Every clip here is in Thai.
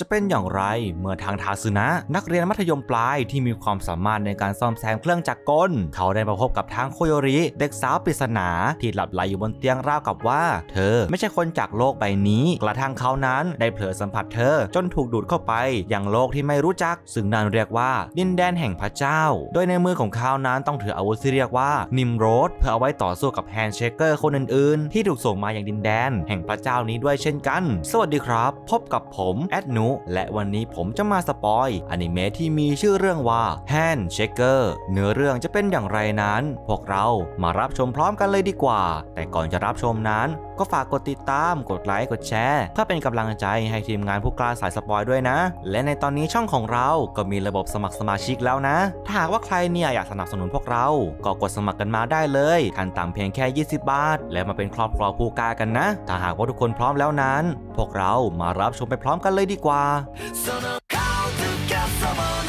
จะเป็นอย่างไรเมื่อทางทาซึนะ นักเรียนมัธยมปลายที่มีความสามารถในการซ่อมแซมเครื่องจักรกล เขาได้มาพบกับทางโคโยริ เด็กสาวปริศนาที่หลับไหลอยู่บนเตียงราวกับว่าเธอไม่ใช่คนจากโลกใบนี้ กระทั่งเขานั้นได้เผลอสัมผัสเธอจนถูกดูดเข้าไปอย่างโลกที่ไม่รู้จัก ซึ่งนั่นเรียกว่าดินแดนแห่งพระเจ้าโดยในมือของเขานั้นต้องถืออาวุธที่เรียกว่านิมโรดเพื่อเอาไว้ต่อสู้กับแฮนเชเกอร์คนอื่นๆ ที่ถูกส่งมาอย่างดินแดน แห่งพระเจ้านี้ด้วยเช่นกัน สวัสดีครับ พบกับผมแอดนูและวันนี้ผมจะมาสปอยอนิเมะที่มีชื่อเรื่องว่า Hand s h a k e r เนื้อเรื่องจะเป็นอย่างไรนั้น พวกเรามารับชมพร้อมกันเลยดีกว่า แต่ก่อนจะรับชมนั้นก็ฝากกดติดตาม กดไลค์ กดแชร์เพื่อเป็นกำลังใจให้ทีมงานผู้กล้าสายสปอยด้วยนะ และในตอนนี้ช่องของเรา ก็มีระบบสมัครสมาชิกแล้วนะ ถ้าหากว่าใครเนี่ยอยากสนับสนุนพวกเรา ก็กดสมัครกันมาได้เลยขั้นต่ำเพียงแค่ 20 บาท และมาเป็นครอบครัวผู้กล้ากันนะ ถ้าหากว่าทุกคนพร้อมแล้วนั้น พวกเรามารับชมไปพร้อมกันเลยดีกว่า So n o c o m t o get o m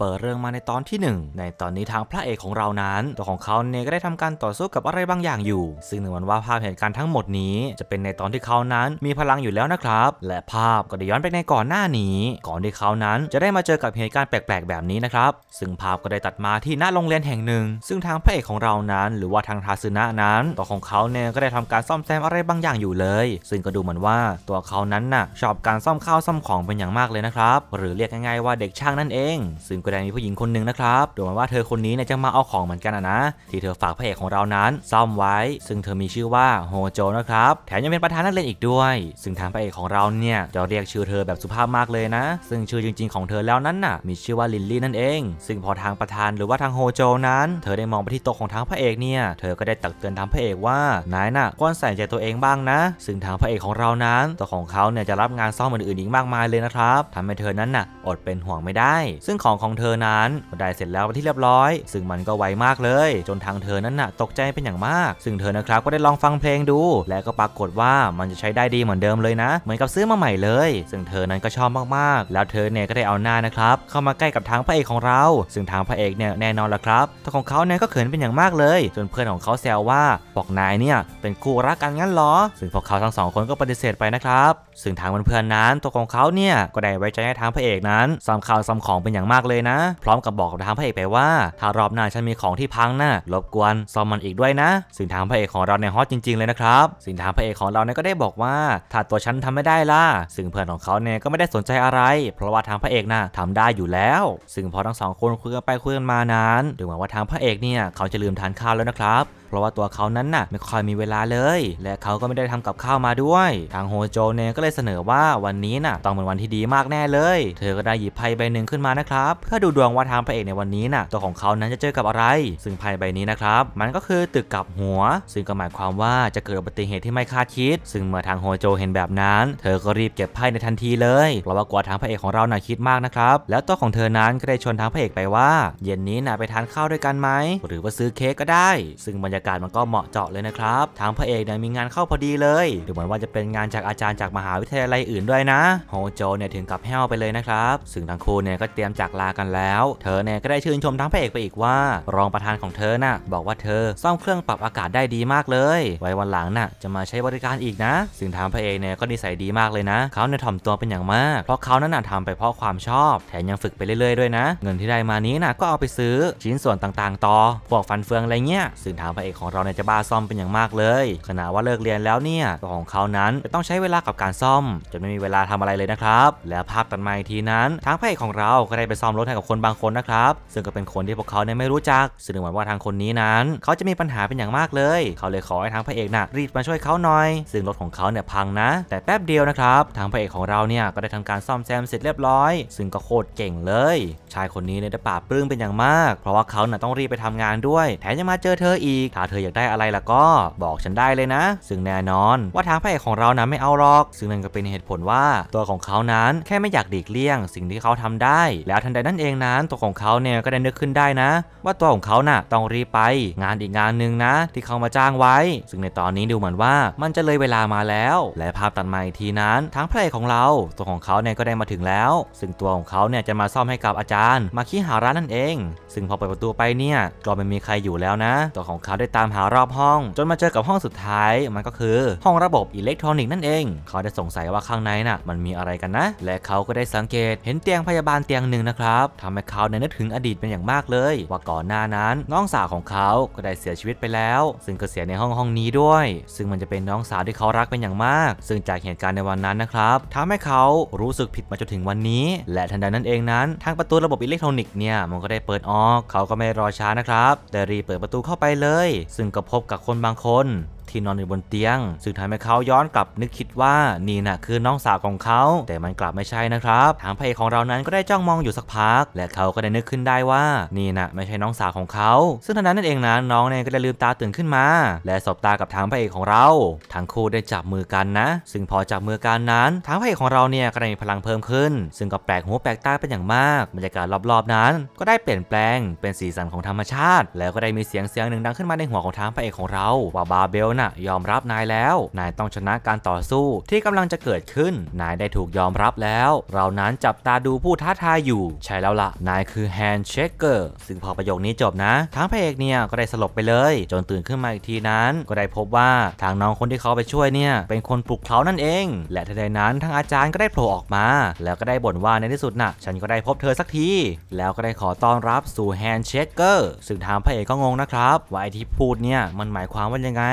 เปิดเรื่องมาในตอนที่ 1 ในตอนนี้ทางพระเอกของเรานั้น ตัวของเขาเนี่ยก็ได้ทำการต่อสู้กับอะไร บางอย่างอยู่ ซึ่งหนึ่งวันว่าภาพเหตุการณ์ทั้งหมดนี้ จะเป็นในตอนที่เขานั้นมีพลังอยู่แล้วนะครับ และภาพก็ได้ย้อนไปในก่อนหน้านี้ ก่อนที่เขานั้นจะได้มาเจอกับเหตุการณ์แปลกๆ แบบนี้นะครับซึ่งภาพก็ได้ตัดมาที่หน้าโรงเรียนแห่งหนึ่ง ซึ่งทางพระเอกของเรานั้นหรือว่าทางทาซึนะนั้นตัวของเขาเนี่ยก็ได้ทำการซ่อมแซมอะไรบางอย่างอยู่เลย ซึ่งก็ดูเหมือนว่าตัวเขานั้นน่ะชอบการซ่อมข้าวซ่อมของเป็นอย่างมากเลยนะครับ หรือเรียกง่ายๆว่าเด็กช่างนั่นนเองซึ่งก็ได้มีผู้หญิงคนหนึ่งนะครับโดยมาว่าเธอคนนี้เนี่ยจะมาเอาของเหมือนกันนะ ที่เธอฝากพระเอกของเรานั้น ซ่อมไว้ ซึ่งเธอมีชื่อว่าโฮโจนะครับ แถมยังเป็นประธานนักเรียนอีกด้วย ซึ่งทางพระเอกของเราเนี่ยจะเรียกชื่อเธอแบบสุภาพมากเลยนะ ซึ่งชื่อจริงๆของเธอแล้วนั้นน่ะมีชื่อว่าลินลี่นั่นเอง ซึ่งพอทางประธานหรือว่าทางโฮโจ นั้น เธอได้มองไปที่โต๊ะของทางพระเอกเนี่ย เธอก็ได้ตักเตือนทางพระเอกว่า นายน่ะควรใส่ใจตัวเองบ้างนะ ซึ่งทางพระเอกของเรานั้นตัวของเขาเนี่ยจะรับงานซ่อมอื่นๆอีกมากมายเลยนะครับทาให้เธอนั้นน่ะอดเป็นห่วงไม่ได้ให้ซึ่งของของเธอนั้นก็ได้เสร็จแล้วไปที่เรียบร้อย ซึ่งมันก็ไวมากเลย จนทางเธอนั้นน่ะตกใจเป็นอย่างมาก ซึ่งเธอนะครับก็ได้ลองฟังเพลงดู และก็ปรากฏว่ามันจะใช้ได้ดีเหมือนเดิมเลยนะ เหมือนกับซื้อมาใหม่เลย ซึ่งเธอนั้นก็ชอบมากๆ แล้วเธอเนี่ยก็ได้เอาหน้านะครับเข้ามาใกล้กับทางพระเอกของเราซึ่งทางพระเอกเนี่ยแน่นอนละครับตัวของเขาเนี่ยก็เขินเป็นอย่างมากเลย จนเพื่อนของเขาแซวว่าบอกนายเนี่ยเป็นคู่รักกันงั้นหรอซึ่งพวกเขาทั้งสองคนก็ปฏิเสธไปนะครับ ซึ่งทางเพื่อนๆนั้น ตัวของเขาเนี่ยก็ได้ไว้ใจให้ทางพระเอกนั้นสำข่าวสำของเป็นอย่างมากเลยนะ พร้อมกับบอกกับทางพระเอกไปว่าถ้ารอบหน้าฉันมีของที่พังนะ่ะรบกวนซ่อมมันอีกด้วยนะสิ่งทางพระเอกของเราในฮอตจริงๆเลยนะครับสิ่งทางพระเอกของเราเนี่ยก็ได้บอกว่าถ้าตัวฉันทำไม่ได้ล่ะสิ่งเพื่อนของเขาเนี่ยก็ไม่ได้สนใจอะไร เพราะว่าทางพระเอกน่ะทำได้อยู่แล้ว ซึ่งพอทั้งสองคนคุยกันไปคุยกันมานานดูเหมือนว่าทางพระเอกเนี่ยเขาจะลืมทานข้าวแล้วนะครับเพราะว่าตัวเขานั้นน่ะไม่ค่อยมีเวลาเลย และเขาก็ไม่ได้ทำกับข้าวมาด้วย ทางโฮโจเนี่ยก็เลยเสนอว่าวันนี้น่ะต้องเป็นวันที่ดีมากแน่เลย เธอก็ได้หยิบไพ่ใบหนึ่งขึ้นมานะครับเพื่อดูดวงว่าทางพระเอกในวันนี้น่ะตัวของเขานั้นจะเจอกับอะไร ซึ่งไพ่ใบนี้นะครับมันก็คือตึกกับหัว ซึ่งก็หมายความว่าจะเกิดอุบัติเหตุที่ไม่คาดคิด ซึ่งเมื่อทางโฮโจเห็นแบบนั้น เธอก็รีบเก็บไพ่ในทันทีเลยเพราะว่ากลัวทางพระเอกของเราน่ะคิดมากนะครับแล้วตัวของเธอนั้นก็ได้ชวนทางพระเอกไปว่าเย็นนี้น่ะไปทานข้าวด้วยกันไหมหรือว่าซื้อเค้กก็ได้ ซึ่งบรรยรยากาศมันก็เหมาะเจาะเลยนะครับ ทางพระเอกเนี่ยมีงานเข้าพอดีเลยดูเหมือนว่าจะเป็นงานจากอาจารย์จากมหาวิทยาลัยอื่นด้วยนะ โฮโจเนี่ยถึงกับแห้วไปเลยนะครับซึ่งทางคูเนี่ยก็เตรียมจากลากันแล้ว เธอเนี่ยก็ได้ชื่นชมทั้งพระเอกไปอีกว่า รองประธานของเธอน่ะ บอกว่าเธอ ซ่อมเครื่องปรับอากาศได้ดีมากเลย ไว้วันหลังน่ะจะมาใช้บริการอีกนะซึ่งทางพระเอกเนี่ยก็นิสัยดีมากเลยนะ เขาเนี่ยถ่อมตัวเป็นอย่างมาก เพราะเขานั้นน่ะทำไปเพราะความชอบ แถมยังฝึกไปเรื่อยๆด้วยนะ เงินที่ได้มานี้น่ะก็เอาไปซื้อชิ้นส่วนต่างๆต่อพวกฟันเฟืองอะไรเงี้ยซึ่งทางพระเอกของเราเนี่ยจะบ้าซ่อมเป็นอย่างมากเลย ขณะว่าเลิกเรียนแล้วเนี่ยตัวของเขานั้นจะต้องใช้เวลากับการซ่อมจนไม่มีเวลาทำอะไรเลยนะครับ และภาพตัดมาอีกทีนั้นทางพระเอกของเราก็ได้ไปซ่อมรถให้กับคนบางคนนะครับ ซึ่งก็เป็นคนที่พวกเขาเนี่ยไม่รู้จักซึ่งหมายว่าทางคนนี้นั้น เขาจะมีปัญหาเป็นอย่างมากเลย เขาเลยขอให้ทางพระเอกนะ่ะรีบมาช่วยเขาหน่อยซึ่งรถของเขาเนี่ยพังนะ แต่แป๊บเดียวนะครับ ทางพระเอกของเราเนี่ยก็ได้ทำการซ่อมแซมเสร็จเรียบร้อย ซึ่งก็โคตรเก่งเลย ชายคนนี้เนี่ยได้ปาบปลื้มเป็นอย่างมาก เพราะว่าเขาเนี่ยต้องรีบไปทำงานด้วยแถมยังมาเจอเธออีกถ้าเธออยากได้อะไรล่ะก็ บอกฉันได้เลยนะ ซึ่งแน่นอน ว่าทางพระเอกของเรานะไม่เอาหรอก ซึ่งนั่นก็เป็นเหตุผลว่า ตัวของเขานั้น แค่ไม่อยากดีกเลี่ยง สิ่งที่เขาทำได้ แล้วทันใดนั้นเองนั้น ตัวของเขาเนี่ยก็ได้ นึกขึ้นได้นะ ว่าตัวของเขาน่ะ ต้องรีบไปงานอีกงานหนึ่งนะ ที่เขามาจ้างไว้ ซึ่งในตอนนี้ดูเหมือนว่า มันจะเลยเวลามาแล้ว และภาพตัดมาอีกทีนั้นทางงพระเอกของเรา ตัวของเขาเนี่ยก็ได้มาถึงแล้ว ซึ่งตัวของเขาเนี่ยจะมาซ่อมให้กับอาจารย์ มาขี้หาร้านนั่นเอง ซึ่งพอเปิดประตูไปเนี่ยก็ไม่มีใครอยู่แล้วนะตัวของเขาได้ยตามหารอบห้องจนมาเจอกับห้องสุดท้าย มันก็คือห้องระบบอิเล็กทรอนิกส์นั่นเอง เขาได้สงสัยว่าข้างในน่ะมันมีอะไรกันนะ และเขาก็ได้สังเกตเห็นเตียงพยาบาลเตียงหนึ่งนะครับทำให้เขาในนึกถึงอดีตเป็นอย่างมากเลย ว่าก่อนหน้านั้น น้องสาวของเขาก็ได้เสียชีวิตไปแล้ว ซึ่งก็เสียในห้องห้องนี้ด้วย ซึ่งมันจะเป็นน้องสาวที่เขารักเป็นอย่างมาก ซึ่งจากเหตุการณ์ในวันนั้นนะครับทำให้เขารู้สึกผิดมาจนถึงวันนี้ และทันใดนั้นเองนั้นทางประตูระบบอิเล็กทรอนิกส์เนี่ยมันก็ได้เปิดออกเขาก็ไม่รอช้านะครับแต่รีเปิดประตูเข้าไปเลยซึ่งก็พบกับคนบางคนที่นอนอยู่บนเตียง ซึ่งทำให้เขาย้อนกลับนึกคิดว่านี่นะ่ะคือน้องสาวของเขาแต่มันกลับไม่ใช่นะครับทางพระเอกของเรานั้นก็ได้จ้องมองอยู่สักพัก และเขาก็ได้นึกขึ้นได้ว่านี่นะ่ะไม่ใช่น้องสาวของเขา ซึ่งทันนั้นนั่นเองนั้นน้องเนี่ยก็ได้ลืมตาตื่นขึ้นมา และสบตากับทางพระเอกของเราทั้งคู่ได้จับมือกันนะ ซึ่งพอจับมือกันนั้นทางพระเอกของเราเนี่ยก็ได้มีพลังเพิ่มขึ้น ซึ่งก็แปลกหูแปลกตาเป็นอย่างมาก บรรยากาศรอบๆนั้น ก็ได้เปลี่ยนแปลงเป็นสีสันของธรรมชาติ แล้วก็ได้มีเสียงเสียงหนึ่งดังขึ้นมาในหัวของทางพระเอกของเรา ว่าบาเบลน่ะยอมรับนายแล้ว นายต้องชนะการต่อสู้ที่กำลังจะเกิดขึ้น นายได้ถูกยอมรับแล้ว เรานั้นจับตาดูผู้ท้าทายอยู่ ใช่แล้วละ่ะ นายคือแฮนด์เชคเกอร์ซึ่งพอประโยคนี้จบนะทั้งพระเอกเนี่ยก็ได้สลบไปเลย จนตื่นขึ้นมาอีกทีนั้น ก็ได้พบว่าทางน้องคนที่เขาไปช่วยเนี่ยเป็นคนปลุกเขานั่นเอง และทันใดนั้นทางอาจารย์ก็ได้โผล่ออกมา แล้วก็ได้บ่นว่าในที่สุดนะ่ะฉันก็ได้พบเธอสักทีแล้วก็ได้ขอต้อนรับสู่แฮนด์เชคเกอร์ซึ่งทางพระเอกก็งงนะครับว่าไอที่พูดเนี่ยมันหมายความว่ายังไง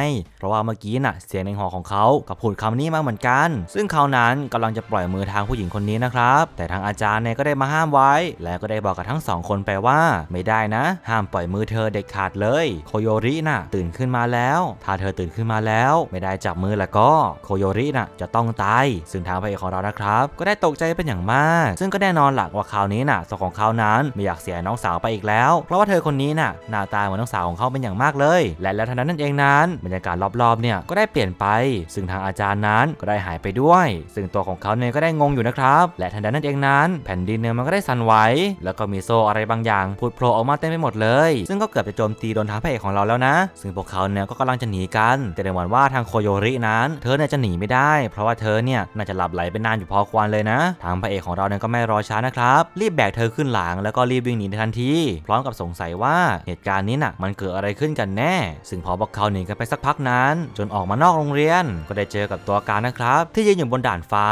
ราะว่าเมื่อกี้น่ะเสียงในหอของเขาก็พูดคำนี้มาเหมือนกัน ซึ่งเขานั้นกำลังจะปล่อยมือทางผู้หญิงคนนี้นะครับ แต่ทางอาจารย์เนี่ยก็ได้มาห้ามไว้ และก็ได้บอกกับทั้งสองคนไปว่าไม่ได้นะห้ามปล่อยมือเธอเด็ดขาดเลย โคโยริน่ะตื่นขึ้นมาแล้วถ้าเธอตื่นขึ้นมาแล้ว ไม่ได้จับมือแล้วก็โคโยริน่ะจะต้องตายซึ่งทางพระเอกของเรานะครับ ก็ได้ตกใจเป็นอย่างมาก ซึ่งก็แน่นอนหลักว่าคราวนี้น่ะสองของเขานั้นไม่อยากเสียน้องสาวไปอีกแล้ว เพราะว่าเธอคนนี้น่ะหน้าตาเหมือนน้องสาวของเขาเป็นอย่างมากเลยและแล้วทันนั้นนั่นเองนั้นบรรยากาศรอบรอบๆเนี่ยก็ได้เปลี่ยนไป ซึ่งทางอาจารย์นั้นก็ได้หายไปด้วย ซึ่งตัวของเขาเนี่ยก็ได้งงอยู่นะครับและทันใดนั้นเองนั้น แผ่นดินเนี่ยมันก็ได้สั่นไหวแล้วก็มีโซอะไรบางอย่างพูดโผล่ออกมาเต็มไปหมดเลย ซึ่งก็เกือบจะโจมตีโดนทางพระเอกของเราแล้วนะ ซึ่งพวกเขาเนี่ยก็กำลังจะหนีกัน แต่ในวันว่าทางโคโยรินั้น เธอเนี่ยจะหนีไม่ได้ เพราะว่าเธอเนี่ยน่าจะหลับไหลไปนานอยู่พอควรเลยนะทางพระเอกของเราเนี่ยก็ไม่รอช้านะครับรีบแบกเธอขึ้นหลัง แล้วก็รีบวิ่งหนีทันทีพร้อมกับสงสัยว่าเหตุการณ์นี้น่ะมันเกิดอะไรขึ้นกันแน่ ซึ่งพอพวกเขาหนีกันไปสักพักนั้น้นจนออกมานอกโรงเรียนก็ได้เจอกับตัวการนะครับที่ยืนอยู่บนด่านฟ้า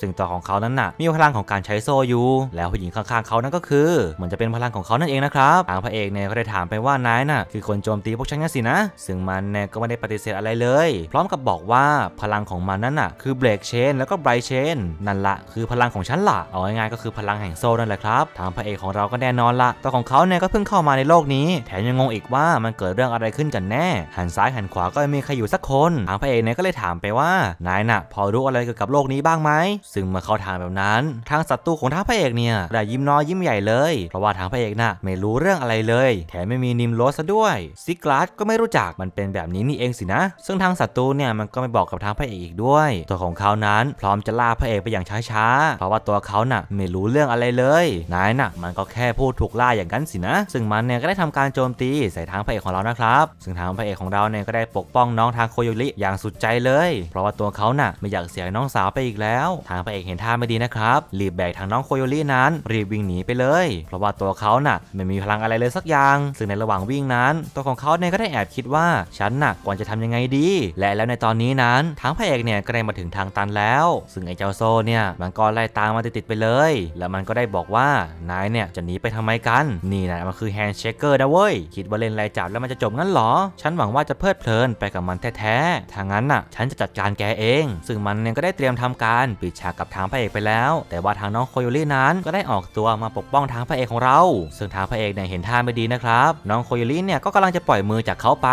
ซึ่งตัวของเขานั้นน่ะมีพลังของการใช้โซอยู่แล้วผู้หญิงข้างๆเขานั้นก็คือเหมือนจะเป็นพลังของเขานั่นเองนะครับทางพระเอกเนี่ยก็ได้ถามไปว่านายน่ะคือคนโจมตีพวกฉันนี่สินะ ซึ่งมันเนี่ยก็ไม่ได้ปฏิเสธอะไรเลย พร้อมกับบอกว่าพลังของมันนั้นน่ะคือเบรกเชนแล้วก็ไบร์เชนนั่นละคือพลังของฉันละเอาง่ายๆก็คือพลังแห่งโซ่นั่นแหละครับทางพระเอกของเราก็แน่นอนละตัวของเขาเนี่ยก็เพิ่งเข้ามาในโลกนี้แถมยังงงอีกว่ามันเกิดเรื่องอะไรขึ้นกันแน่ หันซ้ายหันขวาก็ไม่มีใครอยู่สักคน ทางพระเอกเนี่ยก็เลยถามไปว่านายน่ะพอรู้อะไรเกี่ยวกับโลกนี้บ้างไหมซึ่งเมื่อเขาถามแบบนั้น ทางศัตรูของทางพระเอกเนี่ยได้ยิ้มน้อยยิ้มใหญ่เลยเพราะว่าทางพระเอกน่ะไม่รู้เรื่องอะไรเลย แถมไม่มีนิมโรสซะด้วย ซิกลาสก็ไม่รู้จักมันเป็นแบบนี้นี่เองสินะ ซึ่งทางศัตรูเนี่ยมันก็ไม่บอกกับทางพระเอกอีกด้วย ตัวของเขานั้นพร้อมจะล่าพระเอกไปอย่างช้าๆเพราะว่าตัวเขาน่ะไม่รู้เรื่องอะไรเลยนายน่ะมันก็แค่พูดถูกล่าอย่างนั้นสินะ ซึ่งมันเนี่ยก็ได้ทำการโจมตีใส่ทางพระเอกของเรานะครับ ซึ่งทางพระเอกของเราเนี่ยก็ได้ปกป้องน้องทางโคโยริอย่างสุดใจเลย เพราะว่าตัวเขาน่ะไม่อยากเสียน้องสาวไปอีกแล้ว ทางพระเอก เห็นท่าไม่ดีนะครับรีบแบกทางน้องโคโยรินั้นรีบวิ่งหนีไปเลย เพราะว่าตัวเขาน่ะไม่มีพลังอะไรเลยสักอย่าง ซึ่งในระหว่างวิ่งนั้น ตัวของเขาเนี่ยก็ได้แอบคิดว่าฉันน่ะควรจะทำยังไงดี และแล้วในตอนนี้นั้นทางพระเอกเนี่ยก็ได้มาถึงทางตันแล้ว ซึ่งไอ้เจ้าโซเนี่ยมันก็ไล่ตามมาติดๆไปเลย แล้วมันก็ได้บอกว่านายเนี่ยจะหนีไปทำไมกัน นี่นะมันคือแฮนด์เชคเกอร์นะเว้ยคิดว่าเล่นไรจับแล้วมันจะจบงั้นหรอ ฉันหวังว่าจะเพลิดเพลินไปกับมันแท้ๆทางนั้นน่ะฉันจะจัดการแกเอง ซึ่งมันเนี่ยก็ได้เตรียม ทำการ ปิดฉากกับทางพระเอกไปแล้ว แต่ว่าทางน้องโคโยลี่นั้นก็ได้ออกตัวมาปกป้องทางพระเอกของเรา ซึ่งทางพระเอกเนี่ยเห็นท่าไม่ดีนะครับน้องโคโยลี่เนี่ย ก็กำลังจะปล่อยมือจากเขาไป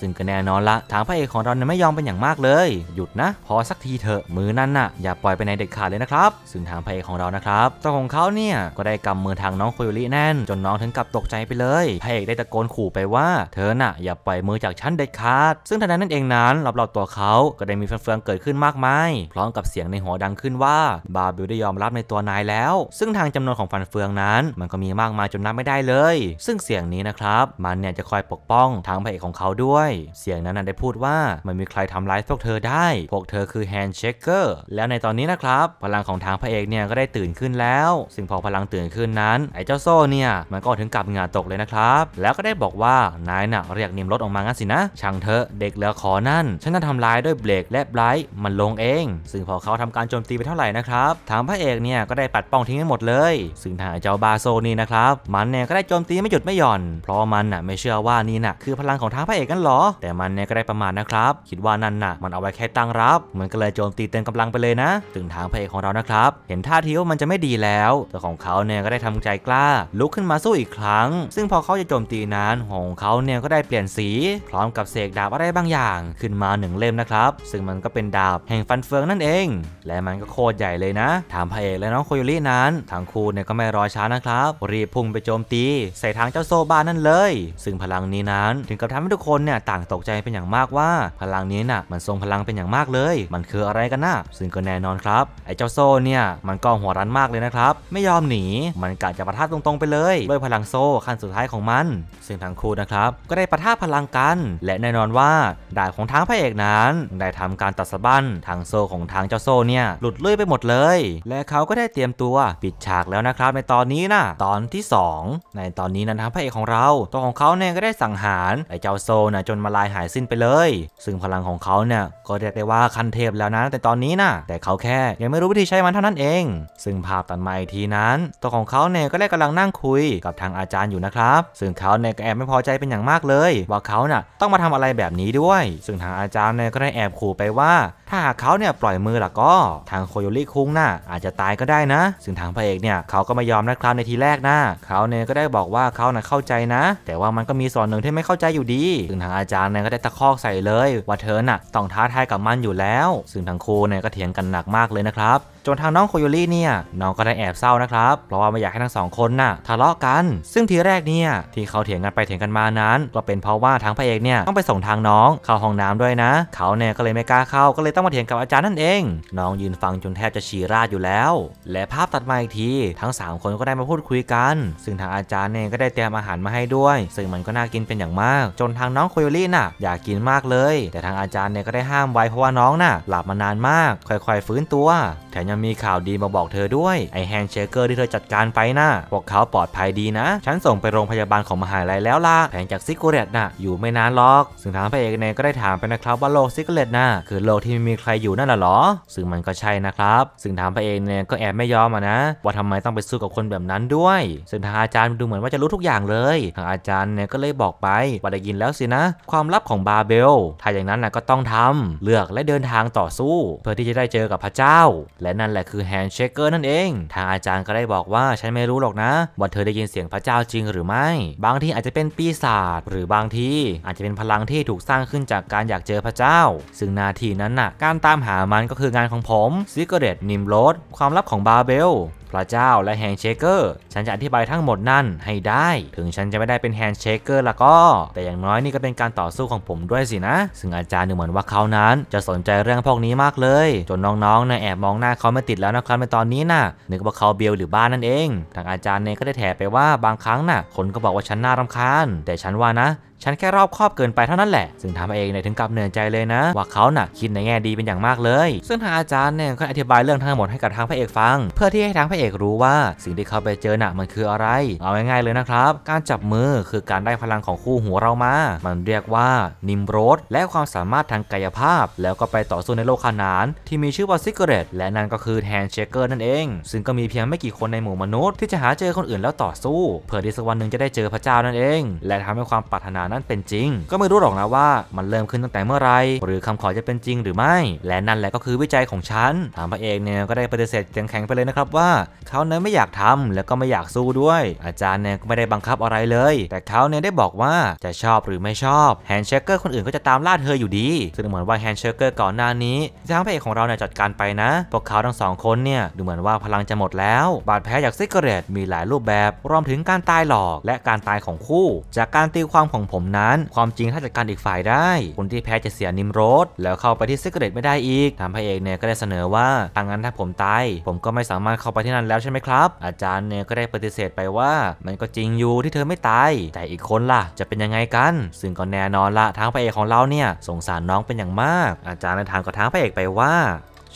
ซึ่งก็แน่นอนละทางพระเอกของเราเนี่ยไม่ยอมเป็นอย่างมากเลย หยุดนะ พอสักทีเถอะมือนั่นน่ะอย่าปล่อยไปในเด็ดขาดเลยนะครับซึ่งทางพระเอกของเรานะครับตัวของเขาเนี่ยก็ได้กำมือทางน้องโคโยลี่แน่นจนน้องถึงกับตกใจไปเลยพระเอกได้ตะโกนขู่ไปว่า เธอน่ะอย่าปล่อยมือจากฉันเด็ดขาด ซึ่งทันนั้น่นเองนั้นรอบๆตัวเขาก็ได้มีเฟืองๆเกิดขึ้นมากมายพร้อมกับเสียงในหัวดังขึ้นว่าบาบิลได้ยอมรับในตัวนายแล้ว ซึ่งทางจำนวนของฟันเฟืองนั้น มันก็มีมากมายจนนับไม่ได้เลย ซึ่งเสียงนี้นะครับมันเนี่ยจะคอยปกป้องทางพระเอกของเขาด้วย เสียงนั้นได้พูดว่ามันมีใครทำร้ายพวกเธอได้พวกเธอคือแฮนด์เชคเกอร์แล้วในตอนนี้นะครับ พลังของทางพระเอกเนี่ยก็ได้ตื่นขึ้นแล้วซึ่งพอพลังตื่นขึ้นนั้น ไอ้เจ้าโซ่เนี่ยมันก็ถึงกับงาตกเลยนะครับแล้วก็ได้บอกว่านายน่ะเรียกนิมรถออกมางั้นสินะช่างเธอเด็กเหล้วขอนั่นฉันจะทำลายด้วยเบรกและไบรท์มันลงเอง ซึ่งพอเขาทำการโจมตีไปเท่าไหร่นะครับทางพระเอกเนี่ยก็ได้ปัดป้องทิ้งให้หมดเลยซึ่งทางเจ้าบาโซนี่นะครับมันเนี่ยก็ได้โจมตีไม่หยุดไม่หย่อนเพราะมันน่ะไม่เชื่อว่านี่น่ะคือพลังของทางพระเอกกันหรอแต่มันเนี่ยก็ได้ประมาทนะครับ คิดว่านั่นน่ะมันเอาไว้แค่ตั้งรับ มันก็เลยโจมตีเต็มกำลังไปเลยนะถึงทางพระเอกของเรานะครับเห็นท่าทีว่ามันจะไม่ดีแล้วแต่ของเขาเนี่ยก็ได้ทำใจกล้าลุกขึ้นมาสู้อีกครั้ง ซึ่งพอเขาจะโจมตีนั้นของเขาเนี่ยก็ได้เปลี่ยนสีพร้อมกับเสกดาบอะไรบางอย่าง่างขึ้นมาหนึ่งเล่มนะครับซึ่งมันก็เป็นดาบแห่งฟันเฟืองนั่นเองและมันก็โคตรใหญ่เลยนะถามพระเอกและน้องโคโยรินั้นทางคูเนี่ยก็ไม่รอช้านะครับรีบพุ่งไปโจมตีใส่ทางเจ้าโซบานั่นเลย ซึ่งพลังนี้นั้นถึงกับทำให้ทุกคนเนี่ยต่างตกใจเป็นอย่างมากว่า พลังนี้น่ะ มันทรงพลังเป็นอย่างมากเลย มันคืออะไรกันนะซึ่งก็แน่นอนครับไอ้เจ้าโซเนี่ยมันก็หัวรั้นมากเลยนะครับไม่ยอมหนีมันกะจะประทับตรงๆไปเลย ด้วยพลังโซขั้นสุดท้ายของมัน ซึ่งทางคูนะครับก็ได้ประทะพลังกัน และแน่นอนว่าดาบของทางพระเอกนั้น ได้ทำการตัดสบั้นทางโซ่ของทางเจ้าโซ่เนี่ย หลุดเลื่อยไปหมดเลย และเขาก็ได้เตรียมตัวปิดฉากแล้วนะครับ ในตอนนี้นะตอนที่ 2ในตอนนี้นั้นทางพระเอกของเราตัวของเขาเนี่ยก็ได้สังหารไอ้เจ้าโซ่นะจนมาลายหายสิ้นไปเลย ซึ่งพลังของเขาเนี่ยก็เรียกได้ว่าคันเทพแล้วนะแต่ตอนนี้นะแต่เขาแค่ยังไม่รู้วิธีใช้มันเท่านั้นเอง ซึ่งภาพตัดมาอีกทีนั้น ตัวของเขาเนี่ยก็ได้กำลังนั่งคุยกับทางอาจารย์อยู่นะครับ ซึ่งเขาเนี่ยก็แอบไม่พอใจเป็นอย่างมากเลย ว่าเขาน่ะต้องมาทำอะไรแบบนี้ด้วยซึ่งทางอาจารย์เนี่ยก็ได้แอบขู่ไปว่าถ้าหากเขาเนี่ยปล่อยมือล่ะก็ทางโคโยริคุงนะ่ะอาจจะตายก็ได้นะซึ่งทางพระเอกเนี่ยเขาก็ไม่ยอมนะครับในทีแรกนะเขาเนี่ยก็ได้บอกว่าเขานะ่ะเข้าใจนะ แต่ว่ามันก็มีส่วนหนึ่งที่ไม่เข้าใจอยู่ดี ซึ่งทางอาจารย์เนี่ยก็ได้ตะคอกใส่เลย ว่าเธอน่ะต้องท้าทายกับมันอยู่แล้ว ซึ่งทางครูเนี่ยก็เถียงกันหนักมากเลยนะครับจนทางน้องโคโยรี่เนี่ยน้องก็ได้แอบเศร้านะครับเพราะว่าไม่อยากให้ทั้งสองคนน่ะทะเลาะกัน ซึ่งทีแรกเนี่ยที่เขาเถียงกันไปเถียงกันมานั้น ก็เป็นเพราะว่าทางพระเอกเนี่ยต้องไปส่งทางน้อง เข้าห้องน้ำด้วยนะเขาเนี่ยก็เลยไม่กล้าเข้าก็เลยต้องมาเถียงกับอาจารย์นั่นเองน้องยืนฟังจนแทบจะฉี่ราดอยู่แล้ว และภาพตัดมาอีกทีทั้ง3คนก็ได้มาพูดคุยกัน ซึ่งทางอาจารย์เนี่ยก็ได้เตรียมอาหารมาให้ด้วย ซึ่งมันก็น่ากินเป็นอย่างมากจนทางน้องโคโยลี่น่ะอยากกินมากเลย แต่ทางอาจารย์เนี่ยก็ได้ห้ามไว้เพราะว่าน้องน่ะ หลับมานานมาก ค่อย ๆฟื้นตัวแถมยังมีข่าวดีมาบอกเธอด้วยไอแฮนเชเกอร์ที่เธอจัดการไปน่ะพวกเขาปลอดภัยดีนะฉันส่งไปโรงพยาบาลของมหาลัยแล้วล่ะแผงจากซิกเูเรตน่ะอยู่ไม่นานหรอกซึ่งทางพระเอกเนี่ยก็ได้ถามไปนะครับว่าโลกซิกูเรตน่ะคือโลกที่ม่มีมีใครอยู่นั่นหรอ ซึ่งมันก็ใช่นะครับ ซึ่งถามพระเอกเนี่ยก็แอบไม่ยอมอนะว่าทำไมต้องไปสู้กับคนแบบนั้นด้วย ซึ่งทางอาจารย์ดูเหมือนว่าจะรู้ทุกอย่างเลย ทางอาจารย์เนี่ยก็เลยบอกไปว่าได้ยินแล้วสินะ ความลับของบาเบล ถ้าอย่างนั้นนะก็ต้องทำ เลือกและเดินทางต่อสู้ เพื่อที่จะได้เจอกับพระเจ้า และนั่นแหละคือแฮนด์เชคเกอร์นั่นเอง ทางอาจารย์ก็ได้บอกว่าฉันไม่รู้หรอกนะว่าเธอได้ยินเสียงพระเจ้าจริงหรือไม่ บางทีอาจจะเป็นปีศาจหรือบางทีอาจจะเป็นพลังที่ถูกสร้างขึ้นจากการอยากเจอพระเจ้า ซึ่งนาทีนั้นน่ะการตามหามันก็คืองานของผมซิกเกอร์เดตนิมโรสความลับของบาเบลพระเจ้าและแฮนเชเกอร์ฉันจะอธิบายทั้งหมดนั่นให้ได้ ถึงฉันจะไม่ได้เป็นแฮนเชเกอร์ละก็แต่อย่างน้อยนี่ก็เป็นการต่อสู้ของผมด้วยสินะ ซึ่งอาจารย์น่งเหมือนว่าเขานั้น จะสนใจเรื่องพวกนี้มากเลย จนน้องๆน่ะแอบมองหน้าเขาไม่ติดแล้วนะครับในตอนนี้นะ่ะนึกว่าเขาเบล หรือบ้านนั่นเองทางอาจารย์เนี่ยก็ได้แถไปว่าบางครั้งนะ่ะคนก็บอกว่าฉันน่ารำคาญแต่ฉันว่านะฉันแค่รอบครอบเกินไปเท่านั้นแหละ ซึ่งทำเองเนี่ยถึงกับเหนื่อยใจเลยนะ ว่าเขาน่ะคิดในแง่ดีเป็นอย่างมากเลย ซึ่งทางอาจารย์เนี่ยก็อธิบายเรื่องทั้งหมดให้กับทางพระเอกฟัง เพื่อที่ให้ทางพระเอกรู้ว่า สิ่งที่เขาไปเจอหนักมันคืออะไร เอาง่ายๆเลยนะครับ การจับมือคือการได้พลังของคู่หูเรามา มันเรียกว่านิมโรสและความสามารถทางกายภาพแล้วก็ไปต่อสู้ในโลกขนานที่มีชื่อว่าซิกเรตและนั่นก็คือแฮนเชเกอร์นั่นเอง ซึ่งก็มีเพียงไม่กี่คนในหมู่มนุษย์ที่จะหาเจอคนอื่นแล้วต่อสู้ เพื่อที่สักวันหนึ่งจะได้เจอพระเจ้านั่นเอง และทำให้ความปรารถนานั้นเป็นจริง ก็ไม่รู้หรอกนะว่ามันเริ่มขึ้นตั้งแต่เมื่อไร หรือคำขอจะเป็นจริงหรือไม่ และนั่นแหละก็คือวิจัยของฉัน ถามพระเอกเนี่ยก็ได้ปฏิเสธแขีงแข็งไปเลยนะครับว่าเขาเนี่ยไม่อยากทำแล้วก็ไม่อยากสู้ด้วย อาจารย์เนี่ยก็ไม่ได้บังคับอะไรเลย แต่เขาเนี่ยได้บอกว่าจะชอบหรือไม่ชอบแฮนเชคเกอร์คนอื่นก็จะตามล่าเธออยู่ดี ซึ่งเหมือนว่าแฮนเชคเกอร์ก่อนหน้านี้ทางพระเอกของเราเนี่ยจัดการไปนะพวกเขาทั้งสองคนเนี่ยดูเหมือนว่าพลังจะหมดแล้ว บาดแผลจากซิกเกอร์เรตมีหลายรูปแบบรวมถึงการตายหลอกและการตายของคู่ จากการตีความของผมนั้น ความจริงถ้าจัดการอีกฝ่ายได้คนที่แพ้จะเสียนิมโรธแล้วเข้าไปที่เซกเรตไม่ได้อีกทางพระเอกเนี่ยก็ได้เสนอว่า้างนั้นถ้าผมตาย ผมก็ไม่สามารถเข้าไปที่นั่นแล้วใช่ไหมครับ อาจารย์เนี่ยก็ได้ปฏิเสธไปว่า มันก็จริงอยู่ที่เธอไม่ตาย แต่อีกคนล่ะจะเป็นยังไงกัน ซึ่งก็แน่นอนละทางพระเอกของเราเนี่ยสงสารน้องเป็นอย่างมาก อาจารย์ในทางก็ทางพระเอกไปว่า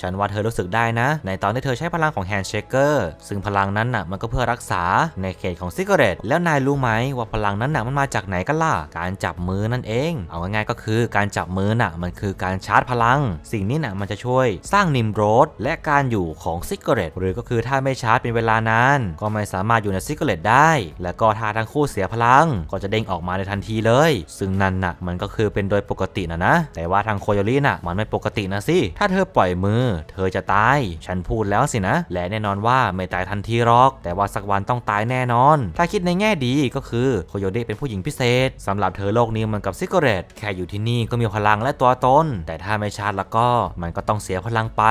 ฉันว่าเธอรู้สึกได้นะ ในตอนที่เธอใช้พลังของแฮนด์เชคเกอร์ซึ่งพลังนั้นน่ะมันก็เพื่อรักษาในเขตของซิกเรตแล้วนายรู้ไหม ว่าพลังนั้นน่ะมันมาจากไหนกันล่ะการจับมือนั่นเอง เอาง่ายๆก็คือการจับมือน่ะมันคือการชาร์จพลัง สิ่งนี้น่ะมันจะช่วยสร้างนิมโรดและการอยู่ของซิกเรตหรือก็คือถ้าไม่ชาร์จเป็นเวลานานก็ไม่สามารถอยู่ในซิกเรตได้และก็ถ้าทั้งคู่เสียพลัง ก็จะเด้งออกมาในทันทีเลย ซึ่งนั่นน่ะ มันก็คือเป็นโดยปกตินะนะแต่ว่าทางโคโยรี่น่ะมันไม่ปกตินะสิถ้าเธอปล่อยมือเธอจะตาย ฉันพูดแล้วสินะ และแน่นอนว่าไม่ตายทันทีหรอก แต่ว่าสักวันต้องตายแน่นอน ถ้าคิดในแง่ดีก็คือโคโยเดะเป็นผู้หญิงพิเศษ สำหรับเธอโลกนี้มันกับซิกเรตแค่อยู่ที่นี่ก็มีพลังและตัวตนแต่ถ้าไม่ชาติแล้วก็มันก็ต้องเสียพลังไป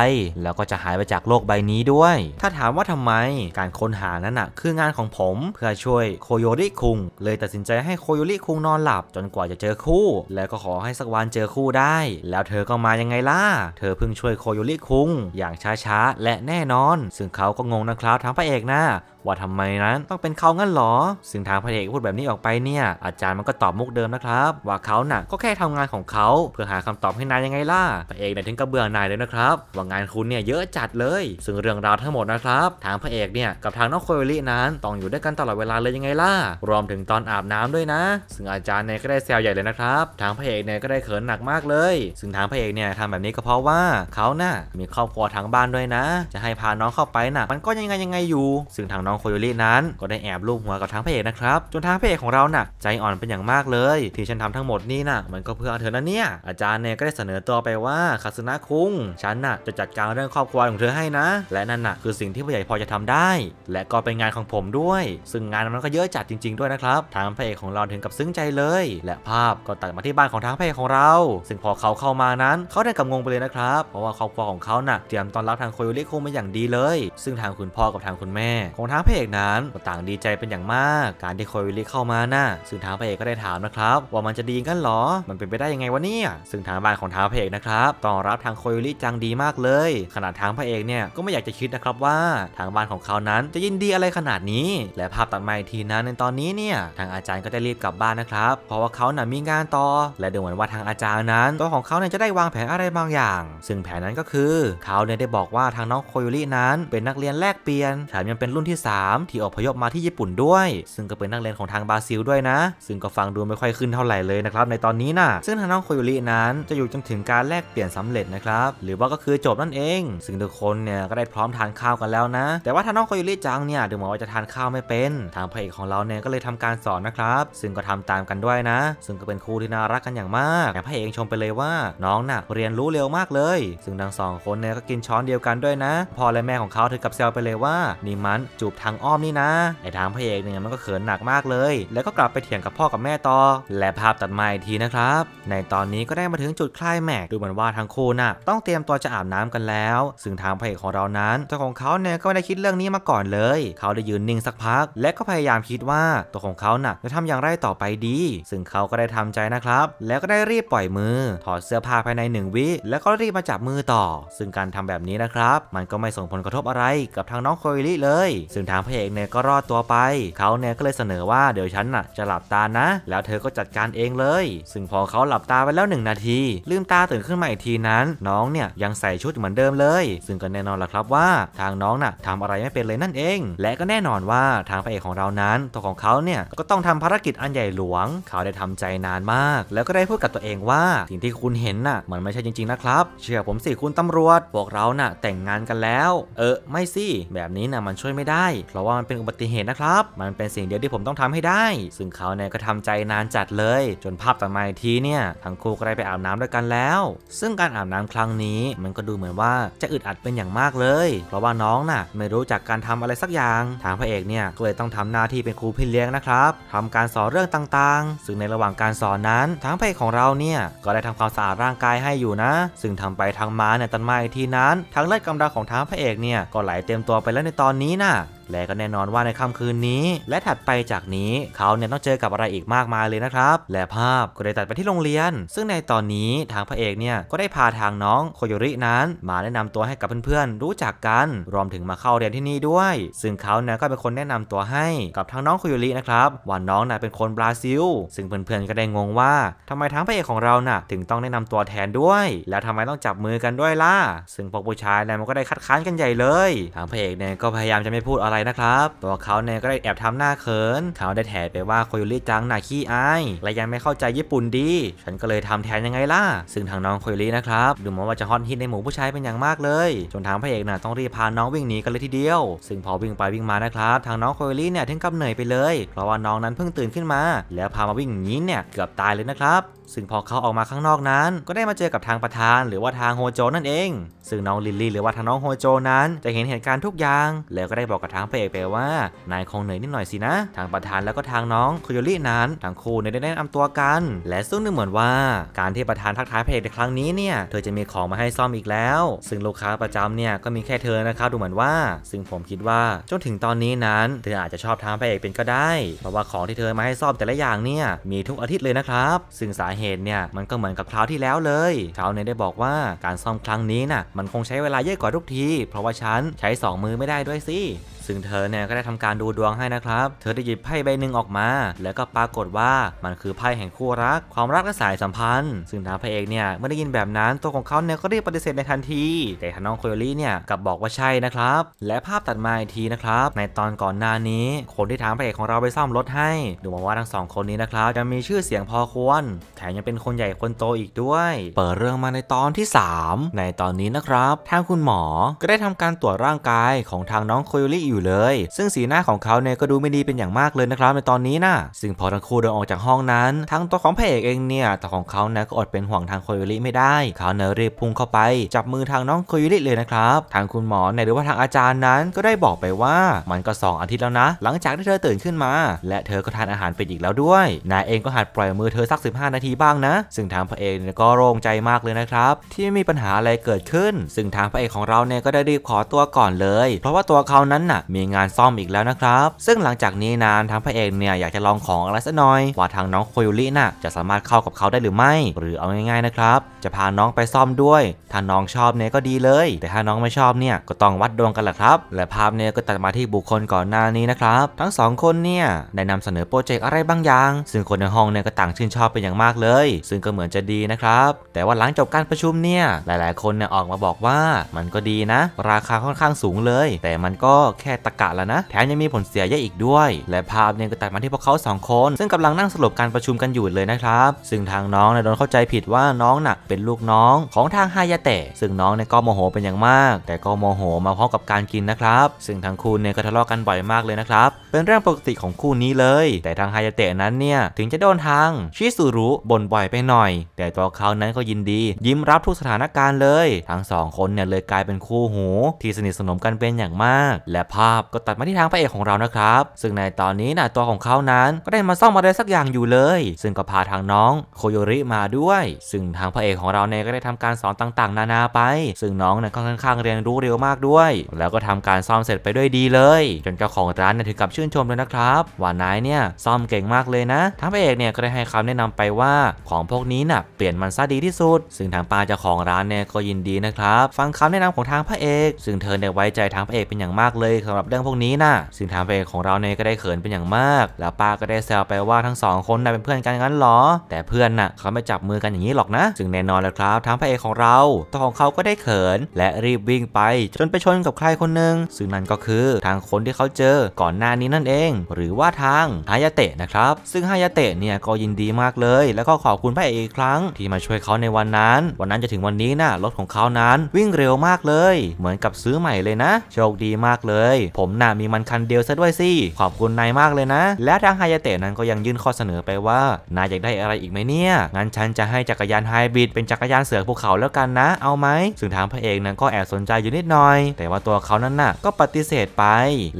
แล้วก็จะหายไปจากโลกใบนี้ด้วย ถ้าถามว่าทำไมการค้นหานั้นอะคืองานของผม เพื่อช่วยโคโยริคุง เลยตัดสินใจให้โคโยริคุงนอนหลับ จนกว่าจะเจอคู่ แล้วก็ขอให้สักวันเจอคู่ได้ แล้วเธอก็มายังไงล่ะเธอเพิ่งช่วยโคโยริคุงอย่างช้าๆและแน่นอน ซึ่งเขาก็งงนะครับทางพระเอกนะ ว่าทำไมนั้นต้องเป็นเขางั้นหรอ ซึ่งทางพระเอกพูดแบบนี้ออกไปเนี่ยอาจารย์มันก็ตอบมุกเดิมนะครับ ว่าเขาน่ะ ก็แค่ทำงานของเขาเพื่อหาคำตอบให้นายยังไงล่ะ พระเอกเนี่ยถึงกระเบื่อนายเลยนะครับว่างานคุณเนี่ยเยอะจัดเลย ซึ่งเรื่องราวทั้งหมดนะครับ ทางพระเอกเนี่ยกับทางน้องโควลินั้น ต้องอยู่ด้วยกันตลอดเวลาเลยยังไงล่ะ รวมถึงตอนอาบน้ำด้วยนะ ซึ่งอาจารย์เนี่ยก็ได้แซวใหญ่เลยนะครับ ทางพระเอกเนี่ยก็ได้เขินหนักมากเลย ซึ่งทางพระเอกเนี่ยทำแบบนี้ก็เพราะว่าเขาน่ะมีครอบครัวทางบ้านด้วยนะ จะให้พาน้องเข้าไปนะ่ะ มันก็ยังไงยังไงอยู่ ซึ่งทางน้องโคโยรินั้น ก็ได้แอบลูบหัวกับทางพระเอกนะครับ จนทางพระเอกของเรานะ่ะใจอ่อนเป็นอย่างมากเลย ที่ฉันทำทั้งหมดนี้นะ่ะมันก็เพื่อเธอนะเนี่ย อาจารย์เนี่ยก็ได้เสนอตัวไปว่าคาสึนะคุงฉันน่ะจะจัดการเรื่องครอบครัวของเธอให้นะ และนั่นน่ะ คือสิ่งที่ผู้ใหญ่พอจะทำได้ และก็เป็นงานของผมด้วย ซึ่งงานมันก็เยอะจัดจริงๆ ด้วยนะครับ ทางพระเอกของเราถึงกับซึ้งใจเลย และภาพก็ตัดมาที่บ้านของทางพระเอกของเรา ซึ่งพอเขาเข้ามานั้นเขาได้กับงงไปเลยนะครับ เพราะว่าครอบครัวของของเขานะ่ะเตรียมต้อนรับทางโคโยริคงมาอย่างดีเลย ซึ่งทางคุณพ่อกับทางคุณแม่ ของทางพระเอกนั้นต่างดีใจเป็นอย่างมาก การที่โคโยริเข้ามานะ่ะซึ่งทางพระเอกก็ได้ถามนะครับว่ามันจะดีกันหรอ มันเป็นไปได้ยังไงวะเนี่ยซึ่งทางบ้านของทางพระเอกนะครับต้อนรับทางโคโยริจังดีมากเลยขนาดทางพระเอกเนี่ยก็ไม่อยากจะคิดนะครับว่า ทางบ้านของเขานั้นจะยินดีอะไรขนาดนี้ และภาพตัดมาอีกทีนั้นในตอนนี้เนี่ยทางอาจารย์ก็ได้รีบกลับบ้านนะครับ เพราะว่าเขาน่ะมีงานต่อและดูเหมือนว่าทางอาจารย์นั้นตัวของเขาเนี่ยจะได้วางแผนอะไรบางอย่าง ซึ่งแผนนั้นก็คืือเขาเนี่ยได้บอกว่าทางน้องโคโยรินั้น เป็นนักเรียนแลกเปลี่ยนแถมยังเป็นรุ่นที่ 3 ที่อพยพมาที่ญี่ปุ่นด้วย ซึ่งก็เป็นนักเรียนของทางบราซิลด้วยนะ ซึ่งก็ฟังดูไม่ค่อยขึ้นเท่าไหร่เลยนะครับในตอนนี้นะ่ะซึ่งทางน้องโคโยรินั้น จะอยู่จนถึงการแลกเปลี่ยนสำเร็จนะครับหรือว่าก็คือจบนั่นเอง ซึ่งทุกคนเนี่ยก็ได้พร้อมทานข้าวกันแล้วนะแต่ว่าทางน้องโคโยริจังเนี่ยดูเหมือนว่าจะทานข้าวไม่เป็น ทางพระเอกของเราเนี่ยก็เลยทำการสอนนะครับซึ่งก็ทำตามกันด้วยนะ ซึ่งก็เป็นครูที่น่ารักกันอย่างมากแต่พระเอกชมไปเลยว่าน้องน่ะเรียนรู้เร็วมากเลย ซึ่งทั้งสองคนเนี่ยก็กินช้อนเดียวกันด้วยนะ พอและแม่ของเขาถึงกับแซวไปเลยว่านี่มันจูบทางอ้อมนี่นะไอ้ทางพระเอกเนี่ยมันก็เขินหนักมากเลย แล้วก็กลับไปเถียงกับพ่อกับแม่ต่อและภาพตัดมาอีกทีนะครับ ในตอนนี้ก็ได้มาถึงจุดคลายแม็กดูเหมือนว่าทั้งคู่น่ะ ต้องเตรียมตัวจะอาบน้ำกันแล้วซึ่งทางพระเอกของเรานั้นตัวของเขาเนี่ยก็ไม่ได้คิดเรื่องนี้มาก่อนเลยเขาได้ยืนนิ่งสักพัก และก็พยายามคิดว่าตัวของเขาน่ะจะทำอย่างไรต่อไปดี ซึ่งเขาก็ได้ทำใจนะครับ แล้วก็ได้รีบปล่อยมือ ถอดเสื้อผ้าภายในหนึ่งวิแล้วก็รีบมาจับมือต่อซึ่งการทำแบบนี้นะครับ มันก็ไม่ส่งผลกระทบอะไรกับทางน้องโคอิริเลย ซึ่งทางพระเอกเนี่ยก็รอดตัวไป เขาเนี่ยก็เลยเสนอว่า เดี๋ยวฉันน่ะ จะหลับตานะ แล้วเธอก็จัดการเองเลย ซึ่งพอเขาหลับตาไปแล้ว 1 นาที ลืมตาตื่นขึ้นมาอีกทีนั้น น้องเนี่ยยังใส่ชุดเหมือนเดิมเลย ซึ่งก็แน่นอนละครับว่า ทางน้องน่ะทำอะไรไม่เป็นเลยนั่นเอง และก็แน่นอนว่าทางพระเอกของเรานั้นตัวของเขาเนี่ยก็ต้องทำภารกิจอันใหญ่หลวง เขาได้ทำใจนานมาก แล้วก็ได้พูดกับตัวเองว่า สิ่งที่คุณเห็นน่ะมันไม่ใช่จริง ๆนะครับ เชื่อผมสิคุณตำรววจพวกเรานะ่ะแต่งงานกันแล้วเออไม่สิแบบนี้นะ่ะมันช่วยไม่ได้ เพราะว่ามันเป็นอุบัติเหตุนะครับมันเป็นสิ่งเดียวที่ผมต้องทำให้ได้ ซึ่งเขาเนี่ยก็ทำใจนานจัดเลย จนภาพต่อมาอีกทีเนี่ยทั้งคู่ก็ได้ไปอาบน้ำด้วยกันแล้ว ซึ่งการอาบน้ำครั้งนี้มันก็ดูเหมือนว่าจะอึดอัดเป็นอย่างมากเลย เพราะว่าน้องน่ะไม่รู้จักการทำอะไรสักอย่างทางพระเอกเนี่ยก็เลยต้องทำหน้าที่เป็นครูพี่เลี้ยงนะครับทำการสอนเรื่องต่างๆ ซึ่งในระหว่างการสอนนั้น ทั้งพระเอกของเราเนี่ยก็ได้ทำความสะอาดร่างกายให้อยู่นะ ซึ่งทำไปทางมาเนี่ยตไันมาอีกทีนั้นทางเลือดกำดาของท้าพระเอกเนี่ย ก็ไหลเต็มตัวไปแล้วในตอนนี้นะ่ะและก็แน่นอนว่าในค่ำคืนนี้ และถัดไปจากนี้เขาเนี่ยต้องเจอกับอะไรอีกมากมายเลยนะครับ และภาพก็ได้ตัดไปที่โรงเรียน ซึ่งในตอนนี้ทางพระเอกเนี่ยก็ได้พาทางน้องโคโยรินั้นมาแนะนำตัวให้กับเพื่อนๆรู้จักกัน รวมถึงมาเข้าเรียนที่นี่ด้วย ซึ่งเขาเนี่ยก็เป็นคนแนะนำตัวให้กับทางน้องโคโยรินะครับว่าน้องน่ะเป็นคนบราซิล ซึ่งเพื่อนๆก็ได้งงว่า ทำไมทางพระเอกของเราน่ะถึงต้องแนะนำตัวแทนด้วย แล้วทำไมต้องจับมือกันด้วยล่ะซึ่งพวกผู้ชายเนี่ยมันก็ได้คัดค้านกันใหญ่เลย ทางพระเอกเนี่ยก็พยายามจะไม่พูดอะไรนะครับตัวเขาเนี่ยก็ได้แอบทำหน้าเขิน เขาได้แถไปว่าโคโยริจังน่าขี้อายและ ยังไม่เข้าใจญี่ปุ่นดี ฉันก็เลยทำแทนยังไงล่ะ ซึ่งทางน้องโคโยรินะครับดูเหมือนว่าจะฮอตฮิตในหมู่ผู้ชายเป็นอย่างมากเลย จนทางพระเอกน่ะต้องรีบ พาน้องวิ่งหนีกันเลยทีเดียว ซึ่งพอวิ่งไปวิ่งมานะครับ ทางน้องโคโยริเนี่ยถึงกับเหนื่อยไปเลย เพราะว่าน้องนั้นเพิ่งตื่นขึ้นมา แล้วพามาวิ่งหนีเนี่ยเกือบตายเลยนะครับ ซึ่งพอเขาออกมาข้างนอกนั้น ก็ได้มาเจอกับทางประธาน หรือว่าทางโฮโจนั่นเองซึ่งน้องลิลลี่หรือว่าทางน้องโฮโจนั้นจะเห็นเหตุการณ์ทุกอย่างแล้วก็ได้บอกกับทางพระเอกไปว่านายคงเหนื่อยนิดหน่อยสินะ ทางประธานแล้วก็ทางน้องคุยร่นั้นทางคู่ได้แนะนำตัวกัน และซึ่งดูเหมือนว่า การที่ประธานทักทายพระเอกในครั้งนี้เนี่ยเธอจะมีของมาให้ซ่อมอีกแล้ว ซึ่งลูกค้าประจำเนี่ยก็มีแค่เธอนะครับดูเหมือนว่า ซึ่งผมคิดว่าจนถึงตอนนี้นั้น เธออาจจะชอบทางพระเอกเป็นก็ได้ เพราะว่าของที่เธอมาให้ซ่อมแต่ละอย่างเนี่ยมีทุกอาทิตย์เลยนะครับ ซึ่งสาเหตุเนี่ยมันก็เหมือนกับคราวที่แล้วเลยราวเนี้ได้บอกว่าการซ่อมครั้งนี้น่ะมันคงใช้เวลาเยอะกว่าทุกที เพราะว่าฉันใช้ 2 มือไม่ได้ด้วยสิึ่งเธอเนี่ยก็ได้ทำการดูดวงให้นะครับ เธอได้หยิบไพ่ใบหนึ่งออกมา แล้วก็ปรากฏว่ามันคือไพ่แห่งคู่รัก ความรักและสายสัมพันธ์ซึ่งทางพระเอกเนี่ยเมื่อได้ยินแบบนั้น ตัวของเขาเนี่ยก็รีบปฏิเสธในทันที แต่ทางน้องโคโยลี่เนี่ยกลับบอกว่าใช่นะครับ และภาพตัดมาอีกทีนะครับในตอนก่อนหน้านี้ คนที่ทางพระเอกของเราไปซ่อมรถให้ดูมาว่าทั้งสองคนนี้นะครับ จะมีชื่อเสียงพอควรแถมยังเป็นคนใหญ่คนโตอีกด้วย เปิดเรื่องมาในตอนที่ 3 ในตอนนี้นะครับทางคุณหมอก็ได้ทำการตรวจร่างกายของทางน้องโคโยลี่อยูู่่เลยซึ่งสีหน้าของเขาเนี่ยก็ดูไม่ดีเป็นอย่างมากเลยนะครับ ในตอนนี้นะซึ่งพอทั้งคู่เดินออกจากห้องนั้น ทั้งตัวของพระเอกเองเนี่ยแต่ของเขาเนี่ยก็อดเป็นห่วงทางโคยุริไม่ได้ เขาเนี่ยรีบพุ่งเข้าไป จับมือทางน้องโคยุริเลยนะครับ ทางคุณหมอเนี่ยหรือว่าทางอาจารย์นั้นก็ได้บอกไปว่ามันก็ 2อาทิตย์แล้วนะ หลังจากที่เธอตื่นขึ้นมา และเธอก็ทานอาหารเป็นอีกแล้วด้วย นายเองก็หัดปล่อยมือเธอสัก 15 นาทีบ้างนะซึ่งทางพระเอกก็โล่งใจมากเลยนะครับ ที่ไม่มีปัญหาอะไรเกิดขึ้น ซึ่งทางพระเอกของเราเนี่ยก็ได้รีบขอตัวก่อนเลย เพราะว่าตัวเขานั้นน่ะมีงานซ่อมอีกแล้วนะครับ ซึ่งหลังจากนี้นานทางพระเอกเนี่ยอยากจะลองของอะไรสักหน่อย ว่าทางน้องโคยุริน่ะจะสามารถเข้ากับเขาได้หรือไม่ หรือเอาง่ายๆนะครับจะพาน้องไปซ่อมด้วย ถ้าน้องชอบเนี่ยก็ดีเลย แต่ถ้าน้องไม่ชอบเนี่ยก็ต้องวัดดวงกันแหละครับ และภาพเนี่ยก็ตัดมาที่บุคคลก่อนหน้านี้นะครับ ทั้ง 2คนเนี่ยได้นำเสนอโปรเจกต์อะไรบางอย่าง ซึ่งคนในห้องเนี่ยก็ต่างชื่นชอบเป็นอย่างมากเลย ซึ่งก็เหมือนจะดีนะครับแต่ว่าหลังจบการประชุมเนี่ยหลายๆ คนเนี่ยออกมาบอกว่ามันก็ดีนะ ราคาค่อนข้างสูงเลย แต่มันก็แค่ค่ตะกะแล้วนะแถมยังมีผลเสียเยอะอีกด้วย และภาพเนี่ยก็ตัดมาที่พวกเขา2 คน ซึ่งกำลังนั่งสรุปการประชุมกันอยู่เลยนะครับ ซึ่งทางน้องเนี่ยโดนเข้าใจผิดว่าน้องน่ะเป็นลูกน้องของทางฮายาเตะซึ่งน้องเนี่ยก็โมโหเป็นอย่างมาก แต่ก็โมโห มาพร้อมกับการกินนะครับ ซึ่งทางคู่เนี่ยก็ทะเลาะกันบ่อยมากเลยนะครับ เป็นเรื่องปกติของคู่นี้เลย แต่ทางฮายาเตะนั้นเนี่ยถึงจะโดนทางชิสุรุบ่นบ่อยไปหน่อย แต่ตัวเขานั้นก็ยินดี ยิ้มรับทุกสถานการณ์เลยทั้งสองคนเนี่ยเลยกลายเป็นคู่หู ที่สนิทสนมกันเป็นอย่างมาก และภาพก็ตัดมาที่ทางพระเอกของเรานะครับ ซึ่งในตอนนี้นะตัวของเขานั้น ก็ได้มาซ่อมอะไรสักอย่างอยู่เลย ซึ่งก็พาทางน้องโคโยริมาด้วย ซึ่งทางพระเอกของเราเนี่ย ก็ได้ทำการสอนต่างๆ นานาไป ซึ่งน้องเนี่ยค่อนข้างเรียนรู้เร็วมากด้วย แล้วก็ทำการซ่อมเสร็จไปด้วยดีเลย จนเจ้าของร้านเนี่ยถึงกับชื่นชมเลยนะครับว่านายเนี่ยซ่อมเก่งมากเลยนะ ทางพระเอกเนี่ยก็ได้ให้คำแนะนำไปว่า ของพวกนี้น่ะเปลี่ยนมันซะดีที่สุด ซึ่งทางป้าเจ้าของร้านเนี่ยก็ยินดีนะครับ ฟังคำแนะนำของทางพระเอก ซึ่งเธอเนี่ยไว้ใจทางพระเอกเป็นอย่างมากเลยคสำหรับเรื่องพวกนี้นะ่ะสินถามเอกของเราเนี่ยก็ได้เขินเป็นอย่างมาก แล้วป้าก็ได้แซวไปว่าทั้งสองคนน่ะเป็นเพื่อนกันงั้นหรอ แต่เพื่อนน่ะเขาไม่จับมือกันอย่างนี้หรอกนะ ซึ่งแน่นอนแล้วครับทั้งพระเอกของเราตัวของเขาก็ได้เขินและรีบวิ่งไปจนไปชนกับใครคนหนึ่งซึ่งนั่นก็คือทางคนที่เขาเจอก่อนหน้านี้นั่นเอง หรือว่าทางฮายาเตะนะครับ ซึ่งฮายาเตะเนี่ยก็ยินดีมากเลย แล้วก็ขอบคุณพระเอกกครั้งที่มาช่วยเขาในวันนั้น วันนั้นจะถึงวันนี้นะ่ะรถของเขานั้น วิ่งเร็วมากเลย เหมือน กับซื้อใหม่เลยนะโชคดีมากเลยผมน่ะมีมันคันเดียวซะด้วยสิ ขอบคุณนายมากเลยนะ และทางไฮยาเตะนั้นก็ยังยื่นข้อเสนอไปว่านายอยากได้อะไรอีกไหมเนี่ย งั้นฉันจะให้จักรยานไฮบริดเป็นจักรยานเสือภูเขาแล้วกันนะ เอาไหม ซึ่งทางพระเอกนั้นก็แอบสนใจอยู่นิดหน่อย แต่ว่าตัวเขานั้นน่ะก็ปฏิเสธไป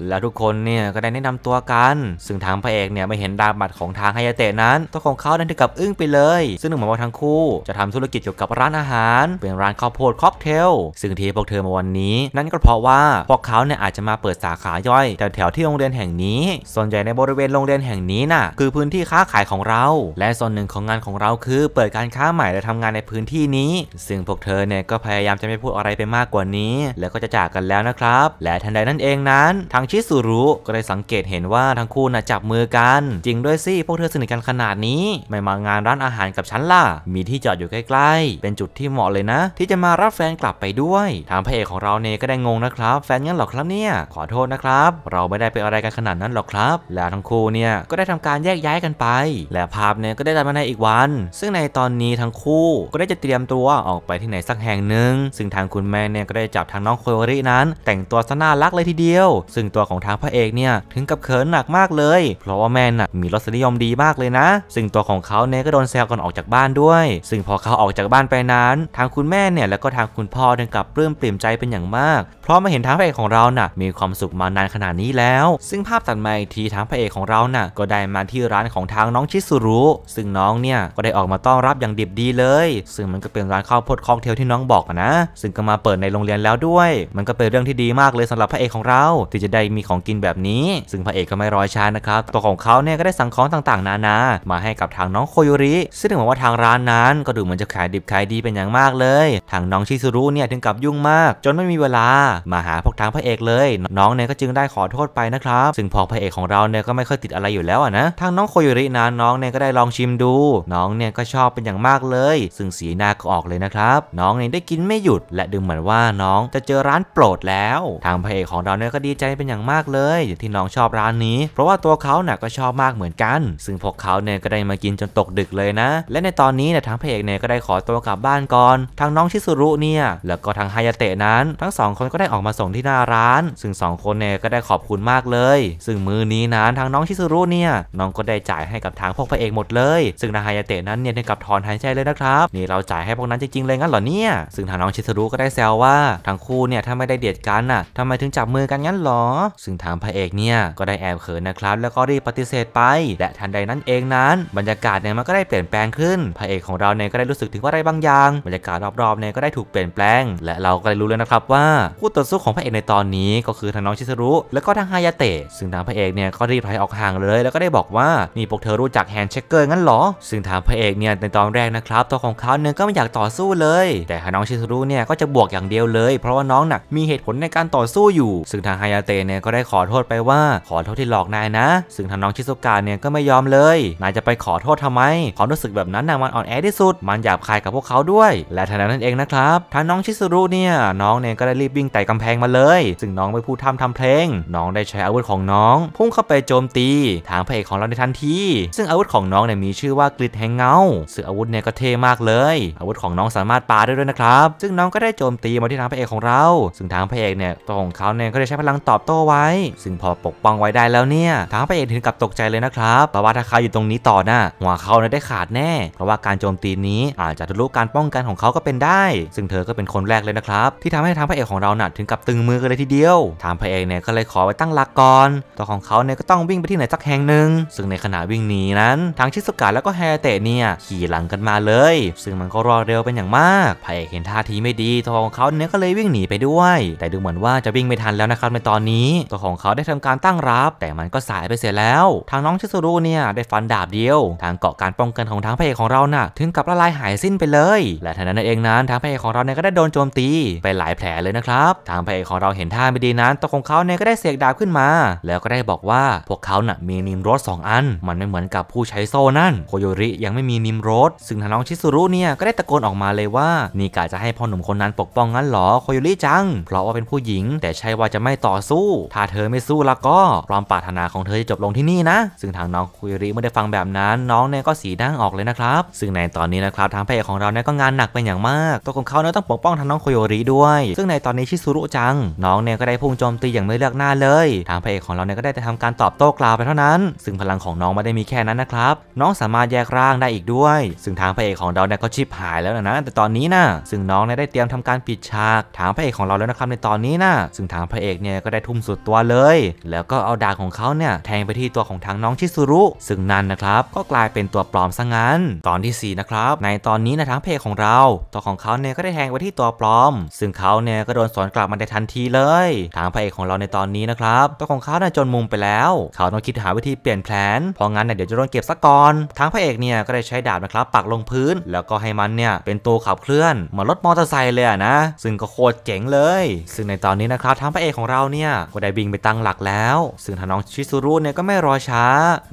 และทุกคนเนี่ยก็ได้แนะนำตัวกัน ซึ่งทางพระเอกเนี่ยไม่เห็นดาบบัตรของทางไฮยาเตะนั้นตัวของเขาดันถึงกับอึ้งไปเลย ซึ่งหนุ่งมาว่าทั้งคู่ จะทำธุรกิจเกี่ยวกับร้านอาหารเป็นร้านข้าวโพดค็อกเทล ซึ่งที่พวกเธอมาวันนี้ นั่นก็เพราะว่าพวกเขาเนี่ยอาจจะมาเปิิดสาขาย่อยแถวๆที่โรงเรียนแห่งนี้ ส่วนใหญ่ในบริเวณโรงเรียนแห่งนี้น่ะคือพื้นที่ค้าขายของเรา และส่วนหนึ่งของงานของเราคือ เปิดการค้าใหม่และทำงานในพื้นที่นี้ ซึ่งพวกเธอเนี่ยก็พยายามจะไม่พูดอะไรไปมากกว่านี้ แล้วก็จะจากกันแล้วนะครับ และทันใดนั้นเองนั้น ทางชิสุรุก็ได้สังเกตเห็นว่าทั้งคู่น่ะจับมือกัน จริงด้วยสิ พวกเธอสนิทกันขนาดนี้ ไม่มางานร้านอาหารกับฉันล่ะ มีที่จอดอยู่ใกล้ๆ เป็นจุดที่เหมาะเลยนะ ที่จะมารับแฟนกลับไปด้วย ทางพระเอกของเราเนี่ยก็ได้งงนะครับ แฟนงั้นหรอครับเนี่ยขออโทษนะครับ เราไม่ได้เป็นอะไรกันขนาดนั้นหรอกครับ แล้วทั้งคู่เนี่ยก็ได้ทำการแยกย้ายกันไป และภาพเนี่ยก็ได้ัดมาในอีกวัน ซึ่งในตอนนี้ทั้งคู่ก็ได้จะเตรียมตัวออกไปที่ไหนสักแห่งหนึ่งซึ่งทางคุณแม่เนี่ยก็ได้จับทางน้องโคโยรินั้น แต่งตัวซะน่ารักเลยทีเดียว ซึ่งตัวของทางพระเอกเนี่ยถึงกับเขินหนักมากเลย เพราะว่าแม่น่ะมีรสนิยมดีมากเลยนะ ซึ่งตัวของเขาเนี่ยก็โดนแซวก่อนออกจากบ้านด้วย ซึ่งพอเขาออกจากบ้านไปนั้น ทางคุณแม่เนี่ยแล้วก็ทางคุณพ่อถึงกับปลื้มปริ่มใจเป็นอย่างมาก เพราะมาเห็นทางพระเอกของเราน่ะมีความความสุขมานานขนาดนี้แล้ว ซึ่งภาพตัดมาอีกทีทางพระเอกของเราน่ะก็ได้มาที่ร้านของทางน้องชิสุรุ ซึ่งน้องเนี่ยก็ได้ออกมาต้อนรับอย่างดีดีเลย ซึ่งมันก็เป็นร้านข้าวโพดคอกเทลที่น้องบอกนะ ซึ่งก็มาเปิดในโรงเรียนแล้วด้วย มันก็เป็นเรื่องที่ดีมากเลยสำหรับพระเอกของเรา ที่จะได้มีของกินแบบนี้ ซึ่งพระเอกก็ไม่รอช้านะครับ ตัวของเขาเนี่ยก็ได้สั่งของต่างๆ นานา มาให้กับทางน้องโคโยริ ซึ่งถึงอว่าทางร้านนั้นก็ดูเหมือนจะขายดิบขายดีเป็นอย่างมากเลย ทางน้องชิซุรุเนี่ยถึงกับยุ่งมาก จนไม่มีเวลามาหาพวกทางพระเอกเลยน้องเนี่ยก็จึงได้ขอโทษไปนะครับ ซึ่งพอพระเอกของเราเนี่ยก็ไม่ค่อยติดอะไรอยู่แล้วนะ ทางน้องโคโยรินะน้องเนี่ยก็ได้ลองชิมดู น้องเนี่ย ก็ชอบเป็นอย่างมากเลย ซึ่งสีหน้าก็ออกเลยนะครับ น้องเนี่ยได้กินไม่หยุด และดูเหมือนว่าน้องจะเจอร้านโปรดแล้ว ทางพระเอกของเราเนี่ยก็ดีใจเป็นอย่างมากเลย ที่น้องชอบร้านนี้ เพราะว่าตัวเขาเนี่ยก็ชอบมากเหมือนกัน ซึ่งพวกเขาเนี่ยก็ได้มากินจนตกดึกเลยนะ และในตอนนี้เนี่ยทางพระเอกเนี่ยก็ได้ขอตัวกลับบ้านก่อน ทางน้องชิสุรุเนี่ยแล้วก็ทางฮายาเตะนั้น ทั้งสองคนก็ได้ออกมาส่งที่หน้าร้าน ซึ่ง2คนเนี่ยก็ได้ขอบคุณมากเลย ซึ่งมือนี้นั้นทางน้องชิซูรุเนี่ยน้องก็ได้จ่ายให้กับทางพวกพระเอกหมดเลย ซึ่งนาฮายาเตะนั้นเนี่ยได้กับถอนหายใจเลยนะครับ นี่เราจ่ายให้พวกนั้นจริงๆเลยงั้นเหรอเนี่ย ซึ่งทางน้องชิซูรุก็ได้แซวว่าทั้งคู่เนี่ยถ้าไม่ได้เดียดกันน่ะทำไมถึงจับมือกันงั้นหรอ ซึ่งทางพระเอกเนี่ยก็ได้แอบเขินนะครับ แล้วก็รีบปฏิเสธไป และทันใดนั้นเองนั้น บรรยากาศเนี่ยมันก็ได้เปลี่ยนแปลงขึ้น พระเอกของเราเนี่ยก็ได้รู้สึกถึงว่าอะไรบางอย่าง บรรยากาศรอบๆเนี่ยก็ได้ถูกเปลี่ยนแปลงและเราก็ได้รู้แล้วนะครับ ว่าคู่ต่อสู้ของพระเอกในตอนนี้ก็คืือทางน้องชิซารุแล้วก็ทางฮายาเตะ ซึ่งทางพระเอกเนี่ยก็รีบถอยออกห่างเลย แล้วก็ได้บอกว่านี่พวกเธอรู้จักแฮนด์เชคเกอร์งั้นหรอ ซึ่งทางพระเอกเนี่ยในตอนแรกนะครับตัวของเขาเนี่ยก็ไม่อยากต่อสู้เลย แต่ทางน้องชิซารุเนี่ยก็จะบวกอย่างเดียวเลย เพราะว่าน้องหนักมีเหตุผลในการต่อสู้อยู่ ซึ่งทางฮายาเตะเนี่ยก็ได้ขอโทษไปว่า ขอโทษที่หลอกนายนะ ซึ่งทางน้องชิซุกะเนี่ยก็ไม่ยอมเลยนายจะไปขอโทษทำไมความรู้สึกแบบนั้นนะมันอ่อนแอที่สุด มันหยาบคายกับพวกเขาด้วย และทางนั้นเองนะครับทางน้องชิซุรุเนี่ยน้องเนี่ยก็ได้รีบวิ่งไต่กำแพงมาเลยซึ่งน้องไม่พูดทำทำเพลงน้องได้ใช้อาวุธของน้อง พุ่งเข้าไปโจมตีทางพระเอกของเราในทันทีซึ่งอาวุธของน้องเนี่ยมีชื่อว่ากริดแห่งเงาซึ่งอาวุธเนี่ยก็เท่มากเลย อาวุธของน้องสามารถปาได้ด้วยนะครับซึ่งน้องก็ได้โจมตีมาที่ทางพระเอกของเรา ซึ่งทางพระเอกเนี่ยตัวของเขาเนี่ยก็ได้ใช้พลังตอบโต้ไว้ ซึ่งพอปกป้องไว้ได้แล้วเนี่ยทางพระเอกถึงกับตกใจเลยนะครับเพราะว่าถ้าเขาอยู่ตรงนี้ต่อน่ะหัวเขาเนี่ยได้ขาดแน่ เพราะว่าการโจมตีนี้อาจจะทะลุการป้องกันของเขาก็เป็นได้ ซึ่งเธอก็เป็นคนแรกเลยนะครับ ที่ทำให้ทางพระเอกของเราน่ะถึงกับตึงมือกันเลยทีเดียวทางามพระเอกเนี่ยก็เลยขอไปตั้งหลักก่อน ตัวของเขาเนี่ยก็ต้องวิ่งไปที่ไหนสักแห่งหนึ่งซึ่งในขณะวิ่งหนีนั้น ทั้งชิสุกะแล้วก็แฮเตะเนี่ยขี่หลังกันมาเลย ซึ่งมันก็รอดเร็วเป็นอย่างมากพระเอกเห็นท่าทีไม่ดีตัวของเขาเนี่ยก็เลยวิ่งหนีไปด้วย แต่ดูเหมือนว่าจะวิ่งไม่ทันแล้วนะครับ ในตอนนี้ ตัวของเขาได้ทำการตั้งรับ แต่มันก็สายไปเสียแล้ว ทางน้องชิสุรุเนี่ยได้ฟันดาบเดียว ทางเกาะการป้องกันของทางพระเอกของเราน่ะถึงกับละลายหายสิ้นไปเลย และทันนั้นเองนั้นทางพระเอกของเราเนี่ยก็ได้โดนโจมตีไปหลายแผลเลยนะครับทางพระเอกของเราเห็นท่าไม่ดีนั้นตกของเขาเนี่ยก็ได้เสกดาบขึ้นมา แล้วก็ได้บอกว่าพวกเขาน่ะมีนิมโรสสองอัน มันไม่เหมือนกับผู้ใช้โซ่นั่นโคโยริยังไม่มีนิมโรส ซึ่งทางน้องชิสุรุเนี่ยก็ได้ตะโกนออกมาเลยว่า นี่กะจะให้พ่อหนุ่มคนนั้น ปกป้องงั้นหรอโคโยริจัง เพราะว่าเป็นผู้หญิงแต่ใช่ว่าจะไม่ต่อสู้ ถ้าเธอไม่สู้แล้วก็ความปรารถนาของเธอจะจบลงที่นี่นะซึ่งทางน้องโคโยริเมื่อได้ฟังแบบนั้น น้องเนี่ยก็สีดัางออกเลยนะครับซึ่งในตอนนี้นะครับทางพรเอกของเราเนี่ยก็งานหนักเป็นอย่างมากตัวของเขาเนี่ยต้องปกป้องทางน้องโคโยริด้วย ซึ่งในตอนนี้ชิสุรุจัง น้องเนี่ยก็ได้พุ่งโจมตีอย่างไม่เลือกหน้าเลย ทางพระเอกของเราเนี่ยก็ได้แต่ทำการตอบโต้กล่าวไปเท่านั้น ซึ่งพลังของน้องไม่ได้มีแค่นั้นนะครับ น้องสามารถแยกร่างได้อีกด้วย ซึ่งทางพระเอกของเราเนี่ยก็ชิบหายแล้วนะ แต่ตอนนี้นะซึ่งน้องเนี่ยได้เตรียมทำการปิดฉากทางพระเอกของเราแล้วนะครับในตอนนี้นะซึ่งทางพระเอกเนี่ยก็ได้ทุ่มสุดตัวเลย แล้วก็เอาดาบของเขาเนี่ยแทงไปที่ตัวของทางน้องชิสุรุ ซึ่งนั่นนะครับก็กลายเป็นตัวปลอมซะงั้น ตอนที่ 4 นะครับ ในตอนนี้นะทางพระเอกของเราตัวของเขาเนี่ยก็ได้แทงไปที่ตัวปลอม ซึ่งเขาเนี่ยก็โดนสวนกลับมาด้ทันทีเลยทางพระยของเราในตอนนี้นะครับตัวของเขาน่ยจนมุมไปแล้วเขาต้องคิดหาวิธีเปลี่ยนแผนเพราะงั้นเนี่ยเดี๋ยวจะโดนเก็บซะก่อนทางพระเอกเนี่ยก็ได้ใช้ดาบนะครับ ปักลงพื้น แล้วก็ให้มันเนี่ยเป็นตัวขับเคลื่อนเหมือนรถมอเตอร์ไซค์เลยนะซึ่งก็โคตรเจ๋งเลย ซึ่งในตอนนี้นะครับทางพระเอกของเราเนี่ยก็ได้บินไปตั้งหลักแล้ว ซึ่งทางน้องชิซูรุเนี่ยก็ไม่รอช้า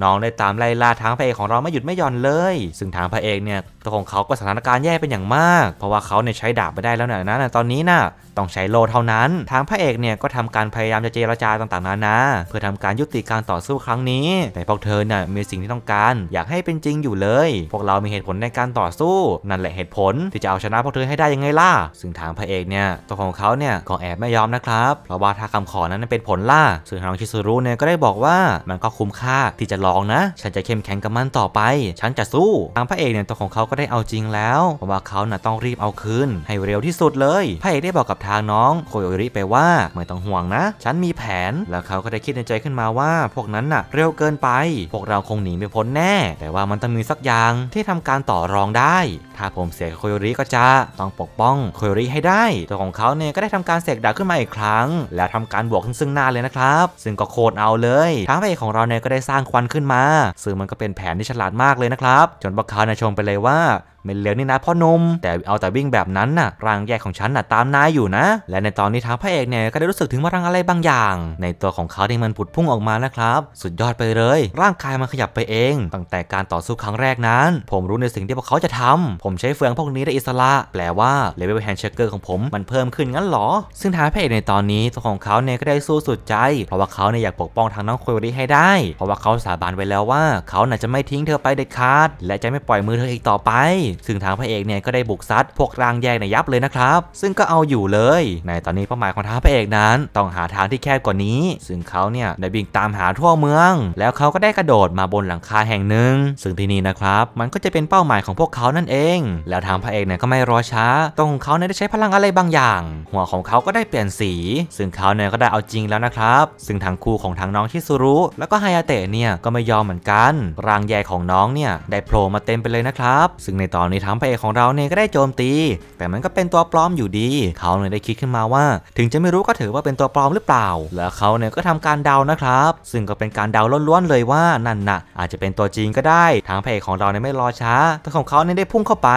น้องได้ตามไล่ล่าทางพระเอกของเราไม่หยุดไม่หย่อนเลย ซึ่งทางพระเอกเนี่ยตัวของเขา ก็สถานการณ์แย่เป็นอย่างมาก เพราะว่าเขาเนี่ยใช้ดาบไม่ได้แล้วนะนะตอนนี้น่ะต้องใช้โลเท่านั้น ทางพระเอกเนี่ยก็ทการพยายามจะเจรจาต่างๆนานาเพื่อทำการยุติการต่อสู้ครั้งนี้แต่พวกเธอน่ะมีสิ่งที่ต้องการอยากให้เป็นจริงอยู่เลย พวกเรามีเหตุผลในการต่อสู้นั่นแหละเหตุผลที่จะเอาชนะพวกเธอให้ได้ยังไงล่ะซึ่งทางพระเอกเนี่ยตัวของเขาเนี่ยก็แอบไม่ยอมนะครับเพราะว่าถ้าคำขอนั้นเป็นผลล่ะซึ่งทางชิซูรุเนี่ยก็ได้บอกว่ามันก็คุ้มค่าที่จะลองนะ ฉันจะเข้มแข็งกับมันต่อไป ฉันจะสู้ทางพระเอกเนี่ยตัวของเขาก็ได้เอาจริงแล้ว เพราะว่าเขาน่ะต้องรีบเอาคืน ให้เร็วที่สุดเลยพระเอกได้บอกกับทางน้องโคโยริไปว่าไม่ต้องห่วงนะ ฉันมีแผน แล้วเขาก็ได้คิดในใจขึ้นมาว่า พวกนั้นน่ะเร็วเกินไป พวกเราคงหนีไม่พ้นแน่ แต่ว่ามันต้องมีสักอย่างที่ทำการต่อรองได้ ถ้าผมเสยโคโยริก็จะต้องปกป้องโคโยริให้ได้ ตัวของเขาเนี่ยก็ได้ทำการเสกดาบขึ้นมาอีกครั้ง แล้วทำการบวกซึ่งหน้าเลยนะครับซึ่งก็โคตรเอาเลยทางไเอกของเราเนี่ยก็ได้สร้างควันขึ้นมาซึ่งมันก็เป็นแผนที่ฉลาดมากเลยนะครับจนบักคาในชมไปเลยว่าไม่เลวนี่นะพ่อนมแต่เอาแต่วิ่งแบบนั้นน่ะร่างแยกของฉันน่ะตามนายอยู่นะ และในตอนนี้ทางพระเอกเนี่ยก็ได้รู้สึกถึงพลังอะไรบางอย่าง ในตัวของเขาที่มันผุดพุ่งออกมานะครับสุดยอดไปเลย ร่างกายมันขยับไปเอง ตั้งแต่การต่อสู้ครั้งแรกนั้น ผมรู้ในสิ่งที่พวกเขาจะทำ ผมใช้เฟืองพวกนี้ได้อิสระแปลว่าเลเวลแฮนเชเกอร์ของผมมันเพิ่มขึ้นงั้นหรอ ซึ่งทางพระเอกในตอนนี้ตัวของเขาเนี่ยก็ได้สู้สุดใจ เพราะว่าเขาเนี่ยอยากปกป้องทางน้องคุยรีให้ได้ เพราะว่าเขาสาบานไว้แล้วว่าเขาน่ะจะไม่ทิ้งเธอไปเด็ดขาด และจะไม่ปล่อยมือเธออีกต่อไปซึ่งทางพระเอกเนี่ยก็ได้บุกซัด พวกรางแยกในยับเลยนะครับ ซึ่งก็เอาอยู่เลย ในตอนนี้เป้าหมายของทางพระเอกนั้น ต้องหาทางที่แคบกว่านี้ ซึ่งเขาเนี่ยได้บินตามหาทั่วเมือง แล้วเขาก็ได้กระโดดมาบนหลังคาแห่งหนึ่งซึ่งที่นี่นะครับมันก็จะเป็นเป้าหมายของพวกเขานั่นเอง แล้วทางพระเอกเนี่ยก็ไม่รอช้า ตรงของเขาเนี่ยได้ใช้พลังอะไรบางอย่าง หัวของเขาก็ได้เปลี่ยนสี ซึ่งเขาเนี่ยก็ได้เอาจริงแล้วนะครับซึ่งทางคู่ของทางน้องชิซุรุแล้วก็ไฮยาเตะเนี่ยก็ไม่ยอมเหมือนกันรางแยก่ของน้องเนี่ยได้โผล่มาเต็มไปเลยนะครับซึ่งในตตอนนี้ทั้งพระเอกของเราเนี่ยก็ได้โจมตี แต่มันก็เป็นตัวปลอมอยู่ดี เขาเนี่ยได้คิดขึ้นมาว่า ถึงจะไม่รู้ก็ถือว่าเป็นตัวปลอมหรือเปล่า แล้วเขาเนี่ยก็ทำการเดานะครับ ซึ่งก็เป็นการเดาล้วนๆเลยว่านั่นน่ะอาจจะเป็นตัวจริงก็ได้ ทางพระเอกของเราเนี่ยไม่รอช้า ตัวของเขาเนี่ยได้พุ่งเข้าไป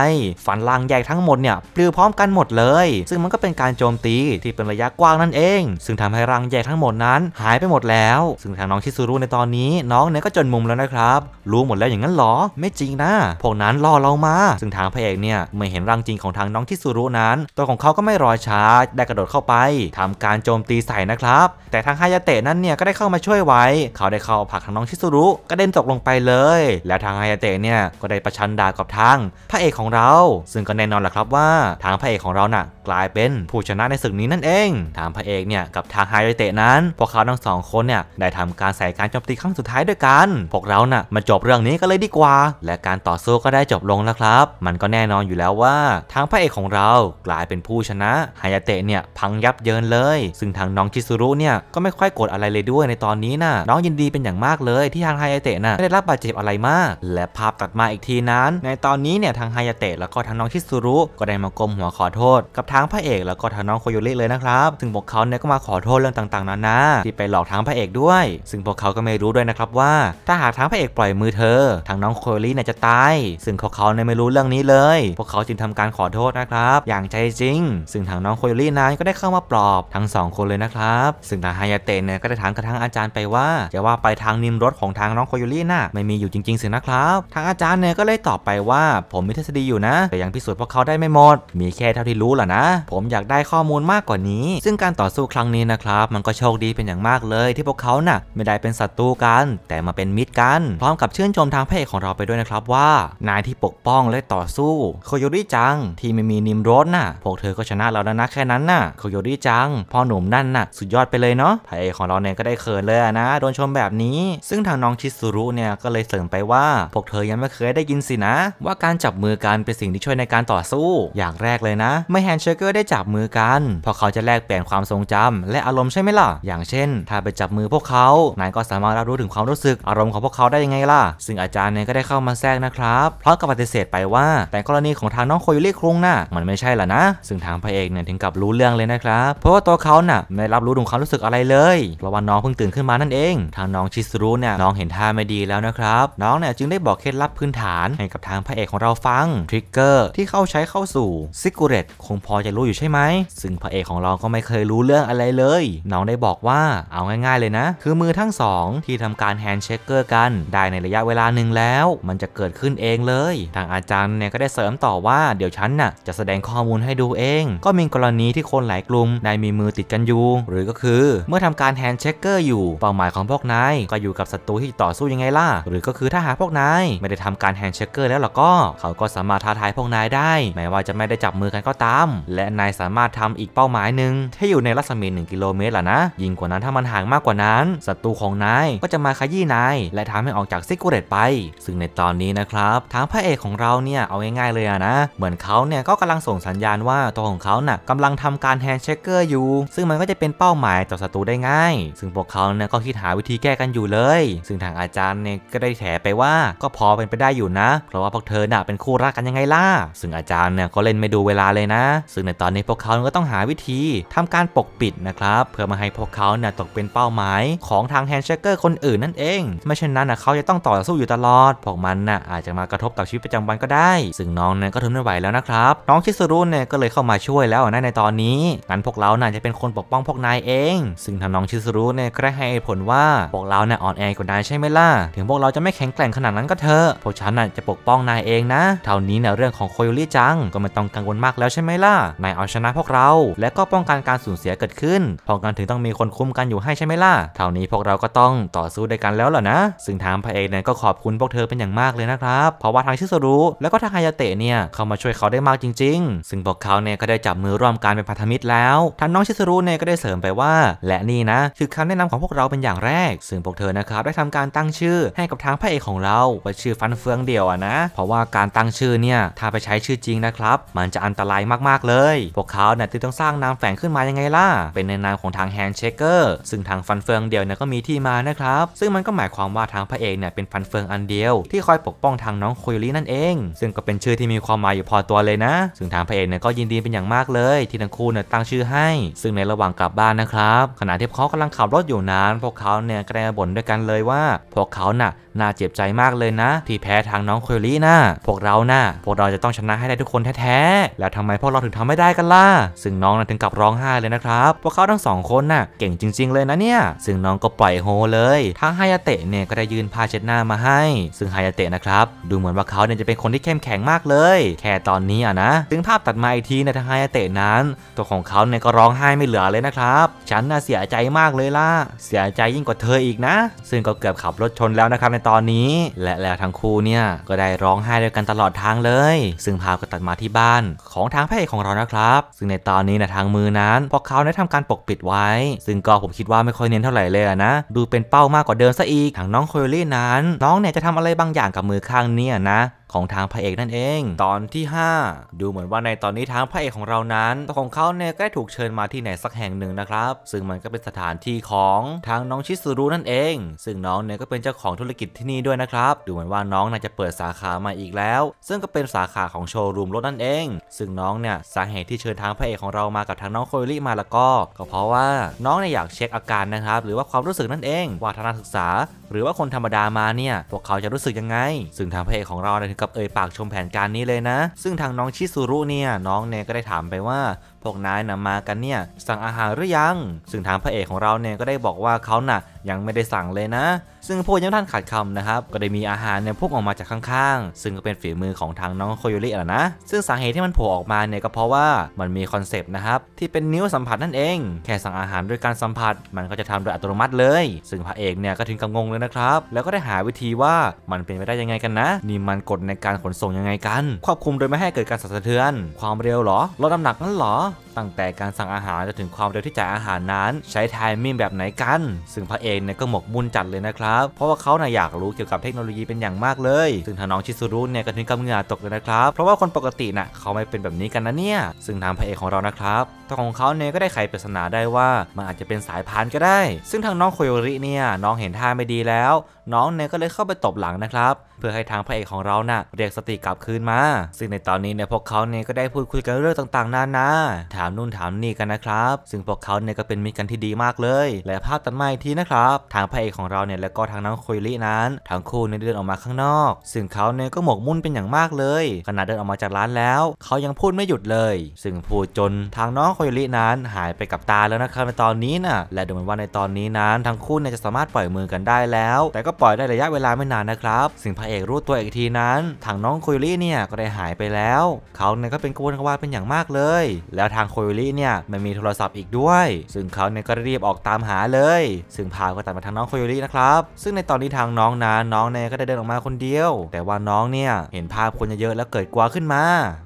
ฟันลางใหญ่ทั้งหมดเนี่ยปลิวพร้อมกันหมดเลย ซึ่งมันก็เป็นการโจมตีที่เป็นระยะกว้างนั่นเอง ซึ่งทำให้รังใหญ่ทั้งหมดนั้น หายไปหมดแล้ว ซึ่งทางน้องชิซูรุในตอนนี้ น้องเนี่ยก็จนมุมแล้วนะครับ รู้หมดแล้วอย่างนั้นหรอ ไม่จริงนะพวกนั้นล่อเรามาซึ่งทางพระเอกเนี่ยไม่เห็นร่างจริงของทางน้องที่สุรุนั้น ตัวของเขาก็ไม่รอช้าได้กระโดดเข้าไป ทำการโจมตีใส่นะครับ แต่ทางฮายาเตะนั้นเนี่ยก็ได้เข้ามาช่วยไว้ เขาได้เข้าผักทางน้องทิสุรุกระเด็นตกลงไปเลย และทางฮายาเตะเนี่ยก็ได้ประชันดากับทาง พระเอกของเรา ซึ่งก็แน่นอนแหละครับว่า ทางพระเอกของเราน่ะกลายเป็นผู้ชนะในศึกนี้นั่นเองทางพระเอกเนี่ยกับทางฮายาเตะนั้น พวกเขาทั้งสองคนเนี่ยได้ทำการใส่การโจมตีครั้งสุดท้ายด้วยกัน พวกเราน่ะมาจบเรื่องนี้กันเลยดีกว่า และการต่อสู้ก็ได้จบลงแล้วครับมันก็แน่นอนอยู่แล้วว่า ทางพระเอกของเรา กลายเป็นผู้ชนะฮายาเตะเนี่ย พังยับเยินเลย ซึ่งทางน้องชิซุรุเนี่ยก็ไม่ค่อยโกรธอะไรเลยด้วยในตอนนี้นะ่ะน้องยินดีเป็นอย่างมากเลย ที่ทางฮายาเตะน่ะไม่ได้รับบาดเจ็บอะไรมาก และภาพตัดมาอีกทีนั้น ในตอนนี้เนี่ยทางฮายาเตะแล้วก็ทางน้องชิซุรุก็ได้มาก้มหัวขอโทษ กับทางพระเอกแล้วก็ทางน้องโคโยริเลยนะครับซึ่งพวกเขาเนี่ยก็มาขอโทษเรื่องต่าง ๆนานาที่ไปหลอกทางพระเอกด้วย ซึ่งพวกเขาก็ไม่รู้ด้วยนะครับว่า ถ้าหากทางพระเอกปล่อยมือเธอ ทางน้องโคโยริเนี่ยจะตายซึ่งพวกเขาเนี่ยไม่รู้เรื่องนี้เลยพวกเขาจึงทำการขอโทษนะครับ อย่างใจจริง ซึ่งทางน้องโคโยรี่นั้นก็ได้เข้ามาปลอบทั้งสองคนเลยนะครับซึ่งทางฮายาเตะเนี่ยก็ได้ถามกระทางอาจารย์ไปว่าจะว่าไปทางนิมรถของทางน้องโคโยรี่น่ะไม่มีอยู่จริง ๆสินะครับ ทางอาจารย์เนี่ยก็เลยตอบไปว่า ผมมีทฤษฎีอยู่นะ แต่ยังพิสูจน์พวกเขาได้ไม่หมด มีแค่เท่าที่รู้แหละนะผมอยากได้ข้อมูลมากกว่านี้ ซึ่งการต่อสู้ครั้งนี้นะครับมันก็โชคดีเป็นอย่างมากเลย ที่พวกเขาน่ะไม่ได้เป็นศัตรูกัน แต่มาเป็นมิตรกัน พร้อมกับชื่นชมทางเพจของเราไปด้วยนะครับว่านายที่ปกป้องแลต่อสู้โคโยริจังที่ไม่มีนิมโรสน่ะพวกเธอก็ชนะเราแล้วนะแค่นั้นน่ะโคโยริจังพ่อหนุ่มนั่นน่ะสุดยอดไปเลยเนาะพระเอกของเราเนี่ยก็ได้เขินเลยนะโดนชมแบบนี้ ซึ่งทางน้องชิสุรุเนี่ยก็เลยเสริมไปว่า พวกเธอยังไม่เคยได้ยินสินะว่าการจับมือกันเป็นสิ่งที่ช่วยในการต่อสู้ อย่างแรกเลยนะไม่แฮนเชเกอร์ได้จับมือกันพอเขาจะแลกเปลี่ยนความทรงจำ และอารมณ์ใช่ไหมล่ะ อย่างเช่น ถ้าไปจับมือพวกเขานายก็สามารถรับรู้ถึงความรู้สึกอารมณ์ของพวกเขาได้ยังไงล่ะซึ่งอาจารย์เนี่ยก็ได้เข้ามาแทรกนะครับเพราะกับปฏิเสธไปว่าแต่กรณีของทางน้องโคยุริคุงนะ่ะมันไม่ใช่ละนะซึ่งทางพระเอกเนี่ยถึงกับรู้เรื่องเลยนะครับ เพราะว่าตัวเขาน่ะไม่รับรู้ถึงความรู้สึกอะไรเลยเพราะว่าน้องเพิ่งตื่นขึ้นมานั่นเอง ทางน้องชิสรุเนี่ยน้องเห็นท่าไม่ดีแล้วนะครับน้องเนี่ยจึงได้บอกเคล็ดลับพื้นฐานให้กับทางพระเอกของเราฟังทริกเกอร์ที่เข้าใช้เข้าสู่ซิกูเรตคงพอจะรู้อยู่ใช่ไหมซึ่งพระเอกของเราก็ไม่เคยรู้เรื่องอะไรเลย น้องได้บอกว่าเอาง่าย ๆเลยนะ คือมือทั้งสองที่ทำการแฮนด์เช็คเกอร์กันได้ในระยะเวลาหนึ่งแล้วมันจะเกิดขึ้นเองเลยทางอาจารันเนี่ยก็ได้เสริมต่อว่าเดี๋ยวฉันน่ะจะแสดงข้อมูลให้ดูเอง ก็มีกรณีที่คนหลายกลุ่มได้มีมือติดกันอยู่ หรือก็คือเมื่อทำการแฮนด์เช็คเกอร์อยู่เป้าหมายของพวกนายก็อยู่กับศัตรูที่ต่อสู้ยังไงล่ะ หรือก็คือถ้าหาพวกนายไม่ได้ทำการแฮนด์เช็คเกอร์แล้วล่ะก็เขาก็สามารถท้าทายพวกนายได้แม้ว่าจะไม่ได้จับมือกันก็ตาม และนายสามารถทำอีกเป้าหมายหนึ่งที่อยู่ในรัศมี1กิโลเมตรล่ะนะยิ่งกว่านั้นถ้ามันห่างมากกว่านั้นศัตรูของนายก็จะมาขยี้นายและทำให้ออกจากซิกูเรตไป ซึ่งในตอนนี้นะครับทางพระเอกของเราเนี่ยเอาง่ายๆ เลยอะนะ เหมือนเขาเนี่ยก็กำลังส่งสัญญาณว่า ตัวของเขาน่ะกำลังทำการแฮนด์เช็คเกอร์อยู่ ซึ่งมันก็จะเป็นเป้าหมายต่อศัตรูได้ง่าย ซึ่งพวกเขาเนี่ยก็คิดหาวิธีแก้กันอยู่เลย ซึ่งทางอาจารย์เนี่ยก็ได้แถไปว่าก็พอเป็นไปได้อยู่นะ เพราะว่าพวกเธอน่ะเป็นคู่รักกันยังไงล่ะ ซึ่งอาจารย์เนี่ยก็เล่นไม่ดูเวลาเลยนะ ซึ่งในตอนนี้พวกเขาก็ต้องหาวิธีทำการปกปิดนะครับเพื่อมาให้พวกเขาเนี่ยตกเป็นเป้าหมายของทางแฮนด์เช็คเกอร์คนอื่นนั่นเอง ไม่เช่นนั้นนะเขาจะต้องต่อสู้อยู่ตลอดพวกมันน่ะอาจจะมากระทบกับชีวิตประจำวันก็ได้ซึ่งน้องเนี่ยก็ทนไม่ไหวแล้วนะครับ น้องชิสรุเนี่ยก็เลยเข้ามาช่วยแล้วนะในตอนนี้งั้นพวกเราน่าจะเป็นคนปกป้องพวกนายเอง ซึ่งทางน้องชิสรุเนี่ยก็ได้ให้ผลว่าพวกเราเนี่ยอ่อนแอกว่านายใช่ไหมล่ะถึงพวกเราจะไม่แข็งแกร่งขนาดนั้นก็เถอะพวกฉันน่ะจะปกป้องนายเองนะ เท่านี้เนี่ยเรื่องของโคโยริจังก็ไม่ต้องกังวลมากแล้วใช่ไหมล่ะนายเอาชนะพวกเรา และก็ป้องกันการสูญเสียเกิดขึ้นพอกันถึงต้องมีคนคุ้มกันอยู่ให้ใช่ไหมล่ะเท่านี้พวกเราก็ต้องต่อสู้ด้วยกันแล้วล่ะนะซึ่งทางพระเอกเนี่ยก็ขอบคุณพวกเธอเป็นอย่างมากเลยนะครับเพราะว่าทางชิสรุแล้วก็ทางฮายาเตะเนี่ยเข้ามาช่วยเขาได้มากจริงๆ ซึ่งพวกเขาเนี่ยก็ได้จับมือร่วมการเป็นพันธมิตรแล้ว ทางน้องชิซรุเนี่ยก็ได้เสริมไปว่าและนี่นะคือคำแนะนำของพวกเราเป็นอย่างแรก ซึ่งพวกเธอนะครับได้ทำการตั้งชื่อให้กับทางพระเอกของเราว่าชื่อฟันเฟืองเดียวอะนะ เพราะว่าการตั้งชื่อเนี่ยถ้าไปใช้ชื่อจริงนะครับ มันจะอันตรายมากๆ เลย พวกเขาเนี่ยจึงต้องสร้างนามแฝงขึ้นมายังไงล่ะ เป็นในนามของทางแฮนด์เชคเกอร์ ซึ่งทางฟันเฟืองเดียวเนี่ยก็มีที่มานะครับ ซึ่งมันก็หมายความว่าทางพระเอกเนี่ยเป็นฟันเฟืองอันเดียวที่คอยปกป้องทางน้องคุยลี่นั่นเองซึ่งก็เป็นชื่อที่มีความหมายอยู่พอตัวเลยนะ ซึ่งทางพระเอกเนี่ยก็ยินดีเป็นอย่างมากเลย ที่ทั้งคู่เนี่ยตั้งชื่อให้ ซึ่งในระหว่างกลับบ้านนะครับ ขณะที่เขากำลังขับรถอยู่นั้น พวกเขาเนี่ยกระไดนบ่นด้วยกันเลยว่า พวกเขาน่ะน่าเจ็บใจมากเลยนะ ที่แพ้ทางน้องคคยลี่นะพวกเรานะ่ะพวกเราจะต้องชนะให้ได้ทุกคนแท้ๆแล้วทำไมพวกเราถึงทำไม่ได้กันล่ะซึ่งน้องนะถึงกับร้องไห้เลยนะครับพวกเขาทั้งสองคนนะ่ะเก่งจริง ๆ เลยนะเนี่ย ซึ่งน้องก็ปล่อยโฮเลยทางไฮยาเตะเนี่ยก็ได้ยืนพาเช็ดหน้ามาให้ ซึ่งไฮยาเตะนะครับ ดูเหมือนว่าเขาเนี่ยจะเป็นคนที่เข้มแข็งมากเลยแค่ตอนนี้อ่ะนะซึ่งภาพตัดมาอีกทีในทางไฮยาเตะนั้น ตัวของเขาเนี่ยก็ร้องไห้ไม่เหลือเลยนะครับ ฉันน่ะเสียใจมากเลยล่ะเสียใจยิ่งกว่าเธออีกนะ ซึ่งก็เกือบขับรถชนแล้วนะครับตอนนี้และแล้วทั้งคู่เนี่ยก็ได้ร้องไห้ด้วยกันตลอดทางเลย ซึ่งภาพก็ตัดมาที่บ้านของทางพระเอกของเรานะครับ ซึ่งในตอนนี้นะทางมือนั้น พวกเขาได้ทำการปกปิดไว้ ซึ่งก็ผมคิดว่าไม่ค่อยเน้นเท่าไหร่เลยนะ ดูเป็นเป้ามากกว่าเดิมซะอีกทางน้องโคลลี่นั้นน้องเนี่ยจะทำอะไรบางอย่างกับมือข้างเนี่ยนะของทางพระเอกนั่นเอง ตอนที่ 5 ดูเหมือนว่าในตอนนี้ทางพระเอกของเรานั้นตัวของเขาเนี่ยก็ได้ถูกเชิญมาที่ไหนสักแห่งหนึ่งนะครับ ซึ่งมันก็เป็นสถานที่ ของทางน้องชิสุรุนั่นเอง ซึ่งน้องเนี่ยก็เป็นเจ้าของธุรกิจที่นี่ด้วยนะครับ ดูเหมือนว่าน้อง น่าจะเปิดสาขาใหม่อีกแล้ว ซึ่งก็เป็นสาขาของโชว์รูมรถนั่นเอง ซึ่งน้องเนี่ยสาเหตุที่เชิญทางพระเอกของเรามากับทางน้องโคลี่มาแล้วก็ ก็เพราะว่าน้องเนี่ยอยากเช็คอาการนะครับ หรือว่าความรู้สึกนั่นเอง ว่าทางนักศึกษา หรือว่าคนธรรมดามาเนี่ย พวกเขาจะรู้สึกยังไง ซึ่งทางพระเอกของเราี่ยกับเอ่ยปากชมแผนการนี้เลยนะ ซึ่งทางน้องชิซูรุเนี่ย น้องเน่ก็ได้ถามไปว่าพวกนายนะมากันเนี่ยสั่งอาหารหรือยัง ซึ่งทางพระเอกของเราเนี่ยก็ได้บอกว่าเขานะ่ะยังไม่ได้สั่งเลยนะ ซึ่งพวกยังท่านขาดคำนะครับก็ได้มีอาหารเนี่ยพุ่งออกมาจากข้างๆ ซึ่งก็เป็นฝีมือของทางน้องโคโยริแหละนะ ซึ่งสาเหตุที่มันโผล่ออกมาเนี่ยก็เพราะว่ามันมีคอนเซปต์นะครับที่เป็นนิ้วสัมผัสนั่นเอง แค่สั่งอาหารด้วยการสัมผัส มันก็จะทำโดยอัตโนมัติเลย ซึ่งพระเอกเนี่ยก็ถึงกังงเลยนะครับ แล้วก็ได้หาวิธีว่ามันเป็นไปได้ยังไงกันนะนี่มันกฎในการขนส่งยังไงกัน ควบคุมโดยไม่ให้เกิดการสั่นสะเทือน ความเร็วหรอลดน้ำหนักนั่นหรอตั้งแต่การสั่งอาหารจนถึงความเร็วที่จ่ายอาหารนั้น ใช้ไทมิ่งแบบไหนกัน ซึ่งพระเอกเนี่ยก็หมกมุ่นจัดเลยนะครับ เพราะว่าเขาเนี่ยอยากรู้เกี่ยวกับเทคโนโลยีเป็นอย่างมากเลย ซึ่งทางน้องชิซูรุเนี่ยก็ถึงกับเหงื่อตกเลยนะครับ เพราะว่าคนปกติน่ะเขาไม่เป็นแบบนี้กันนะเนี่ย ซึ่งทางพระเอกของเรานะครับแต่ของเขาเนี่ยก็ได้ไขปริศนาได้ว่า มันอาจจะเป็นสายพันก็ได้ ซึ่งทางน้องโคโยริเนี่ยน้องเห็นท่าไม่ดีแล้ว น้องเนี่ยก็เลยเข้าไปตบหลังนะครับ เพื่อให้ทางพระเอกของเรานะ่ะเรียกสติกลับคืนมา ซึ่งในตอนนี้เนี่ยพวกเขาเนี่ยก็ได้พูดคุยกันเรื่องต่างๆนานาถามนู่นถามนี่กันนะครับ ซึ่งพวกเขาเนี่ยก็เป็นมิตรกันที่ดีมากเลย และภาพตัดมาอีกทีนะครับ ทางพระเอกของเราเนี่ยแล้วก็ทางน้องโคโยรินั้นทั้งคู่เนี่ยเดินออกมาข้างนอก ซึ่งเขาเนี่ยก็หมกมุ่นเป็นอย่างมากเลย ขณะเดินออกมาจากร้านแล้วเขายังพูดไม่หยุดเลย ซึ่งพูดจนทางน้องโคโยรินั้นหายไปกับตาแล้วนะครับในตอนนี้นะ่ะและดูเหมือนว่าในตอนนี้นั้นทั้งคู่เนี่ยจะสามารถปล่อยมือกันได้แล้ว แต่ก็ปล่อยได้ระยะเวลาไม่นานนะครับสิ่งพระเอกรู้ตัวอีกทีนั้น ทางน้องโคโยริเนี่ยก็ได้หายไปแล้ว เขาเนี่ยก็เป็นกวนกวาเป็นอย่างมากเลยแล้วทางโคโยริเนี่ยมันมีโทรศัพท์อีกด้วย ซึ่งเขาเนี่ยก็รีบออกตามหาเลย ซึ่งพาก็ตัดมาทางน้องโคโยรินะครับซึ่งในตอนนี้ทางน้องนั้นน้องเนี่ยก็ได้เดินออกมาคนเดียว แต่ว่าน้องเนี่ยเห็นภาพคนเยอะๆแล้วเกิดกลัวขึ้นมา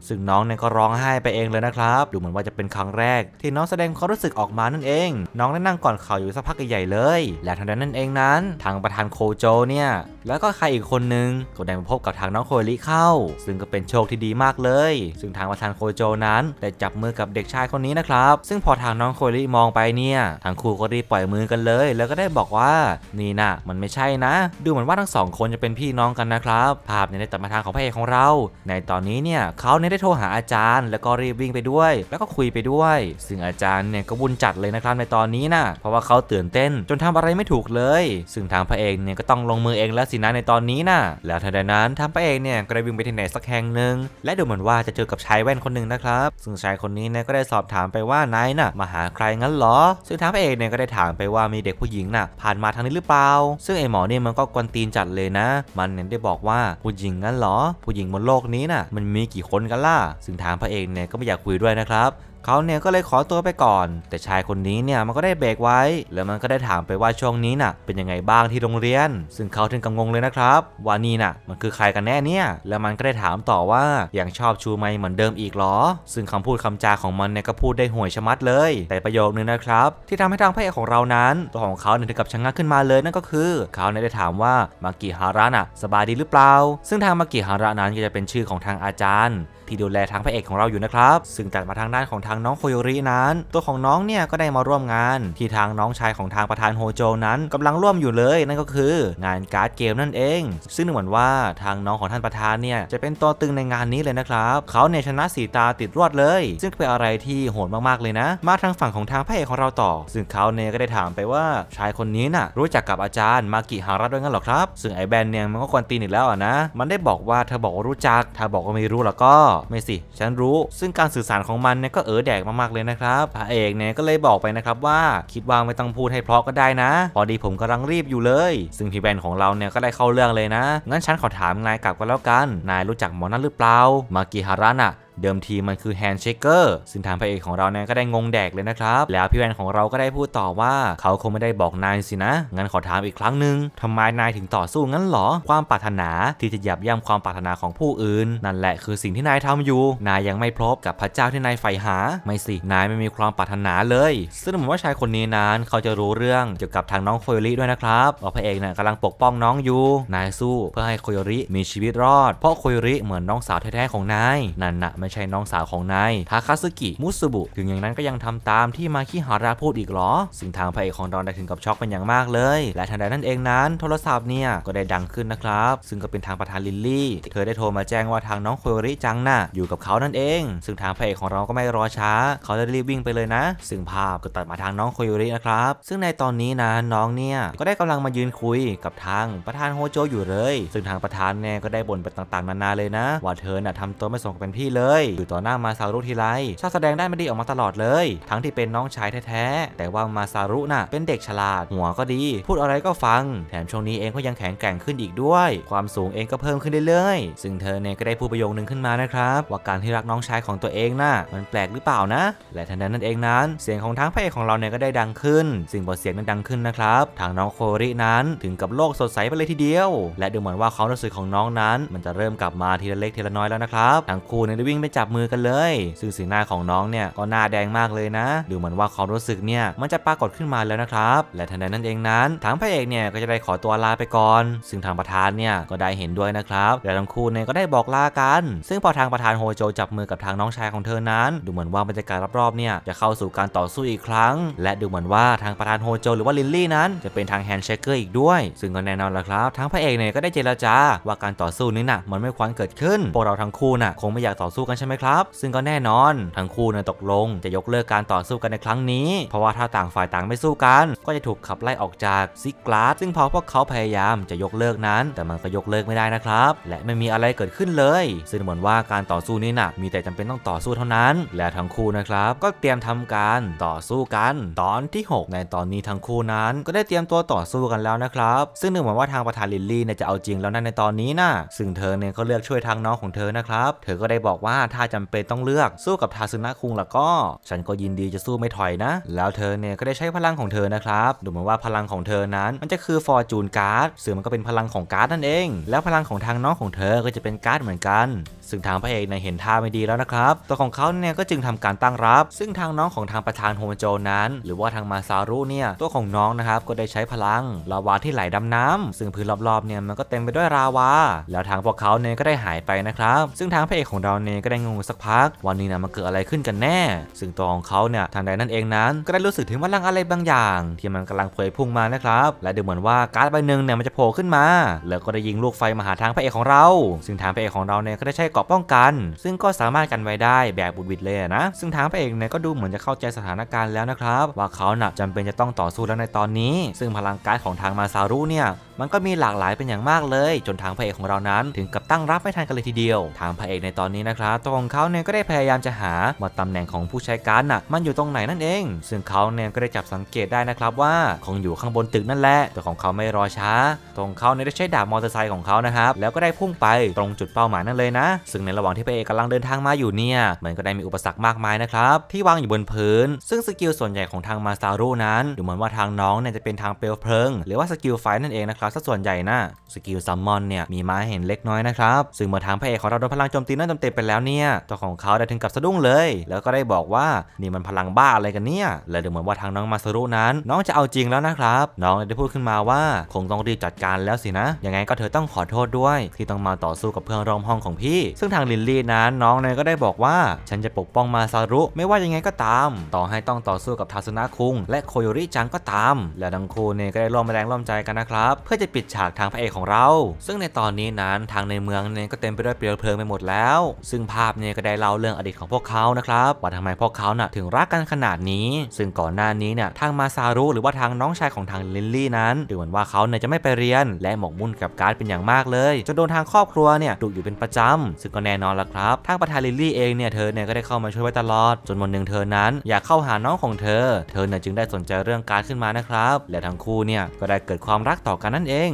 ซึ่งน้องเนี่ยก็ร้องไห้ไปเองเลยนะครับ ดูเหมือนว่าจะเป็นครั้งแรรกที่น้องแสดงความรู้สึกออกมานั่นเอง น้องได้นั่งก่อนเขาอยู่สักพักใหญ่เลย และทันั้นนั้นเองนั้น ทางประธานโคโจเนี่ย แล้วก็ใครอีกคนนึง ก็ได้มาพบกับทางน้องโคลิเข้า ซึ่งก็เป็นโชคที่ดีมากเลย ซึ่งทางประธานโคโจนั้น ได้จับมือกับเด็กชายคนนี้นะครับ ซึ่งพอทางน้องโคลิมองไปเนี่ยทางครูก็รีบปล่อยมือกันเลย แล้วก็ได้บอกว่า นี่นะ มันไม่ใช่นะ ดูเหมือนว่าทั้งสองคนจะเป็นพี่น้องกันนะครับ ภาพเนี่ยได้ตัดมาทางของพระเอกของเรา ในตอนนี้เนี่ยเขาเนี่ยได้โทรหาอาจารย์ แล้วก็รีบวิ่งไปด้วย แล้วก็คุยไปด้วยซึ่งอาจารย์เนี่ยก็วุ่นจัดเลยนะครับในตอนนี้นะเพราะว่าเขาตื่นเต้น จนทำอะไรไม่ถูกเลย ซึ่งทางพระเอกเนี่ยก็ต้องลงมือเองแล้วสินะในตอนนี้นะแล้วทันใดนั้นทางพระเอกเนี่ยก็ได้วิ่งไปที่ไหนสักแห่งหนึ่งและดูเหมือนว่าจะเจอกับชายแว่นคนหนึ่งนะครับ ซึ่งชายคนนี้เนี่ยก็ได้สอบถามไปว่านายน่ะมาหาใครงั้นหรอซึ่งทางพระเอกเนี่ยก็ได้ถามไปว่ามีเด็กผู้หญิงน่ะผ่านมาทางนี้หรือเปล่า ซึ่งไอหมอเนี่ยมันก็กวนตีนจัดเลยนะ มันเนี่ยได้บอกว่าผู้หญิงงั้นหรอ ผู้หญิงบนโลกนี้น่ะมันมีกี่คนกันล่ะซึ่งทางพระเอกเนี่ยก็ไม่อยากคุยด้วยนะครับเขาเนี่ยก็เลยขอตัวไปก่อน แต่ชายคนนี้เนี่ยมันก็ได้เบรกไว้ แล้วมันก็ได้ถามไปว่าช่วงนี้น่ะเป็นยังไงบ้างที่โรงเรียน ซึ่งเขาถึงกังงเลยนะครับว่านี่น่ะมันคือ ใครกันแน่เนี่ย แล้วมันก็ได้ถามต่อว่าอย่างชอบชูไม่เหมือนเดิมอีกหรอซึ่งคำพูดคำจาของมันเนี่ยก็พูดได้ห่วยชะมัดเลย แต่ประโยคนึงนะครับ ที่ทำให้ทางพระเอกของเรานั้นตัวของเขาเนี่ยถึงกับชะงักขึ้นมาเลยนั่นก็คือเขาเนี่ยได้ถามว่ามากิฮาระน่ะสบายดีหรือเปล่า ซึ่งทางมากิฮาระนั้นก็จะเป็นชื่อของทางอาจารย์ที่ดูแลทางพระเอกของเราอยู่นะครับ ซึ่งตัดมาทางด้านของทางน้องโคโยรินั้น ตัวของน้องเนี่ยก็ได้มาร่วมงาน ที่ทางน้องชายของทางประธานโฮโจ นั้นกำลังร่วมอยู่เลย นั่นก็คือ งานการ์ดเกมนั่นเอง ซึ่งเหมือนว่าทางน้องของท่านประธานเนี่ยจะเป็นตัวตึงในงานนี้เลยนะครับ เขาเนี่ยชนะสีตาติดรวดเลย ซึ่งเป็นอะไรที่โหดมากๆเลยนะ มาทางฝั่งของทางพระเอกของเราต่อ ซึ่งเขาเนี่ยก็ได้ถามไปว่าชายคนนี้น่ะรู้จักกับอาจารย์มากิฮาระด้วยงั้นหรอครับ ซึ่งไอแบนเนี่ยมันก็กวนตีนอีกแล้วอ่ะนะ มันได้บอกว่าเธอบอกว่ารู้จัก ถ้าบอกว่าไม่รู้แล้วก็ไม่สิฉันรู้ซึ่งการสื่อสารของมันเนี่ยก็เออแดกมากๆเลยนะครับพระเอกเนี่ยก็เลยบอกไปนะครับว่าคิดว่าไม่ต้องพูดให้เพราะก็ได้นะ พอดีผมกำลังรีบอยู่เลย ซึ่งพี่แบนของเราเนี่ยก็ได้เข้าเรื่องเลยนะ งั้นฉันขอถามนายกลับกันแล้วกัน นายรู้จักหมอนั่นหรือเปล่า มากิฮาระนอะเดิมทีมันคือแฮนด์เชคเกอร์ ซึ่งทางพระเอกของเราเนี่ยก็ได้งงแดกเลยนะครับ แล้วพี่แวนของเราก็ได้พูดต่อว่าเขาคงไม่ได้บอกนายสินะ งั้นขอถามอีกครั้งหนึ่งทำไมนายถึงต่อสู้งั้นหรอ ความปรารถนาที่จะหยับย่ำความปรารถนาของผู้อื่น นั่นแหละคือสิ่งที่นายทำอยู่ นายยังไม่พบกับพระเจ้าที่นายใฝ่หา ไม่สิ นายไม่มีความปรารถนาเลย ซึ่งผมว่าชายคนนี้นั้นเขาจะรู้เรื่องเกี่ยวกับทางน้องโคโยริด้วยนะครับว่าพระเอกเนี่ยกำลังปกป้องน้องอยู่ นายสู้ เพื่อให้โคโยริมีชีวิตรอดเพราะโคโยริเหมือนน้องสาวแท้ๆของนายนั่นนะไม่ใช่น้องสาวของนายทาคาซึกิมุสุบุถึงอย่างนั้นก็ยังทำตามที่มาคิฮาระพูดอีกหรอสิ่งทางพระเอกของดอนได้ถึงกับช็อกเป็นอย่างมากเลย และทันใดนั้นเองนั้น โทรศัพท์เนี่ยก็ได้ดังขึ้นนะครับ ซึ่งก็เป็นทางประธานลินลี่เธอได้โทรมาแจ้งว่าทางน้องโคยริจังน่ะอยู่กับเขานั่นเอง ซึ่งทางพระเอกของเราก็ไม่รอช้าเขาได้รีบวิ่งไปเลยนะ ซึ่งภาพก็ตัดมาทางน้องโคยรินะครับ ซึ่งในตอนนี้นะน้องเนี่ยก็ได้กำลังมายืนคุยกับทางประธานโฮโจอยู่เลย ซึ่งทางประธานเนี่ยก็ได้บ่นไปต่างๆนานาเลยนะ ว่าเธอน่ะทำตัวไม่สมกับเป็นพี่เลอยู่ต่อหน้ามาซารุทีไรชอบแสดงได้ไม่ดีออกมาตลอดเลย ทั้งที่เป็นน้องชายแท้ ๆ แต่ว่ามาซารุน่ะ เป็นเด็กฉลาด หัวก็ดี พูดอะไรก็ฟัง แถมช่วงนี้เองก็ยังแข็งแกร่งขึ้นอีกด้วย ความสูงเองก็เพิ่มขึ้นเรื่อยๆ ซึ่งเธอเนี่ยก็ได้พูดประโยคนึงขึ้นมานะครับ ว่าการที่รักน้องชายของตัวเองน่ะ มันแปลกหรือเปล่านะ และทันใดนั้นเองนั้นเสียงของทั้งพระเอกของเราเนี่ยก็ได้ดังขึ้นสิ่งบทเสียงนั้นดังขึ้นนะครับ ทางน้องโครินั้น ถึงกับโลกสดใสไปเลยทีเดียว และดูเหมือนว่าความรู้สึกของน้องนั้น มันจะเริ่มกลับมาทีละเล็กทีละน้อยแล้วนะครับทั้งคู่เนี่ยได้วิ่งไม่จับมือกันเลย ซึ่งสีหน้าของน้องเนี่ยก็หน้าแดงมากเลยนะ ดูเหมือนว่าความรู้สึกเนี่ยมันจะปรากฏขึ้นมาแล้วนะครับและทันใดนั้นเองนั้นทางพระเอกเนี่ยก็จะได้ขอตัวลาไปก่อนซึ่งทางประธานเนี่ยก็ได้เห็นด้วยนะครับและทั้งคู่เนี่ยก็ได้บอกลากัน ซึ่งพอทางประธานโฮโจ จับมือกับทางน้องชายของเธอนั้น ดูเหมือนว่าบรรยากาศรอบๆเนี่ยจะเข้าสู่การต่อสู้อีกครั้งและดูเหมือนว่าทางประธานโฮโจ หรือว่าลินลี่ นั้นจะเป็นทางแฮนด์เชคเกอร์อีกด้วย ซึ่งก็แน่นอนละครับทางพระเอกเนี่ยก็ได้เจรจาว่าการต่อสู้นี้นะ่ะมันไม่ควรเกิดขึ้นพวกเราทั้งคู่น่ะคงไม่อยากต่อสู้กักันใช่ไหมครับ ซึ่งก็แน่นอน ทั้งคู่เนี่ยตกลง จะยกเลิกการต่อสู้กันในครั้งนี้ เพราะว่าถ้าต่างฝ่ายต่างไม่สู้กัน ก็จะถูกขับไล่ออกจากซิกลาสซึ่งพอพวกเขาพยายามจะยกเลิกนั้น แต่มันก็ยกเลิกไม่ได้นะครับ และไม่มีอะไรเกิดขึ้นเลย ซึ่งเหมือนว่าการต่อสู้นี้นะ่ะมีแต่จำเป็นต้องต่อสู้เท่านั้น และทั้งคู่นะครับ ก็เตรียมทำการต่อสู้กัน ตอนที่ 6 ในตอนนี้ทั้งคู่นั้น ก็ได้เตรียมตัวต่อสู้กันแล้วนะครับ ซึ่งดูเหมือนว่าทางประธานลินลี่เนี่ยจะเอาจริงแล้วนั่นในตอนนี้นะซึ่งเธอเนี่ยก็เลือกช่วยทางน้องของเธอนะครับเธอก็ได้บอกว่าถ้าจำเป็นต้องเลือกสู้กับทาซึนะคุงแล้วก็ ฉันก็ยินดีจะสู้ไม่ถอยนะ แล้วเธอเนี่ยก็ได้ใช้พลังของเธอนะครับ ดูเหมือนว่าพลังของเธอนั้นมันจะคือฟอร์จูนการ์ดซึ่งมันก็เป็นพลังของการ์ดนั่นเอง แล้วพลังของทางน้องของเธอก็จะเป็นการ์ดเหมือนกันซึ่งทางพระเอกเนี่ยเห็นท่าไม่ดีแล้วนะครับ ตัวของเขาเนี่ยก็จึงทำการตั้งรับ ซึ่งทางน้องของทางประธานโฮมโจนั้น หรือว่าทางมาซารุเนี่ยตัวของน้องนะครับก็ได้ใช้พลังลาวาที่ไหลดำน้ำซึ่งพื้นรอบๆเนี่ยมันก็เต็มไปด้วยราวา แล้วทางพวกเขาเนี่ยก็ได้หายไปนะครับ ซึ่งทางพระเอกของเราเนี่ยก็ได้งงสักพัก วันนี้นะมันเกิดอะไรขึ้นกันแน่ ซึ่งตัวของเขาเนี่ยทางใดนั่นเองนั้น ก็ได้รู้สึกถึงพลังอะไรบางอย่าง ที่มันกำลังเผยพุ่งมานะครับ และดูเหมือนว่าการ์ดใบหนึ่งเนี่ยมันจะโผล่ขึ้นมา แล้วก็ได้ยิงลูกไฟมาหาทางพระเอกของเรา ซึ่งทางพระเอกของเราเนี่ยก็ได้ใช้เกาะป้องกัน ซึ่งก็สามารถกันไว้ได้แบบบุดวิดเลยนะ ซึ่งทางพระเอกเนี่ยก็ดูเหมือนจะเข้าใจสถานการณ์แล้วนะครับ ว่าเขาหนักจำเป็นจะต้องต่อสู้แล้วในตอนนี้ ซึ่งพลังการของทางมาซารุเนี่ยมันก็มีหลากหลายเป็นอย่างมากเลย จนทางพระเอกของเรานั้น ถึงกับตั้งรับไม่ทันกันเลยทีเดียว ทางพระเอกในตอนนี้นะครับตัวของเขาเนี่ยก็ได้พยายามจะหาว่าตำแหน่งของผู้ใช้การ์ดน่ะมันอยู่ตรงไหนนั่นเอง ซึ่งเขาเนี่ยก็ได้จับสังเกตได้นะครับ ว่าคงอยู่ข้างบนตึกนั่นแหละแต่ของเขาไม่รอช้า ตรงเขาเนี่ยได้ใช้ดาบมอเตอร์ไซค์ของเขานะครับแล้วก็ได้พุ่งไปตรงจุดเป้าหมายนั่นเลยนะซึ่งในระหว่างที่พระเอกกำลังเดินทางมาอยู่เนี่ยมันก็ได้มีอุปสรรคมากมายนะครับที่วางอยู่บนพื้น ซึ่งสกิลส่วนใหญ่ของทางมาซารุนั้นดูเหมือนว่าทางน้องเนี่ยจะเป็นทางเปลวเพลิงหรือว่าสกิลไฟนั่นเองนะครับซะส่วนใหญ่นะสกิลซัมมอนเนี่ยมีมาเห็นเล็กน้อยนะครับซึ่งเมื่อทางพระเอกของเราโดนพลังโจมตีนั่นจเต็มไปแล้วเนี่ยตัวของเขาได้ถึงกับสะดุ้งเลย แล้วก็ได้บอกว่านี่มันพลังบ้าอะไรกันเนี่ยและดูเหมือนว่าทางน้องมาซารุนั้น น้องจะเอาจริงแล้วนะครับน้องได้พูดขึ้นมาว่าคงต้องรีบจัดการแล้วสินะยังไงก็เธอต้องขอโทษด้วย ที่ต้องมาต่อสู้กับเพื่อนร่วมห้องของพี่ซึ่งทางลินลี่นั้น น้องเนยก็ได้บอกว่า ฉันจะปกป้องมาซารุไม่ว่ายังไงก็ตาม ต่อให้ต้องต่อสู้กับทาสุนะคุง และโคโยริจังก็ตาม และทั้งคู่เนี่ยก็ได้ร่วมแรงร่วมใจกันนะครับ เพื่อจะปิดฉากทางพระเอกของเรา ซึ่งในตอนนี้นั้นทางในเมืองเนี่ยก็เต็มไปด้วยเปลวเพลิงไปหมดแล้ว ซึ่งภาพเนี่ยก็ได้เล่าเรื่องอดีตของพวกเขานะครับว่าทำไมพวกเขาน่ะถึงรักกันขนาดนี้ ซึ่งก่อนหน้านี้เนี่ยทางมาซารุหรือว่าทางน้องชายของทางลินลี่นั้นดูเหมือนว่าเขาเนี่ยจะไม่ไปเรียน และหมกมุ่นกับการเป็นอย่างมากเลยจนโดนทางครอบครัวเนี่ยดุอยู่เป็นประจำึ่งก็แน่นอนละครับทางประธานลิลลี่เองเนี่ย เธอเนี่ย ก็ได้เข้ามาช่วยไว้ตลอด จนวันหนึ่งเธอนั้นอยากเข้าหาน้องของเธอ เธอเนี่ยจึงได้สนใจเรื่องการขึ้นมานะครับ และทั้งคู่เนี่ย ก็ได้เกิดความรักต่อกันนั่นเอง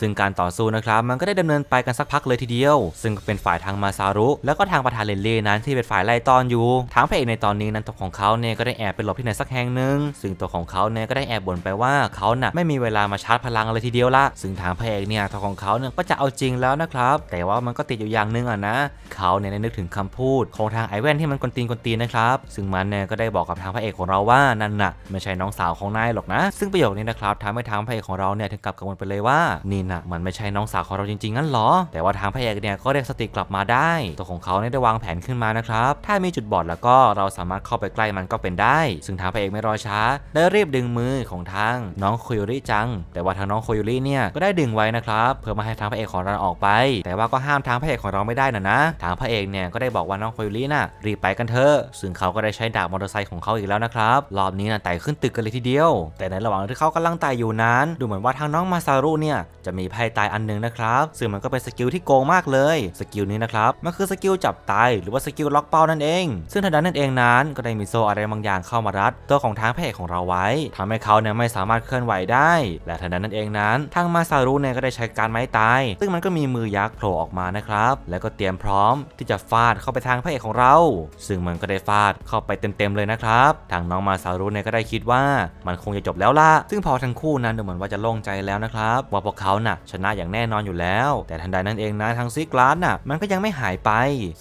ซึ่งการต่อสู้นะครับมันก็ได้ดำเนินไปกันสักพักเลยทีเดียว ซึ่งเป็นฝ่ายทางมาซารุ แล้วก็ทางประธานเลนเล่นั้นที่เป็นฝ่ายไล่ตอนอยู่ทางพระเอกในตอนนี้นั้นตัวของเขาเนี่ยก็ได้แอบไปหลบที่ไหนสักแห่งหนึ่งซึ่งตัวของเขาเนี่ยก็ได้แอบบ่นไปว่าเขาน่ะไม่มีเวลามาชาร์จพลังเลยทีเดียวละซึ่งทางพระเอกเนี่ยตัวของเขาเนี่ยก็จะเอาจริงแล้วนะครับแต่ว่ามันก็ติดอยู่อย่างนึงอ่ะนะเขาเนี่ยนึกถึงคำพูดของทางไอแวนที่มันกวนตีนกวนตีนนะครับ ซึ่งมันเนี่ยก็ได้บอกกับทางพระเอกของเราว่านั่นน่ะไม่ใช่น้องสาวของนายหรอกนะ ซึ่งประโยคนี้นะครับทำให้ทางพระเอกของเราเนี่ยถึงกับกังวลไปเลยว่านีนอะมันไม่ใช่น้องสาวของเราจริงๆงั้นหรอ แต่ว่าทางพระเอกเนี่ยก็เรียกสติกลับมาได้ ตัวของเขาได้วางแผนขึ้นมานะครับ ถ้ามีจุดบอดแล้วก็เราสามารถเข้าไปใกล้มันก็เป็นได้ ซึ่งทางพระเอกไม่รอช้าได้รีบดึงมือของทางน้องโคยุริจัง แต่ว่าทางน้องโคยุริเนี่ยก็ได้ดึงไว้นะครับเพื่อมาให้ทางพระเอกของเราออกไป แต่ว่าก็ห้ามทางพระเอกของเราไม่ได้นะนะ ทางพระเอกเนี่ยก็ได้บอกว่าน้องโคยุริน่ะรีบไปกันเถอะ ซึ่งเขาก็ได้ใช้ดาบมอเตอร์ไซค์ของเขาอีกแล้วนะครับ รอบนี้นะไต่ขึ้นตึกกันเลยทีเดียว แต่ในระหว่างที่เขากำลังไต่อยู่นั้น ดูเหมือนว่าทางน้องมาซารุเนี่ยจะมีไพ่ตายอันนึงนะครับ ซึ่งมันก็เป็นสกิลที่โกงมากเลยสกิลนี้นะครับมันคือสกิลจับตายหรือว่าสกิลล็อกเป้านั่นเอง ซึ่งทันใด้นนั่นเองนั้น ก็ได้มีโซอะไรบางอย่างเข้ามารัดตัวของทางพ่เอกของเราไว้ ทำให้เขาเนี่ยไม่สามารถเคลื่อนไหวได้และทันใด้นนั่นเองนั้นทางมาซารุเนี่ยก็ได้ใช้การไม้ตายซึ่งมันก็มีมือยักษ์โผล่ออกมานะครับแล้วก็เตรียมพร้อมที่จะฟาดเข้าไปทางพ่เอกของเรา ซึ่งมันก็ได้ฟาดเข้าไปเต็มๆเลยนะครับทางน้องมาซารุเนี่ยก็ได้คิดว่า มันคงจะจบแล้วล่ะซึ่งพอทั้งคู่นั้นดูเหมือนว่าจะโล่งใจแล้วนะครับว่าพวกเขาน่ะชนะอย่างแน่นอนอยู่แล้ว แต่ทันใดนั้นเองนะทางซิกลาสน่ะมันก็ยังไม่หายไป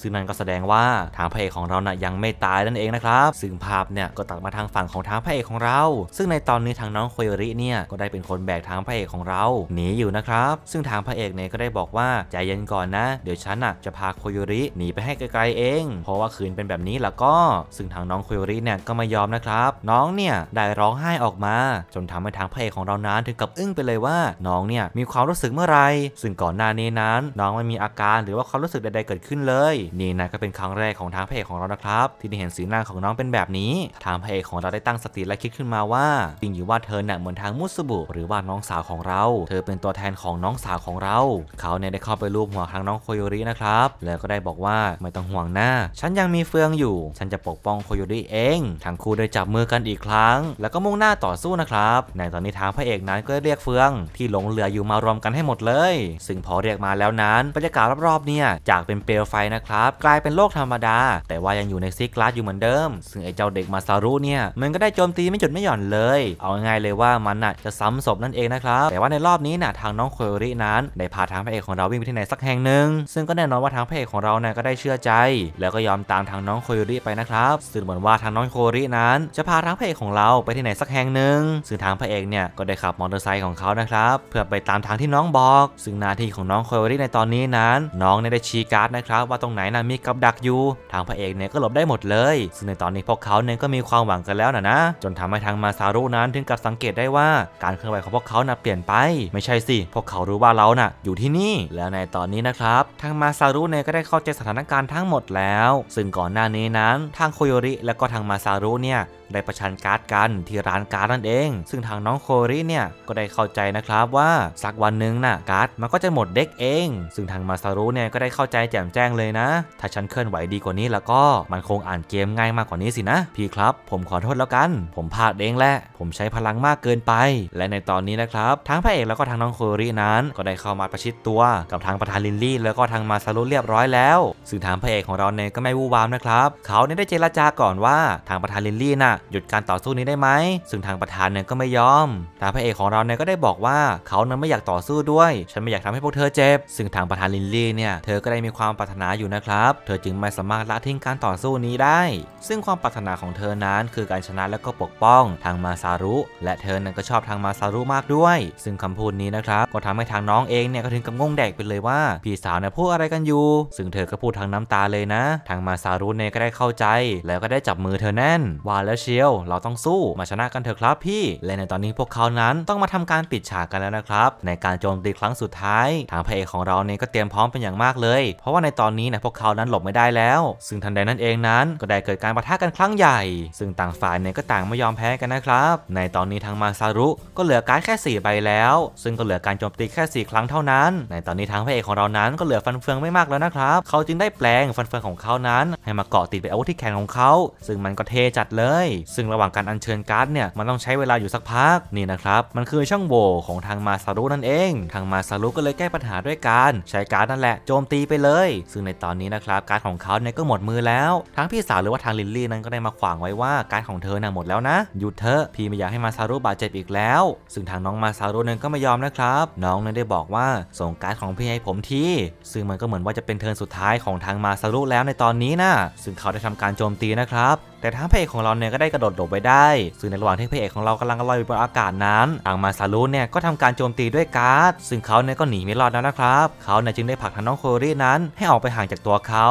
ซึ่งนั่นก็แสดงว่าทางพระเอกของเราน่ะยังไม่ตายนั่นเองนะครับ ซึ่งภาพเนี่ยก็ตัดมาทางฝั่งของทางพระเอกของเรา ซึ่งในตอนนี้ทางน้องโคยริเนี่ยก็ได้เป็นคนแบกทางพระเอกของเรา หนีอยู่นะครับ ซึ่งทางพระเอกเนี่ยก็ได้บอกว่าใจเย็นก่อนนะ เดี๋ยวฉันน่ะจะพาโคยริหนีไปให้ไกลๆเอง เพราะว่าคืนเป็นแบบนี้แล้วก็ซึ่งทางน้องโคยริเนี่ยก็ไม่ยอมนะครับ น้องเนี่ยได้ร้องไห้ออกมา จนทำให้ทางพระเอกของเรานั้นถึงกับอึ้งไปเลยว่าน้องเนี่ยมีความรู้สึกเมื่อไรซึ่งก่อนหน้านี้นั้น น้องไม่มีอาการหรือว่าความรู้สึกใดๆเกิดขึ้นเลย นี่นะก็เป็นครั้งแรกของทางพระเอกของเรานะครับ ที่ได้เห็นสีหน้าของน้องเป็นแบบนี้ ทางพระเอกของเราได้ตั้งสติและคิดขึ้นมาว่าจริงอยู่ว่าเธอเนี่ยเหมือนทางมุสบุหรือว่าน้องสาวของเรา เธอเป็นตัวแทนของน้องสาวของเรา เขาเนี่ยได้เข้าไปรูปหัวทางน้องโคโยรินะครับแล้วก็ได้บอกว่าไม่ต้องห่วงหน้าฉันยังมีเฟืองอยู่ ฉันจะปกป้องโคโยริเองทางคู่ได้จับมือกันอีกครั้ง แล้วก็มุ่งหน้าต่อสู้นะครับในตอนนี้ทางพระเอกนั้นก็เรียกเฟือง ที่หลงเหลืออยู่มาารวมกันให้หมดเลย ซึ่งพอเรียกมาแล้วนั้นบรรยากาศรอบๆเนี่ย จากเป็นเปลวไฟนะครับ กลายเป็นโลกธรรมดา แต่ว่ายังอยู่ในซิกลาสอยู่เหมือนเดิม ซึ่งไอ้เจ้าเด็กมาซารุเนี่ยมันก็ได้โจมตีไม่จุดไม่หย่อนเลย เอาง่ายๆเลยว่ามันน่ะจะซ้ำศพนั่นเองนะครับ แต่ว่าในรอบนี้น่ะทางน้องโครินั้น ได้พาทางพระเอกของเราวิ่งไปที่ไหนสักแห่งหนึ่งซึ่งก็แน่นอนว่าทางพระเอกของเราเนี่ยก็ได้เชื่อใจแล้วก็ยอมตามทางน้องโคริไปนะครับซึ่งเหมือนว่าทางน้องโครินั้น จะพาทางพระเอกของเราไปที่ไหนสักแห่งหนึ่งซึ่งทางพระเอกเนี่ยก็ได้ขับมอเตอร์ไซค์ของเขานะครับเพื่อไปตามทางางที่น้องบอก ซึ่งนาทีของน้องโคเวรี่ในตอนนี้นั้น น้องได้ชี้การ์ดนะครับ ว่าตรงไหนนะมีกับดักอยู่ทางพระเอกเนี่ยก็หลบได้หมดเลย ซึ่งในตอนนี้พวกเขาเนี่ยก็มีความหวังกันแล้วนะนะจนทำให้ทางมาซารุนั้น ถึงกับสังเกตได้ว่าการเคลื่อนไหวของพวกเขานะ่ะเปลี่ยนไปไม่ใช่สิพวกเขารู้ว่าเรานะ่ะอยู่ที่นี่ แล้วในตอนนี้นะครับทางมาซารุเนี่ยก็ได้เข้าใจสถานการณ์ทั้งหมดแล้ว ซึ่งก่อนหน้านี้นั้น ทางโคโยริและก็ทางมาซารุเนี่ยได้ประชันการ์ดกันที่ร้านการ์ดนั่นเอง ซึ่งทางน้องโคริเนี่ยก็ได้เข้าใจนะครับว่าสักวันหนึ่งนะ่ะการ์ดมันก็จะหมดเด็กเอง ซึ่งทางมาซารุเนี่ยก็ได้เข้าใจแจ่มแจ้งเลยนะ ถ้าฉันเคลื่อนไหวดีกว่านี้แล้วก็มันคงอ่านเกมง่ายมากกว่านี้สินะพี่ครับ ผมขอโทษแล้วกัน ผมพลาดเองแหละ ผมใช้พลังมากเกินไป และในตอนนี้นะครับ ทั้งพระเอกแล้วก็ทางน้องโครินั้น ก็ได้เข้ามาประชิดตัวกับทางประธานลินลี่ แล้วก็ทางมาซารุเรียบร้อยแล้ว ซึ่งทางพระเอกของเราเนี่ยก็ไม่วู่วามนะครับ เขาเนี่ยได้เจรจาก่อนว่า ทางประธานลินลี่น่ะหยุดการต่อสู้นี้ได้ไหม ซึ่งทางประธานเนี่ยก็ไม่ยอมแต่พระเอกของเราเนี่ยก็ได้บอกว่าเขานั้นไม่อยากต่อสู้ด้วย ฉันไม่อยากทำให้พวกเธอเจ็บ ซึ่งทางประธานลินลี่เนี่ยเธอก็ได้มีความปรารถนาอยู่นะครับ เธอจึงไม่สามารถละทิ้งการต่อสู้นี้ได้ ซึ่งความปรารถนาของเธอนั้น คือการชนะและก็ปกป้อง ทางมาซารุ และเธอนั้นก็ชอบทางมาซารุมากด้วย ซึ่งคำพูดนี้นะครับก็ทำให้ทางน้องเองเนี่ยก็ถึงกับงงแดกไปเลยว่าพี่สาวเนี่ยพูดอะไรกันอยู่ ซึ่งเธอก็พูดทางน้ำตาเลยนะ ทางมาซารุเนี่ยก็ได้เข้าใจแล้วก็ได้จับมือเธอแน่นว่าแล้วชียลเราต้องสู้มาชนะกันเถอะครับพี่ และในตอนนี้พวกเขานั้นต้องมาทำการปิดฉากกันแล้วนะครับในการโจมตีครั้งสุดท้าย ทางพระเอกของเราเนี่ยก็เตรียมพร้อมเป็นอย่างมากเลย เพราะว่าในตอนนี้นะพวกเขานั้นหลบไม่ได้แล้ว ซึ่งทันใดนั้นเองนั้นก็ได้เกิดการประทะกันครั้งใหญ่ ซึ่งต่างฝ่ายเนี่ยก็ต่างไม่ยอมแพ้กันนะครับ ในตอนนี้ทางมาซารุก็เหลือการแค่4ใบแล้วซึ่งก็เหลือการโจมตีแค่4ครั้งเท่านั้น ในตอนนี้ทางพระเอกของเรานั้นก็เหลือฟันเฟืองไม่มากแล้วนะครับ เขาจึงได้แปลงฟันเฟืองของเขานั้น ให้มาเกาะติดไปอาวุธที่แขนของเขา ซึ่งมันก็เทจัดเลยซึ่งระหว่างการอัญเชิญการ์ดเนี่ยมันต้องใช้เวลาอยู่สักพักนี่นะครับ มันคือช่องโหว่ของทางมาซารุนั่นเอง ทางมาซารุก็เลยแก้ปัญหาด้วยการ ใช้การ์ดนั่นแหละโจมตีไปเลย ซึ่งในตอนนี้นะครับการ์ดของเขาเนี่ยก็หมดมือแล้วทางพี่สาวหรือว่าทางลินลี่นั้นก็ได้มาขวางไว้ว่าการ์ดของเธอน่ะหมดแล้วนะ หยุดเถอะพี่ไม่อยากให้มาซารุบาดเจ็บอีกแล้ว ซึ่งทางน้องมาซารุนั้นก็ไม่ยอมนะครับ น้องนั้นได้บอกว่า ส่งการ์ดของพี่ให้ผมทีซึ่งมันก็เหมือนว่าจะเป็นเทิร์นสุดท้ายของทางมาซารุแล้วในตอนนี้นะซึ่งเขาได้ทำการโจมตีนะครับแต่ทั้งพระเอกของเราเนี่ยก็ได้กระโดดหลบไปได้ ซึ่งในระหว่างที่พระเอกของเรากำลังลอยอยู่บนอากาศนั้นทางมาซารุเนี่ยก็ทำการโจมตีด้วยการ์ด ซึ่งเขาเนี่ยก็หนีไม่รอดแล้วนะครับ เขาเนี่ยจึงได้ผลักทางน้องโครี่นั้นให้ออกไปห่างจากตัวเขา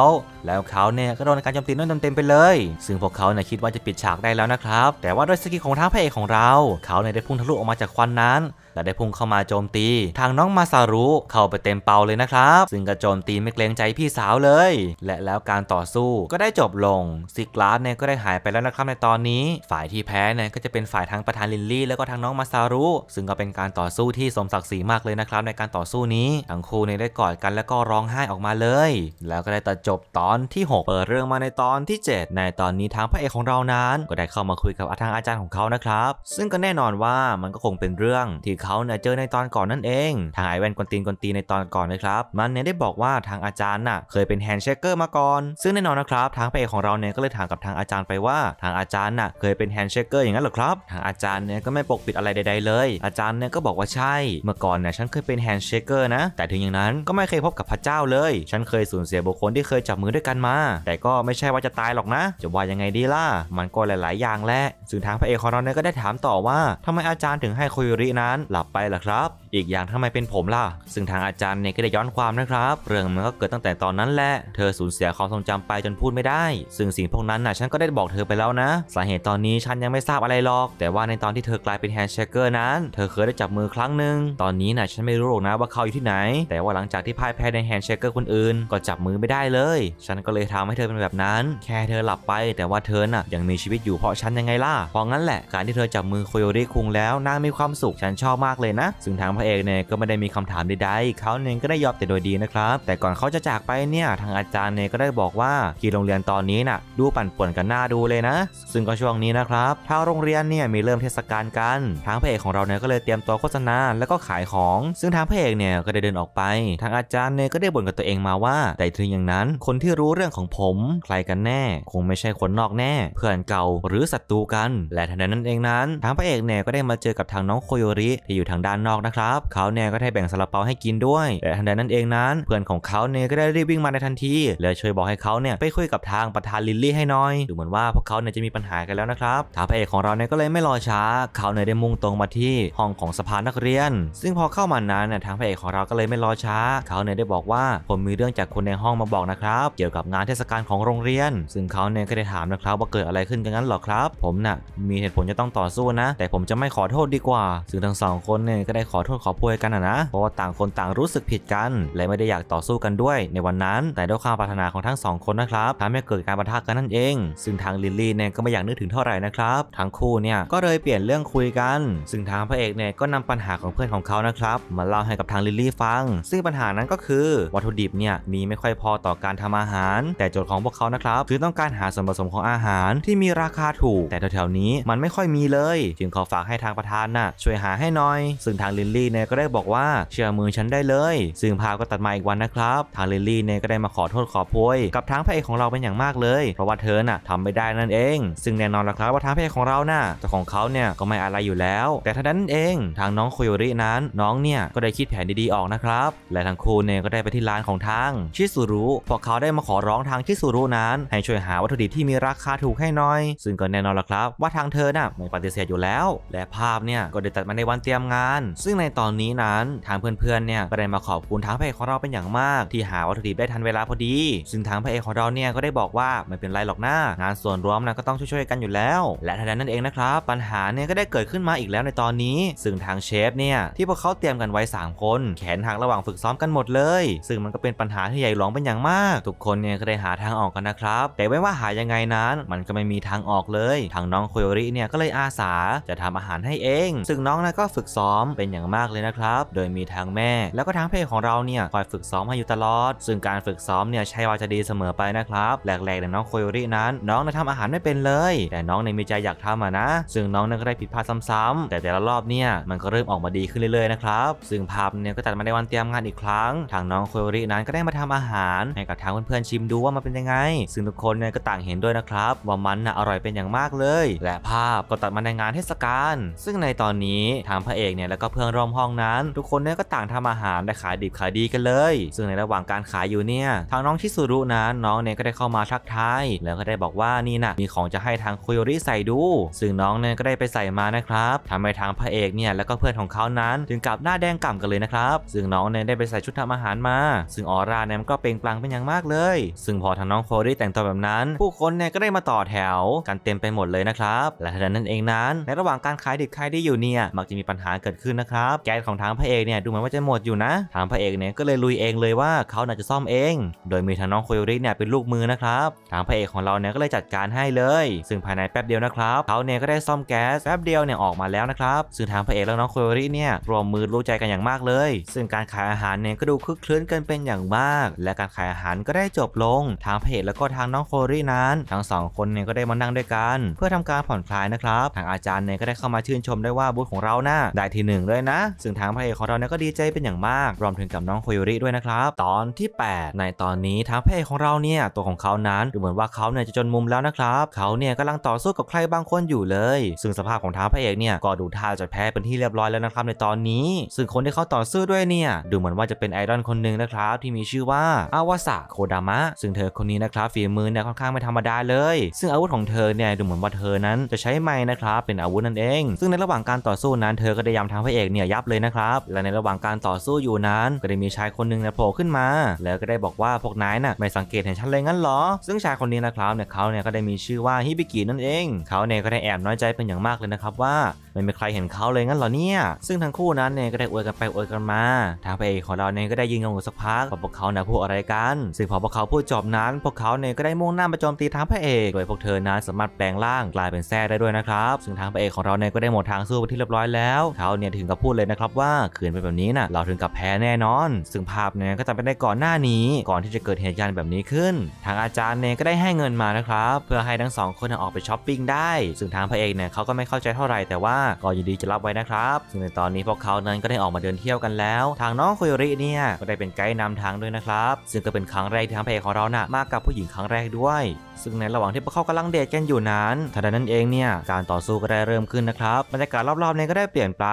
แล้วเขาเนี่ยก็โดนการโจมตีนั่นเต็มๆไปเลย ซึ่งพวกเขาเนี่ยคิดว่าจะปิดฉากได้แล้วนะครับ แต่ว่าด้วยสกิลของท้าพระเอกของเรา เขาเนี่ยได้พุ่งทะลุออกมาจากควันนั้น และได้พุ่งเข้ามาโจมตี ทางน้องมาซารุเข้าไปเต็มเป่าเลยนะครับ ซึ่งก็โจมตีไม่เกรงใจพี่สาวเลย และแล้วการต่อสู้ก็ได้จบลงซิกลาสเนี่ยก็ได้หายไปแล้วนะครับ ในตอนนี้ ฝ่ายที่แพ้เนี่ยก็จะเป็นฝ่ายทางประธานลินลี่แล้วก็ทางน้องมาซารุ ซึ่งก็เป็นการต่อสู้ที่สมศักดิ์ศรีมากเลยนะครับในการต่อสู้นี้ ทั้งคู่เนี่ยได้กอดกันแล้วก็ร้องไห้ออกมาเลย แล้วก็ได้ตัดจบตอนอนที่ 6 เปิดเรื่องมาในตอนที่ 7 ในตอนนี้ทางพระเอกของเรานั้น ก็ได้เข้ามาคุยกับทางอาจารย์ของเขานะครับ ซึ่งก็แน่นอนว่ามันก็คงเป็นเรื่องที่เขาเนี่ยเจอในตอนก่อนนั่นเอง ทางไอแวนกวนตีนกวนตีในตอนก่อนนะครับมันเนี่ยได้บอกว่าทางอาจารย์น่ะเคยเป็นแฮนด์เชคเกอร์มาก่อนซึ่งแน่นอนนะครับทางพระเอกของเราเนี่ยก็เลยถามกับทางอาจารย์ไปว่า ทางอาจารย์น่ะเคยเป็นแฮนด์เชคเกอร์อย่างนั้นหรอครับ ทางอาจารย์เนี่ยก็ไม่ปกปิดอะไรใดๆเลยอาจารย์เนี่ยก็บอกว่าใช่เมื่อก่อนเนี่ยฉันเคยเป็นแฮนด์เชคเกอร์นะแต่ถึงอย่างนั้นก็ไม่เคยพบกับพระเจ้าเลย ฉันเคยสูญเสียบุคคลที่เคยจับมือด้วยยกันมา แต่ก็ไม่ใช่ว่าจะตายหรอกนะ จะว่ายังไงดีล่ะ มันก็หลายๆ อย่างแหละซึ่งทางพระเอกของเราเนี่ยก็ได้ถามต่อว่า ทำไมอาจารย์ถึงให้โคโยรินั้น หลับไปล่ะครับอีกอย่างทำไมเป็นผมล่ะ ซึ่งทางอาจารย์เนี่ยก็ได้ย้อนความนะครับ เรื่องมันก็เกิดตั้งแต่ตอนนั้นแหละ เธอสูญเสียความทรงจำไปจนพูดไม่ได้ซึ่งสิ่งพวกนั้นน่ะฉันก็ได้บอกเธอไปแล้วนะ สาเหตุตอนนี้ฉันยังไม่ทราบอะไรหรอก แต่ว่าในตอนที่เธอกลายเป็นแฮนด์เชคเกอร์นั้น เธอเคยได้จับมือครั้งหนึ่งตอนนี้น่ะฉันไม่รู้หรอกนะว่าเขาอยู่ที่ไหน แต่ว่าหลังจากที่พ่ายแพ้ในแฮนด์เชคเกอร์คนอื่นก็จับมือไม่ได้เลย ฉันก็เลยทำให้เธอเป็นแบบนั้น แค่เธอหลับไปแต่ว่าเธอน่ะยังมีชีวิตอยู่เพราะฉันยังไงล่ะเพราะงั้นแหละการที่เธอจับมือโคโยริคุงแล้วน่ามีความสุขฉันชอบมากเลยนะซึ่งทางพระเอกเนี่ยก็ไม่ได้มีคำถามใดๆเขาเนี่ยก็ได้ยอมแต่โดยดีนะครับ แต่ก่อนเขาจะจากไปเนี่ยทางอาจารย์เนี่ยก็ได้บอกว่าที่โรงเรียนตอนนี้น่ะดูปั่นป่วนกันหน้าดูเลยนะ ซึ่งก็ช่วงนี้นะครับทางโรงเรียนเนี่ยมีเริ่มเทศกาลกันทางพระเอกของเราเนี่ยก็เลยเตรียมตัวโฆษณาแล้วก็ขายของซึ่งทางพระเอกเนี่ยก็ได้เดินออกไปทางอาจารย์เนี่ยก็ได้บ่นกับตัวเองมาว่า แต่ถึงอย่างนั้นคนที่รู้เรื่องของผม ใครกันแน่ คงไม่ใช่คนนอกแน่ เพื่อนเก่าหรือศัตรูกัน และทันใดนั้นเองนั้น ทางพระเอกเนี่ยก็ได้มาเจอกับทางน้องโคโยริที่อยู่ทางด้านนอกนะครับเขาเนี่ยก็ได้แบ่งซาลาเปาให้กินด้วย แต่ทันใดนั้นเองนั้น เพื่อนของเขาเนี่ยก็ได้รีบวิ่งมาในทันทีและช่วยบอกให้เขาเนี่ยไปคุยกับทางประธานลิลลี่ให้หน่อยดูเหมือนว่าพวกเขาเนี่ยจะมีปัญหากันแล้วนะครับทางพระเอกของเราเนี่ยก็เลยไม่รอช้า เขาเนี่ยได้มุ่งตรงมาที่ห้องของสภานักเรียน ซึ่งพอเข้ามานั้นเนทางพระเอกของเราก็เลยไม่รอช้า เขาเนี่ยได้บอกว่า ผมมีเรื่องจากคนในห้องมาบอกนะครับ เกี่ยวกับงานเทศกาลของโรงเรียน ซึ่งเขาเนี่ยก็ได้ถามนะครับว่าเกิดอะไรขึ้นกันนั้นหรอครับ ผมน่ะมีเหตุผลจะต้องต่อสู้นะ แต่ผมจะไม่ขอโทษดีกว่าซึ่งทั้งสองคนเนี่ยก็ได้ขอโทษขอโพยกันนะนะเพราะว่าต่างคนต่างรู้สึกผิดกัน และไม่ได้อยากต่อสู้กันด้วย ในวันนั้นแต่ด้วยความปรารถนาของทั้งสองคนนะครับทำให้เกิดการปะทะกันนั่นเอง ซึ่งทางลิลลี่เนี่ยก็ไม่อยากนึกถึงเท่าไหร่นะครับทั้งคู่เนี่ยก็เลยเปลี่ยนเรื่องคุยกัน ซึ่งทางพระเอกเนี่ยก็นำปัญหาของเพื่อนของเขานะครับมาเล่าให้กับทางลิลลี่ฟัง ซึ่งปัญหานั้นก็คือ วัตถุดิบเนี่ยมีไม่ค่อยพอต่อการทำอาหาร แต่โจทย์ของพวกเขานะครับคือต้องการหาส่วนผสมของอาหารที่มีราคาถูก แต่แถวๆนี้มันไม่ค่อยมีเลยจึงขอฝากให้ทางประธานน่ะช่วยหาให้หน่อย ซึ่งทางลิลลี่เนี่ยก็ได้บอกว่าเชื่อมือฉันได้เลย ซึ่งภาพก็ตัดมาอีกวันนะครับ ทางลิลลี่เนี่ยก็ได้มาขอโทษขอโพย กับทางพระเอกของเราเป็นอย่างมากเลย เพราะว่าเธอน่ะทำไม่ได้นั่นเองซึ่งแน่นอนแล้วครับว่าทางพระเอกของเราน่ะแต่ของเขาเนี่ยก็ไม่อะไรอยู่แล้ว แต่ท่านั้นเอง ทางน้องโคโยรินั้น น้องเนี่ยก็ได้คิดแผนดีๆออกนะครับ และทางคูเนี่ยก็ได้ไปที่ร้านของทางชิสุรุพอเขาได้มาขอร้องทางชิสุรุนั้น ให้ช่วยหาวัตถุดิบที่มีราคาถูกให้หน่อยซึ่งก็แน่นอนแล้วครับว่าทางเธอน่ะไม่ปฏิเสธอยู่แล้วและภาพเนี่ยก็ได้ตัดมาในวันเตรียมงาน ซึ่งในตอนนี้นั้นทางเพื่อนๆเนี่ยก็ได้มาขอบคุณทางพระเอกของเราเป็นอย่างมากที่หาวัตถุดิบได้ทันเวลาพอดี ซึ่งทางพระเอกของเราเนี่ยก็ได้บอกว่าไม่เป็นไรหรอกนะงานส่วนรวมนะก็ต้องช่วยๆกันอยู่แล้ว และทันใดนั้นเองนะครับปัญหาเนี่ยก็ได้เกิดขึ้นมาอีกแล้วในตอนนี้ ซึ่งทางเชฟเนี่ยที่พวกเขาเตรียมกันไว้3คน แขนหักระหว่างฝึกซ้อมกันหมดเลย ซึ่งมันก็เป็นปัญหาที่ใหญ่หลวงเป็นอย่างมากทุกคนเนี่ยก็ได้หาทางออกกันนะครับ แต่ไม่ว่าหายังไงนั้น มันก็ไม่มีทางออกเลย ทางน้องโคโยริเนี่ยก็เลยอาสาจะทำอาหารให้เอง ซึ่งน้องนะก็ฝึกซ้อมเป็นอย่างมากากเลยนะครับ โดยมีทางแม่แล้วก็ทางเพศของเราเนี่ยคอยฝึกซ้อมให้อยู่ตลอด ซึ่งการฝึกซ้อมเนี่ยใช่ว่าจะดีเสมอไปนะครับแหลกๆอย่างน้องโคโยรินั้น น้องนะทำอาหารไม่เป็นเลย แต่น้องในมีใจอยากทำอ่ะนะ ซึ่งน้องนั้นก็ได้ผิดพลาดซ้ำๆแต่แต่ละรอบเนี่ยมันก็เริ่มออกมาดีขึ้นเรื่อยๆนะครับ ซึ่งภาพเนี่ยก็ตัดมาในวันเตรียมงานอีกครั้ง ทางน้องโคโยรินั้นก็ได้มาทำอาหาร ให้กับทางเพื่อนๆชิมดูว่ามันเป็นยังไง ซึ่งทุกคนเนี่ยก็ต่างเห็นด้วยนะครับว่ามันน่ะอร่อยเป็นอย่างมากเลยและภาพก็ตัดมาในงานเทศกาลซึ่งในตอนนี้ทางพระเอกเนี่ยแล้วก็เพื่อนร่วมห้องนั้นทุกคนเนี่ยก็ต่างทำอาหารและขายดิบขายดีกันเลย ซึ่งในระหว่างการขายอยู่เนี่ย ทางน้องชิสุรุนั้นน้องเนี่ยก็ได้เข้ามาทักทาย แล้วก็ได้บอกว่านี่นะมีของจะให้ทางคุยริใส่ดู ซึ่งน้องเนี่ยก็ได้ไปใส่มานะครับ ทำให้ทางพระเอกเนี่ยแล้วก็เพื่อนของเขานั้นถึงกับหน้าแดงก่ำกันเลยนะครับ ซึ่งน้องเนี่ยได้ไปใส่ชุดทำอาหารมา ซึ่งออร่าเนี่ยมันก็เปล่งปลั่งเป็นอย่างมากเลย ซึ่งพอทางน้องโคริแต่งตัวแบบนั้น ผู้คนเนี่ยก็ได้มาต่อแถว กันเต็มไปหมดเลยนะครับ และทันนั้นเองนั้น ในระหว่างการขายดิบขายดีอยู่เนี่ยมักจะมีปัญหาเกิดขึ้นนะครับแก๊สของทางพระเอกเนี่ยดูเหมือนว่าจะหมดอยู่นะ ทางพระเอกเนี่ยก็เลยลุยเองเลยว่าเขาน่าจะซ่อมเอง โดยมีทางน้องโคโยริเนี่ยเป็นลูกมือนะครับ ทางพระเอกของเราเนี่ยก็เลยจัดการให้เลย ซึ่งภายในแป๊บเดียวนะครับเขาเนี่ยก็ได้ซ่อมแก๊สแป๊บเดียวเนี่ยออกมาแล้วนะครับซึ่งทางพระเอกและน้องโคโยริเนี่ยรวมมือรู้ใจกันอย่างมากเลย ซึ่งการขายอาหารเนี่ยก็ดูคึกคลื้นกันเป็นอย่างมาก และการขายอาหารก็ได้จบลง ทางพระเอกแล้วก็ทางน้องโคโยรินั้นทั้งสองคนเนี่ยก็ได้มานั่งด้วยกันเพื่อทำการผ่อนคลายนะครับ ทางอาจารย์เนี่ยก็ได้เข้ามาชื่นชมได้ว่าบตรของเราน้าได้ที่1เลยนะซึ่งทางพระเอกของเราเนี่ยก็ดีใจเป็นอย่างมากรวมถึงกับน้องโคโยริด้วยนะครับ ตอนที่ 8 ในตอนนี้ทางพระเอกของเราเนี่ยตัวของเขานั้น ดูเหมือนว่าเขาเนี่ยจะจนมุมแล้วนะครับเขาเนี่ยกำลังต่อสู้กับใครบางคนอยู่เลย ซึ่งสภาพของทางพระเอกเนี่ยก็ดูท่าจะแพ้เป็นที่เรียบร้อยแล้วนะครับ ในตอนนี้ ซึ่งคนที่เขาต่อสู้ด้วยเนี่ยดูเหมือนว่าจะเป็นไอดอลคนหนึ่งนะครับ ที่มีชื่อว่าอาวาสะโคดามะซึ่งเธอคนนี้นะครับฝีมือเนี่ยค่อนข้างไม่ธรรมดาเลย ซึ่งอาวุธของเธอเนี่ยดูเหมือนว่าเธอนั้นจะใช้ไม้นะครับเป็นอาวุธนั่นเอง ซึ่งในระหว่างการต่อสู้นั้นเธอก็ได้ยำทางพระเอกเนี่ยยับเลยนะครับ และในระหว่างการต่อสู้อยู่นั้นก็ได้มีชายคนหนึ่งนะโผล่ขึ้นมา แล้วก็ได้บอกว่าพวกนายน่ะไม่สังเกตเห็นฉันเลยงั้นหรอ ซึ่งชายคนนี้นะครับเนี่ยเขาเนี่ยก็ได้มีชื่อว่าฮิบิกินั่นเอง เขาเนี่ยก็ได้แอบน้อยใจเป็นอย่างมากเลยนะครับว่าไม่มีใครเห็นเขาเลยงั้นเหรอเนี่ย ซึ่งทั้งคู่นั้นเนี่ยก็ได้อวยกันไปอวยกันมา ทางพระเอกของเราเนี่ยก็ได้ยินงงสักพักพวกเขาเนี่ยพูดอะไรกันซึ่งพอพวกเขาพูดจบนั้นพวกเขาเนี่ยก็ได้มุ่งหน้าไปโจมตีทางพระเอกโดยพวกเธอนั้นสามารถแปลงร่างกลายเป็นแซ่ได้ด้วยนะครับ ซึ่งทางพระเอกของเราเนี่ยก็ได้หมดทางสู้ไปที่เรียบร้อยแล้วเขาเนี่ยถึงกับพูดเลยนะครับว่าขืนไปแบบนี้น่ะเราถึงกับแพ้แน่นอนซึ่งภาพเนี่ยก็จะเป็นได้ก่อนหน้านี้ก่อนที่จะเกิดเหตุการณ์แบบนี้ขึ้น ทางอาจารย์เนี่ยก็ได้ให้เงินมานะครับเพื่อให้ทั้งสองคนออกไปช้อปปิ้งได้ซึ่งทางพระเอกเนี่ยเขาก็ไม่เข้าใจเท่าไหร่แต่ว่าากก็ยินดีจะรับไว้นะครับซึ่งในตอนนี้พวกเขานั้นก็ได้ออกมาเดินเที่ยวกันแล้ว ทางน้องโคโยริเนี่ยก็ได้เป็นไกด์นำทางด้วยนะครับ ซึ่งก็เป็นครั้งแรกที่ทางเพกของเรานะ่ะมากับผู้หญิงครั้งแรกด้วย ซึ่งในระหว่างที่พวกเขากำลังเดทกันอยู่นั้นทันใดนั้นเองเนี่ยการต่อสู้ก็ได้เริ่มขึ้นนะครับบรรยากาศรอบๆเนี่ย ก็ได้เปลี่ยนไป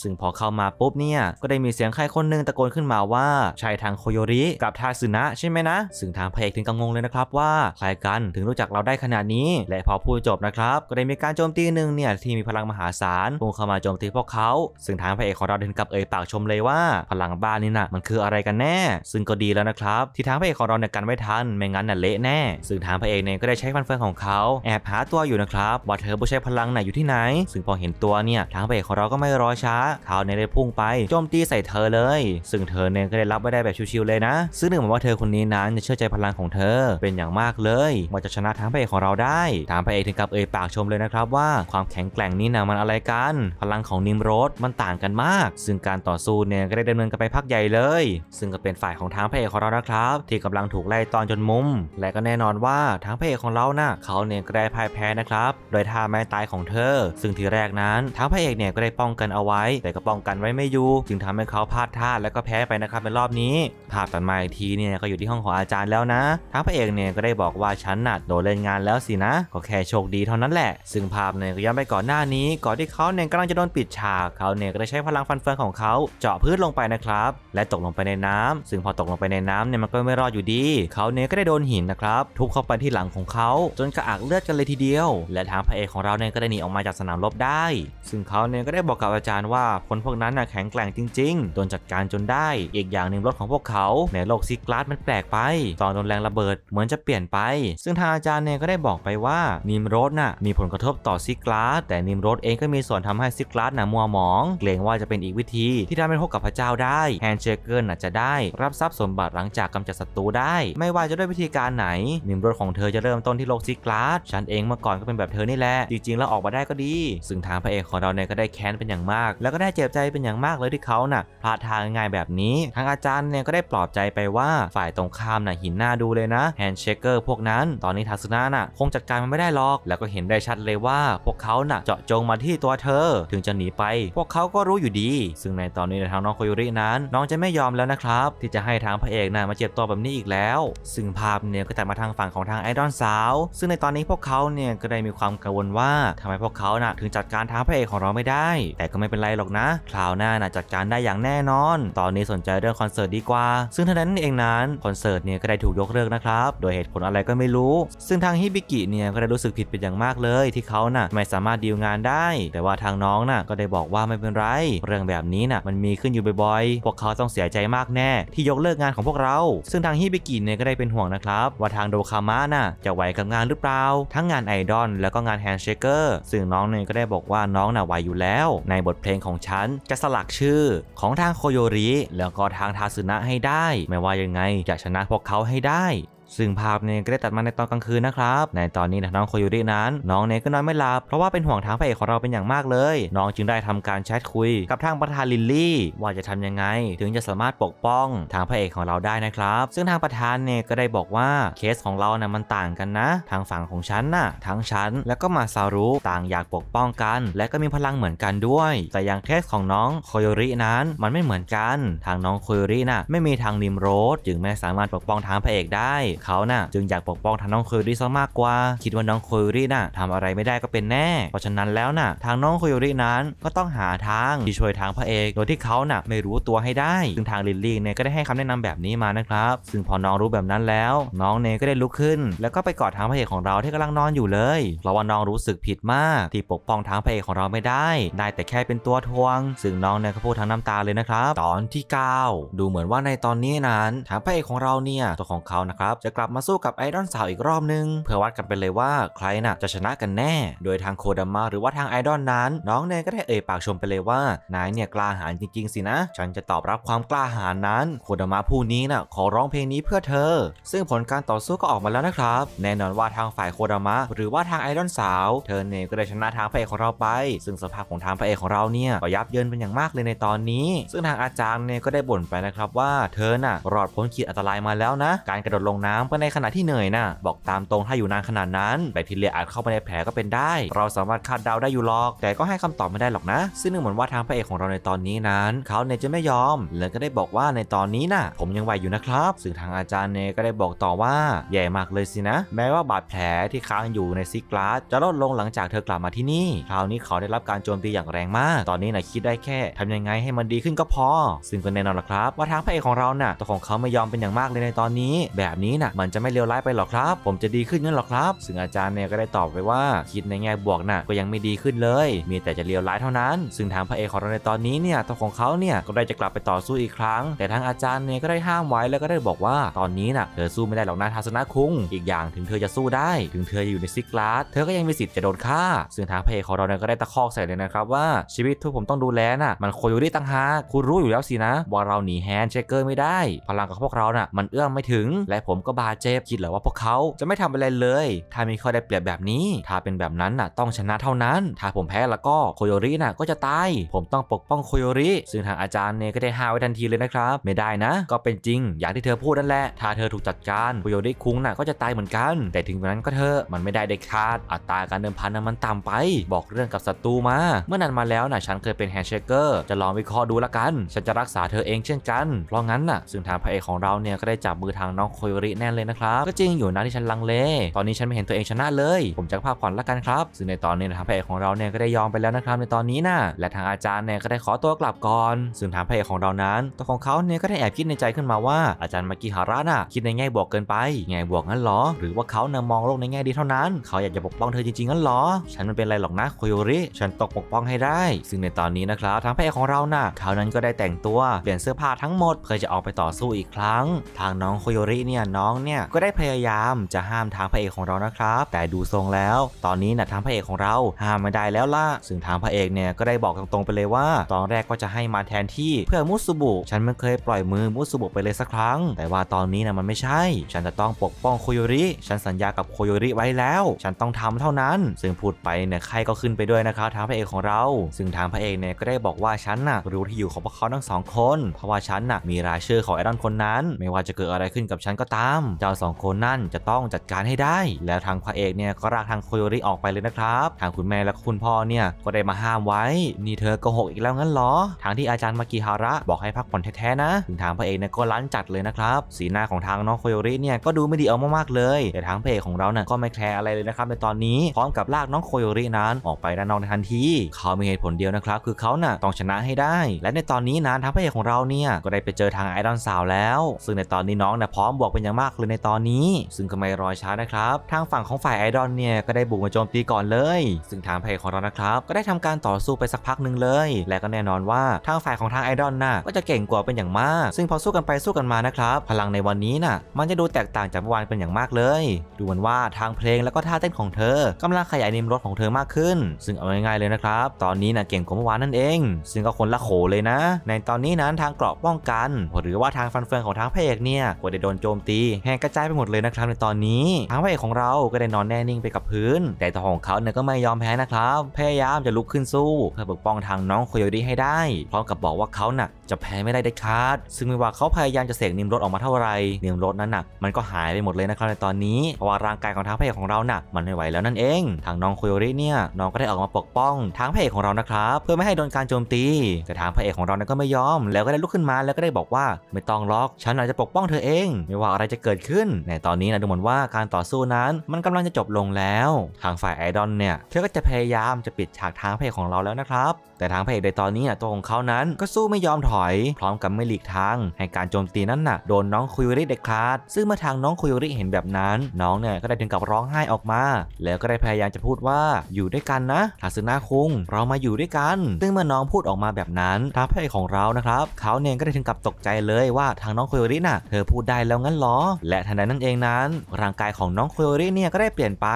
ซึ่งพอเข้ามาปุ๊บเนี่ยก็ได้มีเสียงใครคนนึงตะโกนขึ้นมาว่า ชายทางโคโยริกับทาสึนะ ใช่ไหมนะซึ่งทางพระเอกถึงกังงเลยนะครับ ว่าใครกันถึงรู้จักเราได้ขนาดนี้และพอพูดจบนะครับก็ได้มีการโจมตีหนึ่งเนี่ยที่มีพลังมหาศาานพุ่งเข้ามาโจมตีพวกเขา ซึ่งทางพระเอกของเราถึงกับเอ่ยปากชมเลยว่าพลังบ้านนี่นะมันคืออะไรกันแน่ ซึ่งก็ดีแล้วนะครับ ที่ทางพระเอกของเราเนี่ยกันไว้ทัน ไม่งั้นน่ะเละแน่ ซึ่งทางพระเอกเนี่ยก็ได้ใช้ฟันเฟืองของเขา แอบหาตัวอยู่นะครับว่าเธอผู้ใช้พลังไหนอยู่ที่ไหน ซึ่งพอเห็นตัวเนี่ยทางพระเอกของเราก็ไม่รอช้าเขาเนี่ยได้พุ่งไปโจมตีใส่เธอเลย ซึ่งเธอเนี่ยก็ได้รับไม่ได้แบบชิวๆเลยนะ ซึ่งหนึ่งบอกว่าเธอคนนี้นั้นจะเชื่อใจพลังของเธอเป็นอย่างมากเลยว่าจะชนะทางพระเอกของเราได้ทางพระเอกถึงกับเอ่ยปากชมเลยนะครับว่าความแข็งแกร่งนี้นะมันอะไรกันพลังของนิมโรสมันต่างกันมาก ซึ่งการต่อสู้เนี่ยก็ได้ดำเนินกันไปพักใหญ่เลย ซึ่งก็เป็นฝ่ายของทางพระเอกของเรานะครับ ที่กำลังถูกไล่ตอนจนมุม และก็แน่นอนว่าทางพระเอก ของเรานะ่ะเขาเนี่ยก็ได้พ่ายแพ้นะครับโดยท่าไม้ตายของเธอ ซึ่งทีแรกนั้นทางพระเอกเนี่ยก็ได้ป้องกันเอาไว้ แต่ก็ป้องกันไว้ไม่อยู่จึงทำให้เขาพลาดท่าและก็แพ้ไปนะครับในรอบนี้ ภาพตัดมาอีกทีเนี่ยก็อยู่ที่ห้องของอาจารย์แล้วนะทางพระเอกเนี่ยก็ได้บอกว่าฉันน่ะโดนเล่นงานแล้วสินะก็แค่โชคดีเท่านั้นแหละ ซึ่งภาพเนี่ยก็ย้อนไปก่อนหน้านี้ก่อนที่เขาเนี่ยกำลังจะโดนปิดฉากเขาเนี่ยก็ได้ใช้พลังฟันเฟืองของเขา เจาะพื้นลงไปนะครับ และตกลงไปในน้ำ ซึ่งพอตกลงไปในน้ำเนี่ยมันก็ไม่รอดอยู่ดี เขาเนี่ยก็ได้โดนหินนะครับ ทุบเข้าไปที่หลังของเขาจนกระอักเลือดกันเลยทีเดียว และทางพระเอกของเราเนี่ยก็ได้หนีออกมาจากสนามรบได้ ซึ่งเขาเนี่ยก็ได้บอกกับอาจารย์ว่าคนพวกนั้นน่ะแข็งแกร่งจริงๆโดนจัดการจนได้ อีกอย่างหนึ่งรถของพวกเขาในโลกซิกลาสมันแปลกไป ตอนโดนแรงระเบิดเหมือนจะเปลี่ยนไป ซึ่งทางอาจารย์เนี่ยก็ได้บอกไปว่านิมโรดน่ะมีผลกระทบต่อซิกลาสแต่นิมโรดเองก็มีส่วนทำให้ซิกลัสนะมัวหมอง เกรงว่าจะเป็นอีกวิธีที่ทำให้พบกับพระเจ้าได้แฮนเชเกิลอาจจะได้รับทรัพย์สมบัติหลังจากกำจัดศัตรูได้ ไม่ว่าจะด้วยวิธีการไหนนิมรถของเธอจะเริ่มต้นที่โลกซิกลัสฉันเองเมื่อก่อนก็เป็นแบบเธอนี่แหละจริงๆ แล้วออกมาได้ก็ดี ซึ่งทางพระเอกของเราเนี่ยก็ได้แค้นเป็นอย่างมาก แล้วก็ได้เจ็บใจเป็นอย่างมากเลยที่เขาน่ะพลาดทางง่ายแบบนี้ทางอาจารย์เนี่ยก็ได้ปลอบใจไปว่า ฝ่ายตรงข้ามน่ะหินหน้าดูเลยนะ แฮนเชเกอร์พวกนั้นตอนนี้ทักษนะน่ะ คงจัดการมันไม่ได้หรอกแล้วก็เห็นได้ชัดเลยว่า พวกเขาน่ะเจาะจงมาที่ตัวเธอถึงจะหนีไปพวกเขาก็รู้อยู่ดี ซึ่งในตอนนี้ทางน้องโคยุรินั้น น้องจะไม่ยอมแล้วนะครับ ที่จะให้ทางพระเอกนะ่ะมาเจ็บตัวแบบนี้อีกแล้ว ซึ่งภาพเนี่ยก็ตัดมาทางฝั่งของทางไอดอลสาวซึ่งในตอนนี้พวกเขาเนี่ยก็ได้มีความกังวลว่า ทำไมพวกเขานะ่ะถึงจัดการทางพระเอกของเราไม่ได้ แต่ก็ไม่เป็นไรหรอกนะ คราวหน้าน่ะจัดการได้อย่างแน่นอน ตอนนี้สนใจเรื่องคอนเสิร์ตดีกว่า ซึ่งท่านั้นเองนั้นคอนเสิร์ตเนี่ยก็ได้ถูกยกเลิกนะครับโดยเหตุผลอะไรก็ไม่รู้ ซึ่งทางฮิบิกิเนี่ยก็ได้รู้สึกผิดเป็นอย่างมากเลย ที่เขาน่ะไม่สามารถดีลงานได้แต่ว่าทางน้องน่ะก็ได้บอกว่าไม่เป็นไร เรื่องแบบนี้น่ะมันมีขึ้นอยู่บ่อยๆ พวกเขาต้องเสียใจมากแน่ที่ยกเลิกงานของพวกเรา ซึ่งทางฮิบิกิเนี่ยก็ได้เป็นห่วงนะครับว่าทางโดคามะน่ะจะไหวกับงานหรือเปล่าทั้งงานไอดอลแล้วก็งานแฮนด์เชคเกอร์ซึ่งน้องเนี่ยก็ได้บอกว่าน้องน่ะไหวอยู่แล้ว ในบทเพลงของฉันจะสลักชื่อของทางโคโยริแล้วก็ทางทาสึนะให้ได้ ไม่ว่ายังไงจะชนะพวกเขาให้ได้ซึ่งภาพนี้ก็ได้ตัดมาในตอนกลางคืนนะครับ ในตอนนี้นะน้องโคยยรินั้น น้องเนี่ยก็นอนไม่หลับ เพราะว่าเป็นห่วงทางพระเอกของเราเป็นอย่างมากเลย น้องจึงได้ทำการแชทคุย กับทางประธานลิลลี่ว่าจะทำยังไงถึงจะสามารถปกป้องทางพระเอกของเราได้นะครับ ซึ่งทางประธานเนี่ยก็ได้บอกว่าเคสของเราเนะ่ยมันต่างกันนะ ทางฝั่งของฉันน่ะทั้งฉันแล้วก็มาซารุต่างอยากปกป้องกัน และก็มีพลังเหมือนกันด้วย แต่อย่างเคสของน้องโคยยรินั้น มันไม่เหมือนกัน ทางน้องโคยยริน่ะไม่มีทางนิมโรดจึงไม่สามารถปกป้องทางพระเอกได้เขานะ่ะจึงอยากปกป้องทางน้องคุยรีซะมากกว่า คิดว่าน้องคุยรีน่ะทำอะไรไม่ได้ก็เป็นแน่ เพราะฉะนั้นแล้วน่ะทางน้องคุยรีนั้น ก็ต้องหาทาง ที่ช่วยทางพระเอกโดยที่เขาน่ะไม่รู้ตัวให้ได้ ซึ่งทางลิลลี่เนี่ยก็ได้ให้คำแนะนำแบบนี้มานะครับ ซึ่งพอน้องรู้แบบนั้นแล้ว น้องเนยก็ได้ลุกขึ้น แล้วก็ไปกอดทางพระเอกของเราที่กำลังนอนอยู่เลยเพราะว่าน้องรู้สึกผิดมาก ที่ปกป้องทางพระเอกของเราไม่ได้ ได้แต่แค่เป็นตัวทวงซึ่งน้องเนยก็พูดทางน้ำตาเลยนะครับตอนที่ 9 ดูเหมือนว่าในตอนนี้นั้น ทางพระเอกของเราเนี่ยตัวของเขานะครับจะกลับมาสู้กับไอดอลสาวอีกรอบนึง เพื่อวัดกันไปเลยว่าใครน่ะจะชนะกันแน่ โดยทางโคดามาหรือว่าทางไอดอลนั้น น้องเนยก็ได้เอ่ยปากชมไปเลยว่า นายเนี่ยกล้าหาญจริงๆ สินะ ฉันจะตอบรับความกล้าหาญนั้น โคดามาผู้นี้น่ะขอร้องเพลงนี้เพื่อเธอ ซึ่งผลการต่อสู้ก็ออกมาแล้วนะครับ แน่นอนว่าทางฝ่ายโคดามะหรือว่าทางไอดอลสาวเธอเนยก็ได้ชนะทางพระเอกของเราไป ซึ่งสภาพของทางพระเอกของเราเนี่ยก็ยับเยินเป็นอย่างมากเลยในตอนนี้ ซึ่งทางอาจารย์เนี่ยก็ได้บ่นไปนะครับ ว่าเธอน่ะ รอดพ้นขีดอันตรายมาแล้วนะ การกระโดดลงน้ำามไปในขณะที่เหนื่อยนะ่ะ บอกตามตรงถ้าอยู่นานขนาดนั้นแบคทีเรียอาจเข้าไปในแผลก็เป็นได้ เราสามารถคาดเดาได้อยู่หรอก แต่ก็ให้คำตอบไม่ได้หรอกนะ ซึ่งนึกเหมือนว่าทางพระเอกของเราในตอนนี้นั้น เขาเนี่ยจะไม่ยอมแลยก็ได้บอกว่าในตอนนี้นะ่ะ ผมยังไหวอยู่นะครับซึ่งทางอาจารย์เนี่ยก็ได้บอกต่อว่าแย่มากเลยสินะ แม้ว่าบาดแผลที่ค้างอยู่ในซิกลาสจะลดลงหลังจากเธอกลับมาที่นี่คราวนี้เขาได้รับการโจมตีอย่างแรงมาก ตอนนี้นะคิดได้แค่ ทำยังไงให้มันดีขึ้นก็พอซึ่งก็แน่นอนละครับ ว่าทางพระเอกของเรานะ่ะตัวของเขาไม่ยอมเป็นอย่างมากเลยในตอนนี้แบบนี้นะ่ะมันจะไม่เลวร้ายไปหรอกครับ ผมจะดีขึ้นนั่นหรอกครับ ซึ่งอาจารย์เนี่ยก็ได้ตอบไปว่าคิดในแง่บวกนะ่ะก็ยังไม่ดีขึ้นเลย มีแต่จะเลวร้ายเท่านั้น ซึ่งทางพระเอกของเราในตอนนี้เนี่ยตัวของเขาเนี่ยก็ได้จะกลับไปต่อสู้อีกครั้งแต่ทางอาจารย์เนี่ยก็ได้ห้ามไว้แล้วก็ได้บอกว่าตอนนี้น่ะเธอสู้ไม่ได้หรอกนะทัศนคุงอีกอย่างถึงเธอจะสู้ได้ถึงเธออยู่ในซิกลาสเธอก็ยังมีสิทธิ์จะโดนฆ่าซึ่งทางพระเอกของเราเนี่ยก็ได้ตะคอกใส่เลยนะครับว่า ชีวิตทุกผมต้องดูแลน่ะมันโคอยตีตังหาคุณรู้อยู่แล้วสินะว่าเราหนีแฮนด์เชคเกอร์ไม่ได้พลังของพวกเราน่ะมันเอื้อมไม่ถึงและผมก็็บาดเจ็บคิดเหรอว่าพวกเขาจะไม่ทำอะไรเลย ถ้ามีข้อได้เปรียบแบบนี้ถ้าเป็นแบบนั้นน่ะต้องชนะเท่านั้น ถ้าผมแพ้แล้วก็โคโยริน่ะก็จะตาย ผมต้องปกป้องโคโยริ ซึ่งทางอาจารย์เนี่ยก็ได้ห้าไว้ทันทีเลยนะครับ ไม่ได้นะก็เป็นจริง อย่างที่เธอพูดนั่นแหละ ถ้าเธอถูกจัดการโคโยริคุ้งน่ะก็จะตายเหมือนกัน แต่ถึงแบบนั้นก็เถอะมันไม่ได้เด็ดขาด อัตราการเดิมพันน่ะมันต่ำไป บอกเรื่องกับศัตรูมาเมื่อนานมาแล้วน่ะ ฉันเคยเป็นแฮนด์เชเกอร์จะลองวิเคราะห์ดูละกันฉัน จะรักษาเธอเองเช่นกันเพราะงั้นน่ะซึ่งทางพระเอกของเราเนี่ยก็ได้จับมือทางน้องโคโยริแน่เลยนะครับก็จริงอยู่นะที่ฉันลังเล ตอนนี้ฉันไม่เห็นตัวเองชนะเลย ผมจะภาพข่อนละกันครับ ซึ่งในตอนนี้ทางพระเอกของเราเนี่ยก็ได้ยอมไปแล้วนะครับในตอนนี้นะและทางอาจารย์เนี่ยก็ได้ขอตัวกลับก่อน ซึ่งทางพระเอกของเรานั้น ตัวของเขาเนี่ยก็ได้แอบคิดในใจขึ้นมาว่าอาจารย์มากิฮาระน่ะคิดในแง่บวกเกินไป แง่บวกงั้นหรอ หรือว่าเขาเนี่ยมองโลกในแง่ดีเท่านั้นเขาอยากจะปกป้องเธอจริงๆงั้นหรอ ฉันมันเป็นไรหรอกนะโคโยริฉันตกปกป้องให้ได้ ซึ่งในตอนนี้นะครับทางพระเอกของเราน่ะเขานั้นก็ได้แต่งตัวเปลี่ยนเสื้อผ้าทั้งหมดเพื่อจะออกไปต่อสู้อีกครั้ง ทางน้องโคโยริเนี่ยน้ององเนี่ยก็ได้พยายามจะห้ามทางพระเอกของเรานะครับ แต่ดูทรงแล้ว ตอนนี้นะทางพระเอกของเราห้ามไม่ได้แล้วล่ะซึ่งทางพระเอกเนี่ยก็ได้บอกตรงๆไปเลยว่า ตอนแรกก็จะให้มาแทนที่เพื่อมุสุบุ ฉันไม่เคยปล่อยมือมุสุบุไปเลยสักครั้งแต่ว่าตอนนี้นะมันไม่ใช่ ฉันจะต้องปกป้องโคโยริ ฉันสัญญากับโคโยริไว้แล้ว ฉันต้องทำเท่านั้น ซึ่งพูดไปเนี่ยใครก็ขึ้นไปด้วยนะครับทางพระเอกของเราซึ่งทางพระเอกเนี่ยก็ได้บอกว่าฉันน่ะรู้ที่อยู่ของพวกเขาทั้งสองคน เพราะว่าฉันน่ะมีรายชื่อของไอรอนคนนั้น ไม่ว่าจะเกิดอะไรขึ้นกับฉันก็ตามำเจ้าสองคน นั่นจะต้องจัดการให้ได้ แล้วทางพระเอกเนี่ยก็ราก ทางโคโยริออกไปเลยนะครับ ทางคุณแม่และคุณ พ่อเนี่ยก็ได้มาห้ามไว้ นี่ เธอโกหกอีกแล้ว งั้น หรอ ทางที่อาจารย์ มากิฮาระบอกให้พักผ่อนแท้ๆนะ ถึงทางพระเอกเนี่ยก็ล้านจัดเลย นะครับ สี หน้า ของทางน้องโคโยริเนี่ยก็ดูไม่ดีเอามากๆเลย แต่ทางพระเอกของเราเนี่ยก็ไม่แคร์อะไรเลยนะครับในตอนนี้พร้อมกับลากน้องโคโยรินั้นออกไปด้านนอกในทันที เขามีเหตุผลเดียวนะครับ คือเขาน่ะต้องชนะให้ได้ และในตอนนี้นั้นทางพระเอกของเราเนี่ยก็ได้ไปเจอทางไอรอนสาวแล้ว ซึ่งในตอนนี้น้องน่ยพร้อมบอกเป็นอย่างมากกเลยในตอนนี้ ซึ่งก็ไม่รอช้านะครับ ทางฝั่งของฝ่ายไอดอลเนี่ย ก็ได้บุกมาโจมตีก่อนเลย ซึ่งทางพรเของเรานะครับก็ได้ทำการต่อสู้ไปสักพักหนึ่งเลย และก็แน่นอนว่าทางฝ่ายของทางไอดอลน่ะก็จะเก่งกว่าเป็นอย่างมาก ซึ่งพอสู้กันไปสู้กันมานะครับพลังในวันนี้น่ะมันจะดูแตกต่างจากเมื่อวานเป็นอย่างมากเลย ดูเหมือนว่าทางเพลงแล้วก็ท่าเต้นของเธอ กำลังขยายนิมรถของเธอมากขึ้น ซึ่งเอาง่ายๆเลยนะครับตอนนี้น่ะเก่งกว่าเมื่อวานนั่นเอง ซึ่งก็คนละโขเลยนะ ในตอนนี้นั้นทางเกราะป้องกันหรือว่าทางฟันเฟืองของทางพเเนี่ยก็ได้โดนโจมตีแหกกระจายไปหมดเลยนะครับในตอนนี้ทางพระเอกของเราก็ได้นอนแน่นิ่งไปกับพื้น แต่ตัวของเขาเนี่ยก็ไม่ยอมแพ้นะครับ พยายามจะลุกขึ้นสู้ เพื่อปกป้องทางน้องโคโยดีให้ได้พร้อมกับบอกว่าเขาน่ะจะแพ้ไม่ได้เด็ดขาดซึ่งไม่ว่าเขาพยายามจะเสกนิมรถออกมาเท่าไหร่นิมรถนั้นน่ะมันก็หายไปหมดเลยนะครับในตอนนี้เพราะว่าร่างกายของทางพระเอกของเราน่ะมันไม่ไหวแล้วนั่นเอง ทางน้องโคโยดีเนี่ยน้องก็ได้ออกมาปกป้องทางพระเอกของเรานะครับเพื่อไม่ให้โดนการโจมตี แต่ทางพระเอกของเรานั้นก็ไม่ยอมแล้วก็ได้ลุกขึ้นมาแล้วก็ได้บอกว่า ไม่ต้องล็อกฉันอาจจะปกป้องเธอเองไม่ว่าอะไรจะเกิดิดขึ้นในตอนนี้นะดูเหมือนว่าการต่อสู้นั้นมันกำลังจะจบลงแล้ว ทางฝ่ายไอดอลเนี่ยเธอก็จะพยายามจะปิดฉากทางพรเพจของเราแล้วนะครับ แต่ทางพรเพจในตอนนี้ตัวของเขานั้นก็สู้ไม่ยอมถอย พร้อมกับไม่หลีกทางให้การโจมตีนั้นน่ะโดนน้องคุยริเด็ดขาด ซึ่งเมื่อทางน้องคุยริเห็นแบบนั้น น้องเนี่ยก็ได้ถึงกับร้องไห้ออกมาแล้วก็ได้พยายามจะพูดว่าอยู่ด้วยกันนะทาซึนาคุง เรามาอยู่ด้วยกัน ซึ่งเมื่อน้องพูดออกมาแบบนั้นทางพรเพจของเรานะครับเขาเนี่ยก็ได้ถึงกับตกใจเลยว่าทางน้องคุยริน่ะเธอพูดได้แล้วงั้นหรอและทันใดนั้นเองนั้น ร่างกายของน้องโคโยริเนี่ย ก็ได้เปลี่ยนไป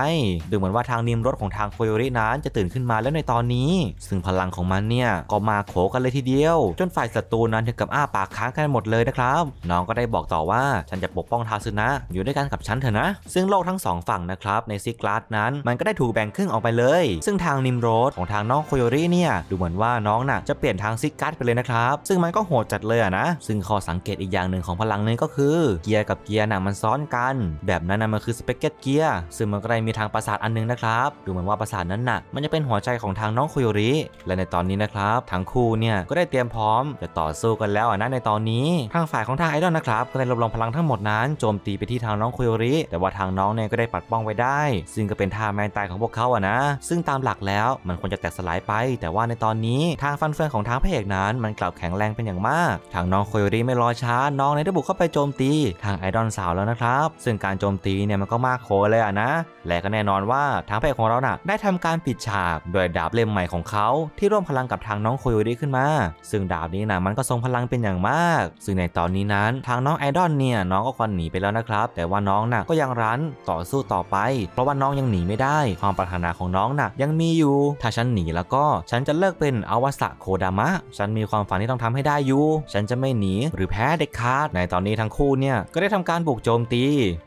ดูเหมือนว่าทางนิมรถของทางโคโยรินั้น จะตื่นขึ้นมาแล้วในตอนนี้ซึ่งพลังของมันเนี่ยก็มาโขกันเลยทีเดียว จนฝ่ายศัตรูนั้นถึงกับอ้าปากค้างกันหมดเลยนะครับน้องก็ได้บอกต่อว่าฉันจะปกป้องทาซึนะ อยู่ด้วยกันกับฉันเถอะนะ ซึ่งโลกทั้งสองฝั่งนะครับในซิกลาสนั้นมันก็ได้ถูกแบ่งครึ่งออกไปเลย ซึ่งทางนิมโรถของทางน้องโคโยริเนี่ยดูเหมือนว่าน้องน่ะจะเปลี่ยนทางซิกัสไปเลยนะครับซึ่งมันก็โหดจัดเลยนะ ซึ่งข้อสังเกตอีกอย่างหนึ่งของพลังนี้ก็คือเกียร์กับเกียร์น่ะนังมันซ้อนกันแบบนั้นนะมันคือสเปกเกตเกียร์ซึ่งมันก็ได้มีทางประสาทอันนึงนะครับ ดูเหมือนว่าประสาทนั้นนะ่ะมันจะเป็นหัวใจของทางน้องโคโยริ และในตอนนี้นะครับทั้งคู่เนี่ยก็ได้เตรียมพร้อมจะต่อสู้กันแล้วนะในตอนนี้ ทางฝ่ายของทางไอดอลนะครับ ก็ได้รวบรวมพลังทั้งหมดนั้นโจมตีไปที่ทางน้องโคโยริ แต่ว่าทางน้องเนี่ยก็ได้ปัดป้องไว้ได้ ซึ่งก็เป็นท่าแมนตายของพวกเขาอะนะซึ่งตามหลักแล้วมันควรจะแตกสลายไป แต่ว่าในตอนนี้ทางฟันเฟืองของทางพระเอกนั้นมันกลับแข็งแรงเป็นอย่างมาก ทางน้องโคโยริไม่รอช้า น้องในได้บุกเข้าไปโจมตี ทางไอดอลสาวแล้วนะครับซึ่งการโจมตี เนี่ย มันก็มากโค เลยอะนะ และก็แน่นอนว่าทางพระเอกของเราน่ะ ได้ ทำการปิดฉากโดยดาบเล่ม ใหม่ของเขาที่ ร่วมพลังกับทางน้องโคโยดีขึ้นมา ซึ่งดาบนี้นะมันก็ทรงพลังเป็นอย่างมาก ซึ่ง ในตอนนี้นั้นทางน้องไอดอลเนี่ย น้องก็ควันหนีไปแล้วนะครับ แต่ว่าน้องน่ะก็ยังรั้นต่อสู้ต่อไป เพราะว่าน้องยังหนีไม่ได้ ความปรารถนาของน้องน่ะยังมีอยู่ถ้าฉันหนีแล้วก็ฉันจะเลิกเป็นอวสะโคดามะฉันมีความฝันที่ต้องทำให้ได้อยู่ฉันจะไม่หนีหรือแพ้เด็ดขาด ในตอนนี้ทั้งคู่เนี่ยก็ได้ทำการบุกโจมตี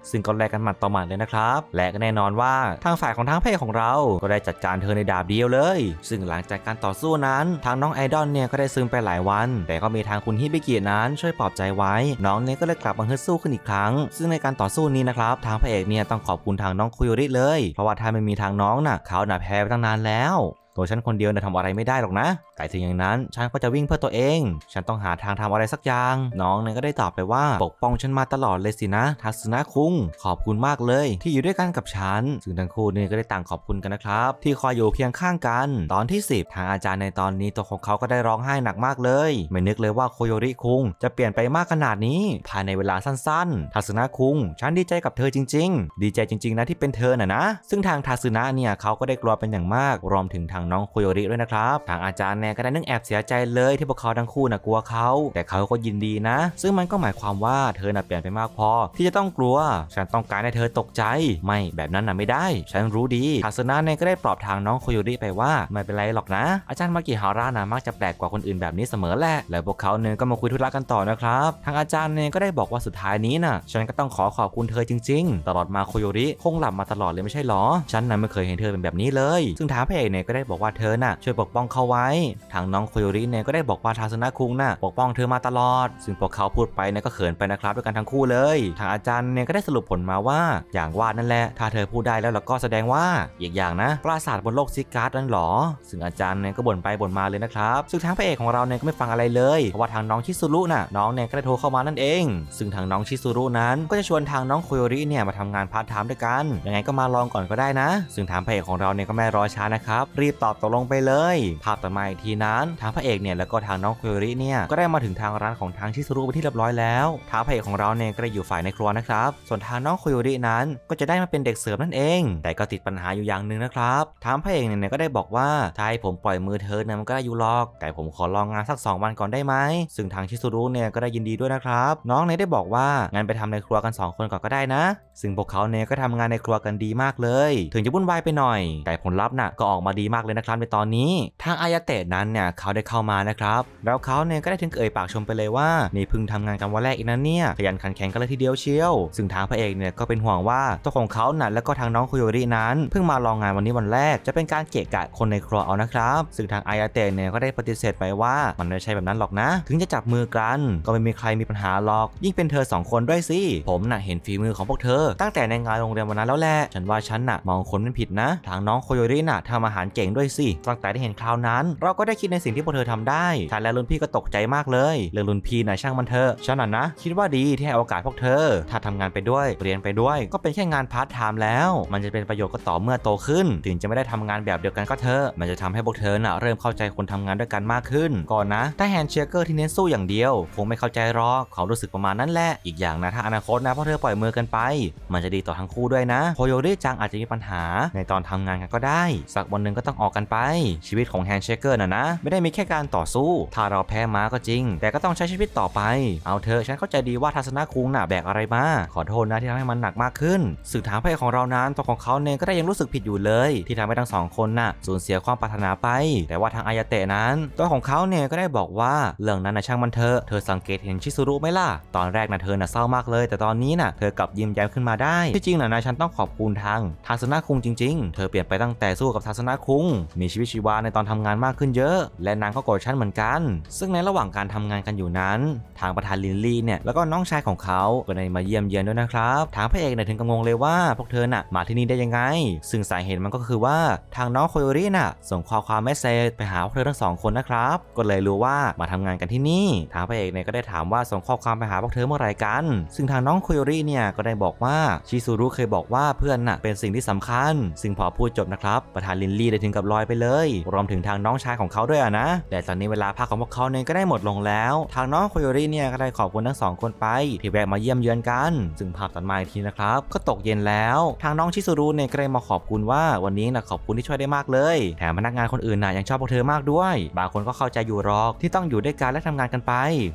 ซึ่งก็แลกกันหมัดต่อหมัดเลยนะครับ และก็แน่นอนว่าทางฝ่ายของทางเพ่ของเรา ก็ได้จัดการเธอในดาบเดียวเลย ซึ่งหลังจากการต่อสู้นั้น ทางน้องไอดอลเนี่ยก็ได้ซึมไปหลายวัน แต่ก็มีทางคุณฮิเกกินั้นช่วยปลอบใจไว้ น้องเนี่ยก็เลยกลับมาฮึดสู้ขึ้นอีกครั้ง ซึ่งในการต่อสู้นี้นะครับ ทางพระเอกเนี่ยต้องขอบคุณทางน้องคุยริเลย เพราะว่าถ้าไม่มีทางน้องน่ะเขาหนาแพ้ไปตั้งนานแล้วัวฉันคนเดียวเนี่ยทำอะไรไม่ได้หรอกนะแต่ถึงอย่างนั้น ฉันก็จะวิ่งเพื่อตัวเอง ฉันต้องหาทางทำอะไรสักอย่าง น้องเนี่ยก็ได้ตอบไปว่าปกป้องฉันมาตลอดเลยสินะ ทัศนะคุงขอบคุณมากเลย ที่อยู่ด้วยกันกับฉันซึ่งทั้งคู่เนี่ยก็ได้ต่างขอบคุณกันนะครับ ที่คอยอยู่เคียงข้างกัน ตอนที่ 10 ทางอาจารย์ในตอนนี้ตัวของเขาก็ได้ร้องไห้หนักมากเลย ไม่นึกเลยว่าโคโยริคุง จะเปลี่ยนไปมากขนาดนี้ภายในเวลาสั้นๆ ทัศนะคุงฉันดีใจกับเธอจริงๆ ดีใจจริง ๆนะ ที่เป็นเธอน่ะนะ ซึ่งทางทัษณะเนี่ยเขาก็ได้กลัวเป็นอย่างมากรวมถึงทางน้องโคโยริด้วยนะครับทางอาจารย์แน่ก็ได้นึกแอบเสียใจเลย ที่พวกเขาทั้งคู่นะกลัวเขา แต่เขาก็ยินดีนะ ซึ่งมันก็หมายความว่าเธอน่ะเปลี่ยนไปมากพอที่จะต้องกลัว ฉันต้องการให้เธอตกใจไม่แบบนั้นน่ะไม่ได้ ฉันรู้ดีทาสนะเนา่นก็ได้ปลอบทางน้องโคโยริไปว่าไม่เป็นไรหรอกนะอาจารย์มากิฮารานะมักจะแปลกกว่าคนอื่นแบบนี้เสมอแหละ แล้วพวกเขาเนี่ยก็มาคุยธุระกันต่อนะครับทางอาจารย์เนี่ยก็ได้บอกว่าสุดท้ายนี้น่ะฉันก็ต้องขอขอบคุณเธอจริงๆตลอดมาโคโยริคงหลับมาตลอดเลยไม่ใช่หรอฉันน่ะไม่เคยเห็นเธอเป็นแบบนี้เลย ซึ่งทางพระเอกเนี่ยก็ได้บอกกว่าเธอน่ะช่วยปกป้องเขาไว้ ทางน้องคุยริเนี่ยก็ได้บอกว่าทาสนะคุงน่ะปกป้องเธอมาตลอด ซึ่งพวกเขาพูดไปเนี่ยก็เขินไปนะครับ ด้วยกันทั้งคู่เลย ทางอาจารย์เนี่ยก็ได้สรุปผลมาว่าอย่างว่านั่นแหละถ้าเธอพูดได้แล้วเราก็แสดงว่าอีกอย่างนะ ปราสาทบนโลกซิการ์ดนั่นหรอ ซึ่งอาจารย์เนี่ยก็บ่นไปบ่นมาเลยนะครับ ซึ่งทางพระเอกของเราเนี่ยก็ไม่ฟังอะไรเลย เพราะว่าทางน้องชิซุรุน่ะน้องเนี่ยก็ได้โทรเข้ามานั่นเอง ซึ่งทางน้องชิซุรุนั้นก็จะชวนทางน้องคุยริเนี่ยมาทำงานพาร์ทไทม์ด้วยกันยังไงก็มาลองก่อนก็ได้นะซึ่งทางพระเอกของเราเนี่ยก็ไม่รอช้านะครับรีบตอบตกลงไปเลย ภาพต่อมาอีกทีนั้นทางพระเอกเนี่ยแล้วก็ทางน้องคุยริเนี่ยก็ได้มาถึงทางร้านของทางชิซุรุไปที่เรียบร้อยแล้วทางพระเอกของเราเนี่ยก็ได้อยู่ฝ่ายในครัวนะครับ ส่วนทางน้องคุยรินั้น ก็จะได้มาเป็นเด็กเสริมนั่นเอง แต่ก็ติดปัญหาอยู่อย่างหนึ่งนะครับทางพระเอกเนี่ยก็ได้บอกว่าถ้าให้ผมปล่อยมือเธอเนี่ยมันก็ได้อยู่หรอกแต่ผมขอลองงานสัก 2 วันก่อนได้ไหมซึ่งทางชิซุรุเนี่ยก็ได้ยินดีด้วยนะครับ น้องเนี่ยได้บอกว่างั้นไปทำในครัวกัน 2 คนก่อนก็ได้นะซึ่งพวกเขาเนี่ยก็ทำงานในครัวกันดีมากเลย ถึงจะวุ่นวายไปหน่อย แต่ผลลัพธ์น่ะก็ออกมาดีมากเลยนะครับในตอนนี้ ทางอายาเตะนั้นเนี่ยเขาได้เข้ามานะครับ แล้วเขาเนี่ยก็ได้ถึงเอ่ยปากชมไปเลยว่า นี่เพิ่งทำงานกันวันแรกอีกนะเนี่ยขยันขันแข็งกันเลยทีเดียวเชียว ซึ่งทางพระเอกเนี่ยก็เป็นห่วงว่า ตัวของเขาน่ะแล้วก็ทางน้องคโยรินั้น เพิ่งมาลองงานวันนี้วันแรก จะเป็นการเกะกะคนในครัวเอานะครับ ซึ่งทางอายาเตะเนี่ยก็ได้ปฏิเสธไปว่า มันไม่ใช่แบบนั้นหรอกนะ ถึงจะจับมือกันก็ไม่มีใครมีปัญหาหรอก ยิ่งเป็นเธอ 2 คนด้วยสิผมน่ะเห็นฝีมือของพวกเธอตั้งแต่ในงานโรงเรียนวันนั้นแล้วแหละฉันว่าฉันน่ะมองคนไม่ผิดนะ ทางน้องโคโยริน่ะทำอาหารเก่งด้วยสิตั้งแต่ได้เห็นคราวนั้น เราก็ได้คิดในสิ่งที่พวกเธอทำได้ฉันและรุ่นพี่ก็ตกใจมากเลย เรื่องรุ่นพี่นะช่างมันเถอะฉันน่ะนะคิดว่าดีที่ให้โอกาสพวกเธอถ้าทำงานไปด้วย เรียนไปด้วยก็เป็นแค่งานพาร์ทไทม์แล้ว มันจะเป็นประโยชน์ก็ต่อเมื่อโตขึ้นถึงจะไม่ได้ทำงานแบบเดียวกันก็เถอะมันจะทำให้พวกเธอน่ะเริ่มเข้าใจคนทำงานด้วยกันมากขึ้น ก่อนนะถ้าแฮนเชเกอร์ที่เน้นสู้อย่างเดียวคงไม่เข้าใจหรอกเขารู้สึกประมาณนั้นแหละอีกอย่างนะถ้าอนาคตนะพวกเธอปล่อยมือกันไปมันจะดีต่อทั้งคู่ด้วยนะโฮโยริจัง อาจจะมีปัญหา ในตอนทำงานกันก็ได้ สักวันหนึ่งก็ต้องออกกันไป ชีวิตของแฮนเชเกอร์น่ะนะ ไม่ได้มีแค่การต่อสู้ ถ้าเราแพ้ม้าก็จริง แต่ก็ต้องใช้ชีวิตต่อไป เอาเถอะฉันเข้าใจดีว่าทัศนคุงน่ะแบกอะไรมา ขอโทษนะที่ทำให้มันหนักมากขึ้น สื่อถามเพ่ของเรานั้นตัวของเขาเองก็ได้ยังรู้สึกผิดอยู่เลย ที่ทำให้ทั้งสองคนน่ะสูญเสียความปรารถนาไป แต่ว่าทางอายาเตะนั้น ตัวของเขาเนี่ยก็ได้บอกว่าเรื่องนั้นนะช่างมันเถอะเธอสังเกตเห็นชิซูรุไหมล่ะตอนแรกนะเธอน่ะเศร้ามากเลยแต่ตอนนี้น่ะเธอกลับยิ้มแย้มขึ้นมาาได้ ที่จริงนะนยฉันต้องขอบคุณทางทาสนาคุงจริง ๆ เธอเปลี่ยนไปตั้งแต่สู้กับทาสนาคุง มีชีวิตชีวาในตอนทำงานมากขึ้นเยอะ และนางก็โกรธฉันเหมือนกัน ซึ่งในระหว่างการทำงานกันอยู่นั้น ทางประธานลินลี่เนี่ย แล้วก็น้องชายของเขาก็ได้มาเยี่ยมเยียนด้วยนะครับ ทางพระเอกเนี่ย ถึงกังวลเลยว่าพวกเธอน่ะมาที่นี่ได้ยังไง ซึ่งสาเหตุมันก็คือว่าทางน้องโคโยริน่ะส่งข้อความเมสเซจไปหาพวกเธอทั้งสองคนนะครับ ก็เลยรู้ว่ามาทำงานกันที่นี่ ทางพระเอกเนี่ยก็ได้ถามว่าส่งข้อความไปหาพวกเธอเมื่อไหร่กัน ซึ่งทางน้องโคโยรีเนี่ยก็ได้บอกว่าาชิซูรุเคยบอกว่าเพื่อนน่ะเป็นสิ่งที่สำคัญซึ่งพอพูดจบนะครับประธานลินลี่ได้ถึงกับลอยไปเลยรวมถึงทางน้องชายของเขาด้วยนะแต่ตอนนี้เวลาพักของพวกเขาเนี่ยก็ได้หมดลงแล้ว ทางน้องโคโยริเนี่ยก็ได้ขอบคุณทั้งสองคนไปที่แวะมาเยี่ยมเยือนกัน ซึ่งภาพตัดมาอีกทีนะครับก็ตกเย็นแล้ว ทางน้องชิซูรุเนี่ยก็ได้มาขอบคุณว่าวันนี้นะขอบคุณที่ช่วยได้มากเลยแถมพนักงานคนอื่นน่ะยังชอบพวกเธอมากด้วย บางคนก็เข้าใจอยู่หรอกที่ต้องอยู่ด้วยกันและทำงานกันไป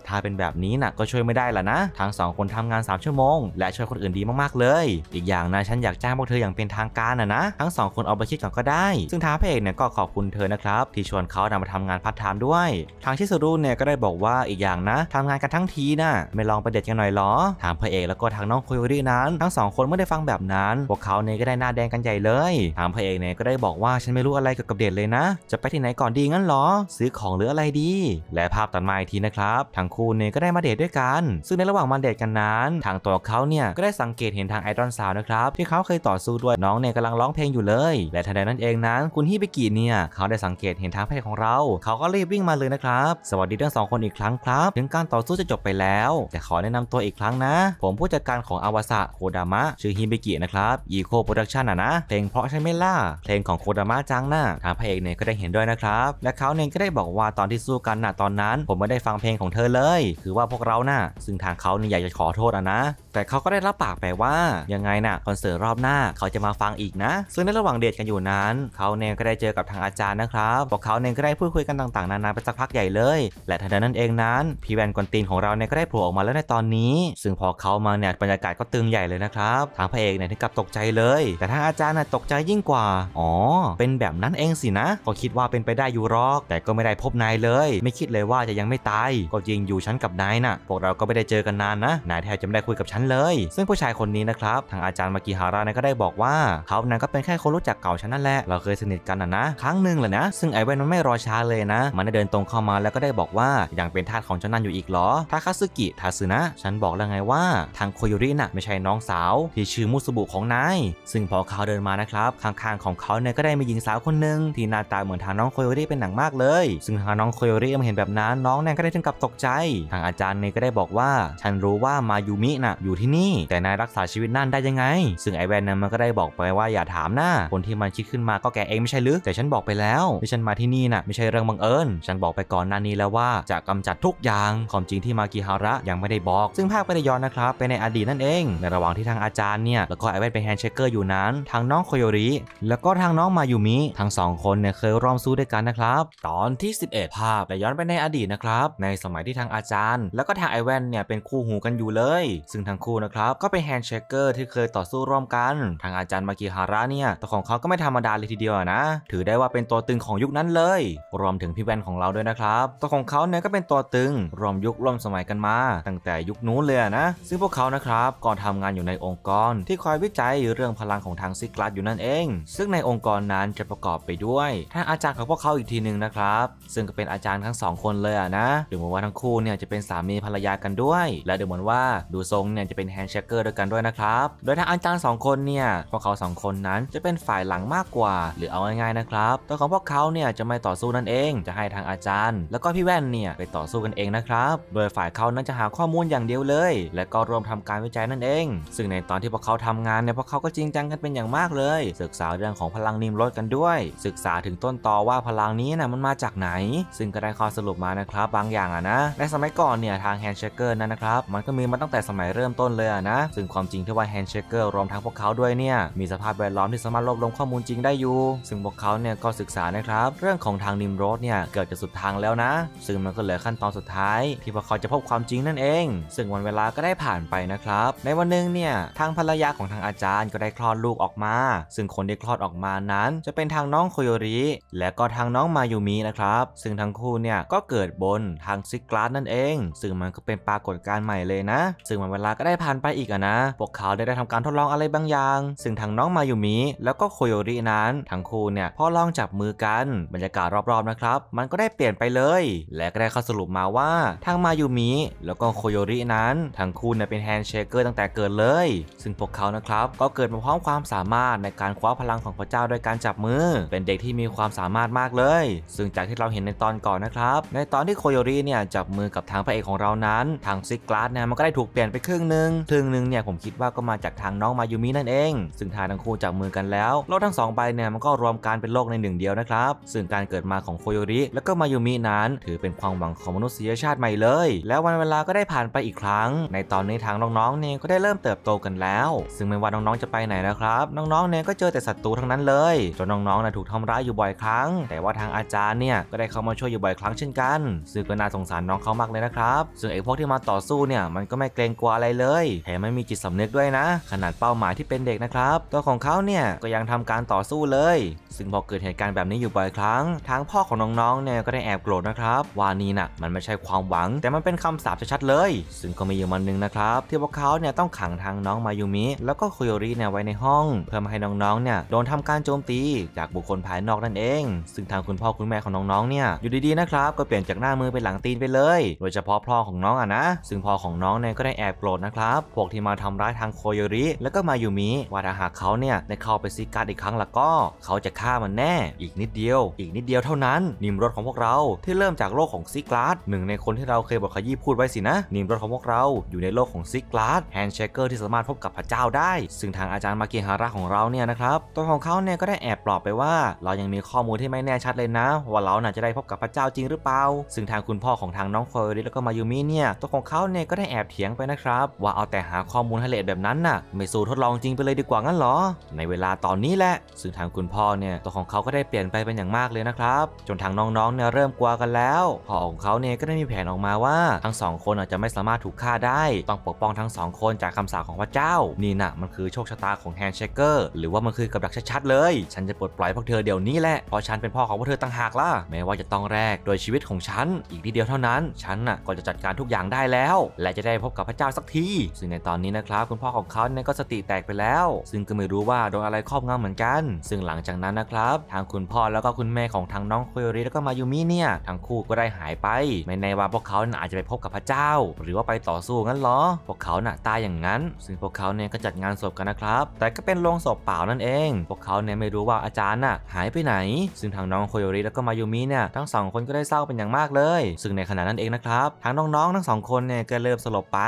ถ้าเป็นแบบนี้น่ะก็ช่วยไม่ได้ละนะทั้งสองคนทำงาน3ชั่วโมงและช่วยคนอื่นดีมากากๆเลยอีกอย่างนะฉันอยากจ้างพวกเธออย่างเป็นทางการนะนะทั้งสองคนเอาไปคิดก่อนก็ได้ซึ่งทางพระเอกเนี่ยก็ขอบคุณเธอนะครับที่ชวนเขานำมาทำงานพัฒน์ไทม์ด้วย ทางชิสุรุเนี่ยก็ได้บอกว่าอีกอย่างนะ ทำงานกันทั้งทีนะไม่ลองไปเด็ดกันหน่อยหรอทางพระเอกแล้วก็ทางน้องโคโยรินั้นทั้งสองคนไม่ได้ฟังแบบนั้นพวกเขาเนี่ยก็ได้หน้าแดงกันใหญ่เลยทางพระเอกเนี่ยก็ได้บอกว่าฉันไม่รู้อะไรเกี่ยวกับเดทเลยนะ จะไปที่ไหนก่อนดีงั้นหรอ ซื้อของหรืออะไรดี และภาพตัดมาอีกทีนะครับทั้งคู่เนี่ยก็ได้มาเดทด้วยกัน ซึ่งในระหว่างมาเดทกันนั้น ทางตัวเขาเนี่ยก็ได้สังเกตเห็นทางไอรอนซาวนะครับ ที่เขาเคยต่อสู้ด้วย น้องเนี่ยกำลังร้องเพลงอยู่เลย และทันใดนั้นเองนั้น คุณฮิเบกิเนี่ยเขาได้สังเกตเห็นทางเพศของเรา เขาก็รีบวิ่งมาเลยนะครับ สวัสดีทั้งสองคนอีกครั้งครับ ถึงการต่อสู้จะจบไปแล้ว แต่ขอแนะนำตัวอีกครั้งนะ ผมผู้จัดการของอาวสะโคดามะชื่อฮิเบกินะครับอีโคโปรดักชันอ่ะนะ เพลงเพราะใช่ไหมล่ะเพลงของโคดามะจังนะทางพระเอกเนี่ยก็ได้เห็นด้วยนะครับและเขาเนี่ยก็ได้บอกว่าตอนที่สู้กันน่ะตอนนั้น ผมไม่ได้ฟังเพลงของเธอเลย คือว่าพวกเรานะ่ะซึ่งทางเขาเนี่ยอยากจะขอโทษอ่ะนะ แต่เขาก็ได้รับปากไปวว่ายังไงนะ่ะคอนเสิร์ตรอบหน้าเขาจะมาฟังอีกนะ ซึ่งในระหว่างเดทกันอยู่นั้นเขาเนี่ยก็ได้เจอกับทางอาจารย์นะครับบอกเขาเนี่ยก็ได้พูดคุยกันต่าง ๆ นานาไปสักพักใหญ่เลย และทันใดนั้นเองนั้น พี่แวนกวนตีนของเรา เนี่ยก็ได้โผล่ออกมาแล้วในตอนนี้ ซึ่งพอเขามาเนี่ยบรรยากาศก็ตึงใหญ่เลยนะครับทางพระเอกเนี่ยถึงกับตกใจเลย แต่ทางอาจารย์น่ะตกใจยิ่งกว่าอ๋อเป็นแบบนั้นเองสินะ ก็คิดว่าเป็นไปได้อยู่รอก แต่ก็ไม่ได้พบนายเลย ไม่คิดเลยว่าจะยังไม่ตายก็ยิงอยู่ชั้นกับนายนะ่ะพวกเราก็ไม่ได้เจอกันนานนะนายแทบจะไม่ได้คุยกับฉันเลย ซึ่งผู้ชายคนนี้นะครับทางอาจารย์มากิฮาระนั้นก็ได้บอกว่าเขานั้นก็เป็นแค่คนรู้จักเก่าฉันนั่นแหละ เราเคยสนิทกันนะนะครั้งหนึ่งแหละนะซึ่งไอ้แว่นมันไม่รอช้าเลยนะ มันได้เดินตรงเข้ามาแล้วก็ได้บอกว่าอย่างเป็นทาสของเจ้านั่นอยู่อีกหรอทาคาสึกิทาซึนะ ฉันบอกแล้วไงว่าทางโคโยริน่ะไม่ใช่น้องสาว ที่ชื่อมุสบุของนายซึ่งพอเขาเดินมานะครับ ข้างๆของเขาเนี่ยก็ได้มีหญิงสาวคนหนึ่งที่หน้าตาเหมือนทางน้องโคโยริเป็นหนังมากเลย ซึ่งทางน้องโคโยริมอเห็นแบบนั้น น้องแน่ก็ได้ถึงกับตกใจ ทางอาจารย์เนี่ยก็ได้บอกว่า ฉันรู้ว่ามายูมิน่ะอยู่ที่นี่แต่นายรักษาชีวิตนั่นได้ยังไง ซึ่งไอแวนนั้นมันก็ได้บอกไปว่าอย่าถามนะคนที่มันคิดขึ้นมาก็แกเองไม่ใช่หรือ แต่ฉันบอกไปแล้วที่ฉันมาที่นี่นะ่ะไม่ใช่เรื่องบังเอิญ ฉันบอกไปก่อนหน้านี้แล้วว่าจะกำจัดทุกอย่าง ความจริงที่มากิฮาระยังไม่ได้บอก ซึ่งภาพไ็ได้ย้อนนะครับไปในอดีตนั่นเอง ในระหว่างที่ทางอาจารย์เนี่ยแล้วก็ไอแวนไปแฮนด์เชคเกอร์อยู่นั้น ทางน้องโคโยริแล้วก็ทางน้องมายูมิทั้งสองคนเนี่ยเคยร่วมสู้ด้วยกันนะครับตอนที่11ภาพแต่ย้อนไปในอดีตนะครับ ในสมัยที่ทางอาจารย์ แล้วก็ทางไอแวนเนี่ยเป็นคู่หูกันอยู่เลย ซึ่งทั้งคู่นะครับก็ไปแฮนด์เชชเกอร์ที่เคยต่อสู้ร่วมกัน ทางอาจารย์มากิฮาระเนี่ยตัวของเขา ก็ไม่ธรรมดาเลยทีเดียวนะ ถือได้ว่าเป็นตัวตึงของยุคนั้นเลย รวมถึงพี่แว่นของเราด้วยนะครับ ตัวของเขาเนี่ยก็เป็นตัวตึงรวมยุคร่วมสมัยกันมา ตั้งแต่ยุคนู้นเลยนะ ซึ่งพวกเขา นะครับก่อนทำงานอยู่ในองค์กรที่คอยวิจัยเรื่องพลังของทางซิกลัสอยู่นั่นเอง ซึ่งในองค์กรนั้นจะประกอบไปด้วยทางอาจารย์ของพวกเขาอีกทีหนึ่งนะครับ ซึ่งก็เป็นอาจารย์ทั้งสองคนเลยนะดูเหมือนว่าทั้งคู่เนี่ยจะเป็นสามีภรรยากันด้วย และดูเหมือนว่าดูทรงเนี่ยจะเป็นแฮนด์เชคเกอร์ด้วยกันด้วยนะครับโดยทางอาจารย์ 2 คนเนี่ยพวกเขา2 คนนั้นจะเป็นฝ่ายหลังมากกว่าหรือเอาง่ายๆนะครับตัวของพวกเขาเนี่ยจะไม่ต่อสู้นั่นเอง จะให้ทางอาจารย์ แล้วก็พี่แว่นเนี่ยไปต่อสู้กันเองนะครับโดยฝ่ายเขานั้นจะหาข้อมูลอย่างเดียวเลย และก็รวมทำการวิจัยนั่นเอง ซึ่งในตอนที่พวกเขาทำงานเนี่ยพวกเขาก็จริงจังกันเป็นอย่างมากเลย ศึกษาเรื่องของพลังนิมรถกันด้วย ศึกษาถึงต้นตอว่าพลังนี้นะมันมาจากไหน ซึ่งก็ได้ข้อสรุปมานะครับ บางอย่างอะนะในสมัยก่อนเนี่ยทางแฮนด์เชคเกอร์นั่นนะครับมันก็มีมาตั้งแต่สมัยเริ่มต้นเลยอะนะซึ่งความความจริงที่ว่าแฮนด์เชคเกอร์รวมทั้งพวกเขาด้วยเนี่ย มีสภาพแวดล้อมที่สามารถรวบรวมข้อมูลจริงได้อยู่ ซึ่งพวกเขาเนี่ยก็ศึกษานะครับ เรื่องของทางนิมโรดเนี่ยเกิดจะสุดทางแล้วนะ ซึ่งมันก็เหลือขั้นตอนสุดท้าย ที่พวกเขาจะพบความจริงนั่นเอง ซึ่งวันเวลาก็ได้ผ่านไปนะครับ ในวันหนึ่งเนี่ยทางภรรยาของทางอาจารย์ก็ได้คลอดลูกออกมา ซึ่งคนที่คลอดออกมานั้น จะเป็นทางน้องโคโยริและก็ทางน้องมายูมินะครับซึ่งทั้งคู่เนี่ยก็เกิดบนทางซิกลาสนั่นเอง ซึ่งมันก็เป็นปรากฏการณ์ใหม่เลยนะ ซึ่งวันเวลาก็ได้ผ่านไปอีกอะนะพวกเขาได้ได้ทำการทดลองอะไรบางอย่าง ซึ่งทางน้องมายูมิแล้วก็โคโยรินั้น ทั้งคู่เนี่ยพอลองจับมือกัน บรรยากาศรอบ ๆ นะครับ มันก็ได้เปลี่ยนไปเลย และก็ได้ข้อสรุปมาว่าทางมายูมิแล้วก็โคโยรินั้นทั้งคู่เนี่ยเป็นแฮนด์เชเกอร์ตั้งแต่เกิดเลย ซึ่งพวกเขานะครับ ก็เกิดมาพร้อมความสามารถในการคว้าพลังของพระเจ้าโดยการจับมือเป็นเด็กที่มีความสามารถมากเลย ซึ่งจากที่เราเห็นในตอนก่อนนะครับในตอนที่โคโยริเนี่ยจับมือกับทางพระเอกของเรานั้น ทางซิกลาสเนี่ยมันก็ได้ถูกเปลี่ยนไปครึ่งหนึ่งครึ่งหนึ่งเนี่ยผมคิดว่าก็มาจากทางน้องมายูมินั่นเอง ซึ่งทาทั้งคู่จับมือกันแล้วโลกทั้งสองใบเนี่ยมันก็รวมกันเป็นโลกในหนึ่งเดียวนะครับ ซึ่งการเกิดมาของโคโยริและก็มายูมินั้น ถือเป็นความหวังของมนุษยชาติใหม่เลย แล้ววันเวลาก็ได้ผ่านไปอีกครั้ง ในตอนนี้ทางน้องๆเนี่ยก็ได้เริ่มเติบโตกันแล้ว ซึ่งไม่ว่าน้องๆจะไปไหนนะครับน้องๆเนี่ยก็เจอแต่ศัตรูทั้งนั้นเลย จนน้องๆนะถูกทำร้ายอยู่บ่อยครั้ง แต่ว่าทางอาจารย์เนี่ยก็ได้เข้ามาช่วยอยู่บ่อยครั้งเช่นกันซึ่งก็น่าสงสารน้องเขามากเลยนะครับซึ่งไอ้พวกที่มาต่อสู้เนี่ยมันก็ไม่เกรงกลัวอะไรเลยแถมไม่มีจิตสำนึกด้วยนะขนาดเป้าหมายที่เป็นเด็กนะครับตัวของเขาเนี่ยก็ยังทำการต่อสู้เลย ซึ่งพอเกิดเหตุการณ์แบบนี้อยู่บ่อยครั้งทางพ่อของน้อง ๆ เนี่ยก็ได้แอบโกรธนะครับว่านี่นะ่ะมันไม่ใช่ความหวังแต่มันเป็นคำสาปชัดๆเลย ซึ่งก็มีอยู่มันหนึ่งนะครับที่พวกเขาเนี่ยต้องขังทางน้องมายูมิ แล้วก็คุยรีเนี่ยไว้ในห้องเพื่อมาให้น้องๆเนี่ยโดนทำการโจมตี จากบุคคลภายนอกนั่นเอง ซึ่งทางคุณพ่อคุณแม่ของน้องๆเนี่ยอยู่ดีๆนะครับ ก็เปลี่ยนจากหน้ามือเป็นหลังตีนไปเลย โดยเฉพาะพ่อของน้องอะนะซึ่งพ่อของน้องเนี่ยก็ได้แอบโกรธนะครับพวกที่มาทำร้ายทางโคโยริ แล้วก็มายูมิว่าถ้าหากเขาเนี่ย ได้เข้าไปซีการ์ดอีกครั้งละก็ เขาจะฆ่ามันแน่อีกนิดเดียว อีกนิดเดียวเท่านั้นนิมรถของพวกเราที่เริ่มจากโลกของซีการ์ดหนึ่งในคนที่เราเคยบอกขยี้พูดไว้สินะ นิมรถของพวกเราอยู่ในโลกของซีการ์ดแฮนด์เชคเกอร์ที่สามารถพบกับพระเจ้าได้ ซึ่งทางอาจารย์มาเกฮาระของเราเนี่ยนะครับตัวของเขาเนี่ยก็ได้แอบปลอบไปว่า เรายังมีข้อมูลที่ไม่แน่ชัดเลยนะ ว่าเราน่าจะได้พบกับพระเจ้าจริงหรือเปล่า ซึ่งทางคุณพ่อของทางน้องโคโยริแล้วก็มายูมิเนี่ยตัวของเขาเนี่ยก็ได้แอบเถียงไปนะครับว่าเอาแต่หาข้อมูลให้ลดแบบนั้นน่ะไม่สู้ทดลองจริงไปเลยดีกว่างั้นหรอ ในเวลาตอนนี้แหละ ซึ่งทางคุณพ่อเนี่ยตัวของเขาก็ได้เปลี่ยนไปเป็นอย่างมากเลยนะครับ จนทางน้องๆเนี่ยเริ่มกลัวกันแล้วพ่อของเขาเนี่ยก็ได้มีแผนออกมาว่า ทั้งสองคนอาจจะไม่สามารถถูกฆ่าได้ ต้องปกป้องทั้งสองคนจากคำสาปของพระเจ้า นี่น่ะมันคือโชคชะตาของแฮนด์เชคเกอร์หรือว่ามันคือกับดักชัดๆเลย ฉันจะปลดปล่อยพวกเธอเดี๋ยวนี้แหละเพราะฉันเป็นพ่อของพวกเธอต่างหากล่ะแม้ว่าจะต้องแรกโดยชีวิตของฉันอีกทีเดียวเท่านั้น ฉันน่ะก็จะจัดการทุกอย่างได้แล้ว และจะได้พบกับพระเจ้าสักทีซึ่งในตอนนี้นะครับคุณพ่อของเขาเนี่ยก็สติแตกไปแล้ว ซึ่งก็ไม่รู้ว่าโดนอะไรครอบงำเหมือนกัน ซึ่งหลังจากนั้นนะครับทางคุณพ่อแล้วก็คุณแม่ของทางน้องโคโยริแล้วก็มายูมิเนี่ยทั้งคู่ก็ได้หายไปไม่ในว่าพวกเขาน่ยอาจจะไปพบกับพระเจ้า หรือว่าไปต่อสู้งั้นหรอพวกเขาน่ะตายอย่างนั้น ซึ่งพวกเขาเนี่ยก็จัดงานศพกันนะครับแต่ก็เป็นโรงศพเปล่านั่นเอง พวกเขาเนี่ยไม่รู้ว่าอาจารย์น่ะหายไปไหน ซึ่งทางน้องโคโยริแล้วก็มายูมิเนี่ยทั้งสองคนก็ได้เศร้าเป็นอย่างมากเลย ซึ่งในขณะนั้นเองนะครับทางน้องๆ ทั้งสองคนเนี่ยก็เริ่มสลบไป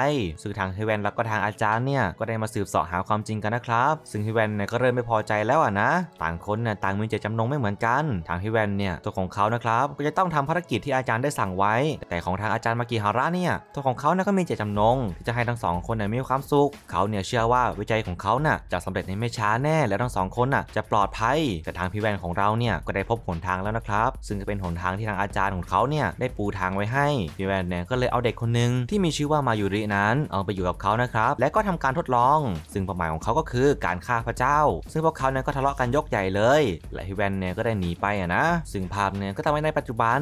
ซึ่งทางเทเวนแล้วก็ทางอาจารย์เนี่ย ก็ได้มาสืบเสาะหาความจริงกันนะครับ ซึ่งฮิแวนเนี่ยก็เริ่มไม่พอใจแล้วอ่ะนะ ต่างคนเนี่ยต่างมีเจตจำนงไม่เหมือนกัน ทางฮิแวนเนี่ยตัวของเขานะครับ ก็จะต้องทำภารกิจที่อาจารย์ได้สั่งไว้ แต่ของทางอาจารย์มากิฮาระเนี่ยตัวของเขาเนี่ยก็มีเจตจำนงที่จะให้ทั้งสองคนเนี่ยมีความสุข เขาเนี่ยเชื่อว่าวิจัยของเขาน่ะจะสำเร็จในไม่ช้าแน่ แล้วทั้งสองคนน่ะจะปลอดภัย แต่ทางพี่แวนของเราเนี่ยก็ได้พบหนทางแล้วนะครับ ซึ่งจะเป็นหนทางที่ทางอาจารย์ของเขาเนี่ยได้ปูทางไว้ให้ พี่แวนเนี่ยก็เลยเอาเด็กคนหนึ่งที่มีชื่อว่ามายุรินั้นเอาไปอยู่กับเขานะครับและก็ทำการทดลอง ซึ่งเป้าหมายของเขาก็คือการฆ่าพระเจ้า ซึ่งพวกเขาเนี่ยก็ทะเลาะกันยกใหญ่เลย และฮิแวนเนี่ยก็ได้หนีไปอ่ะนะ ซึ่งภาพเนี่ยก็ทำให้ในปัจจุบัน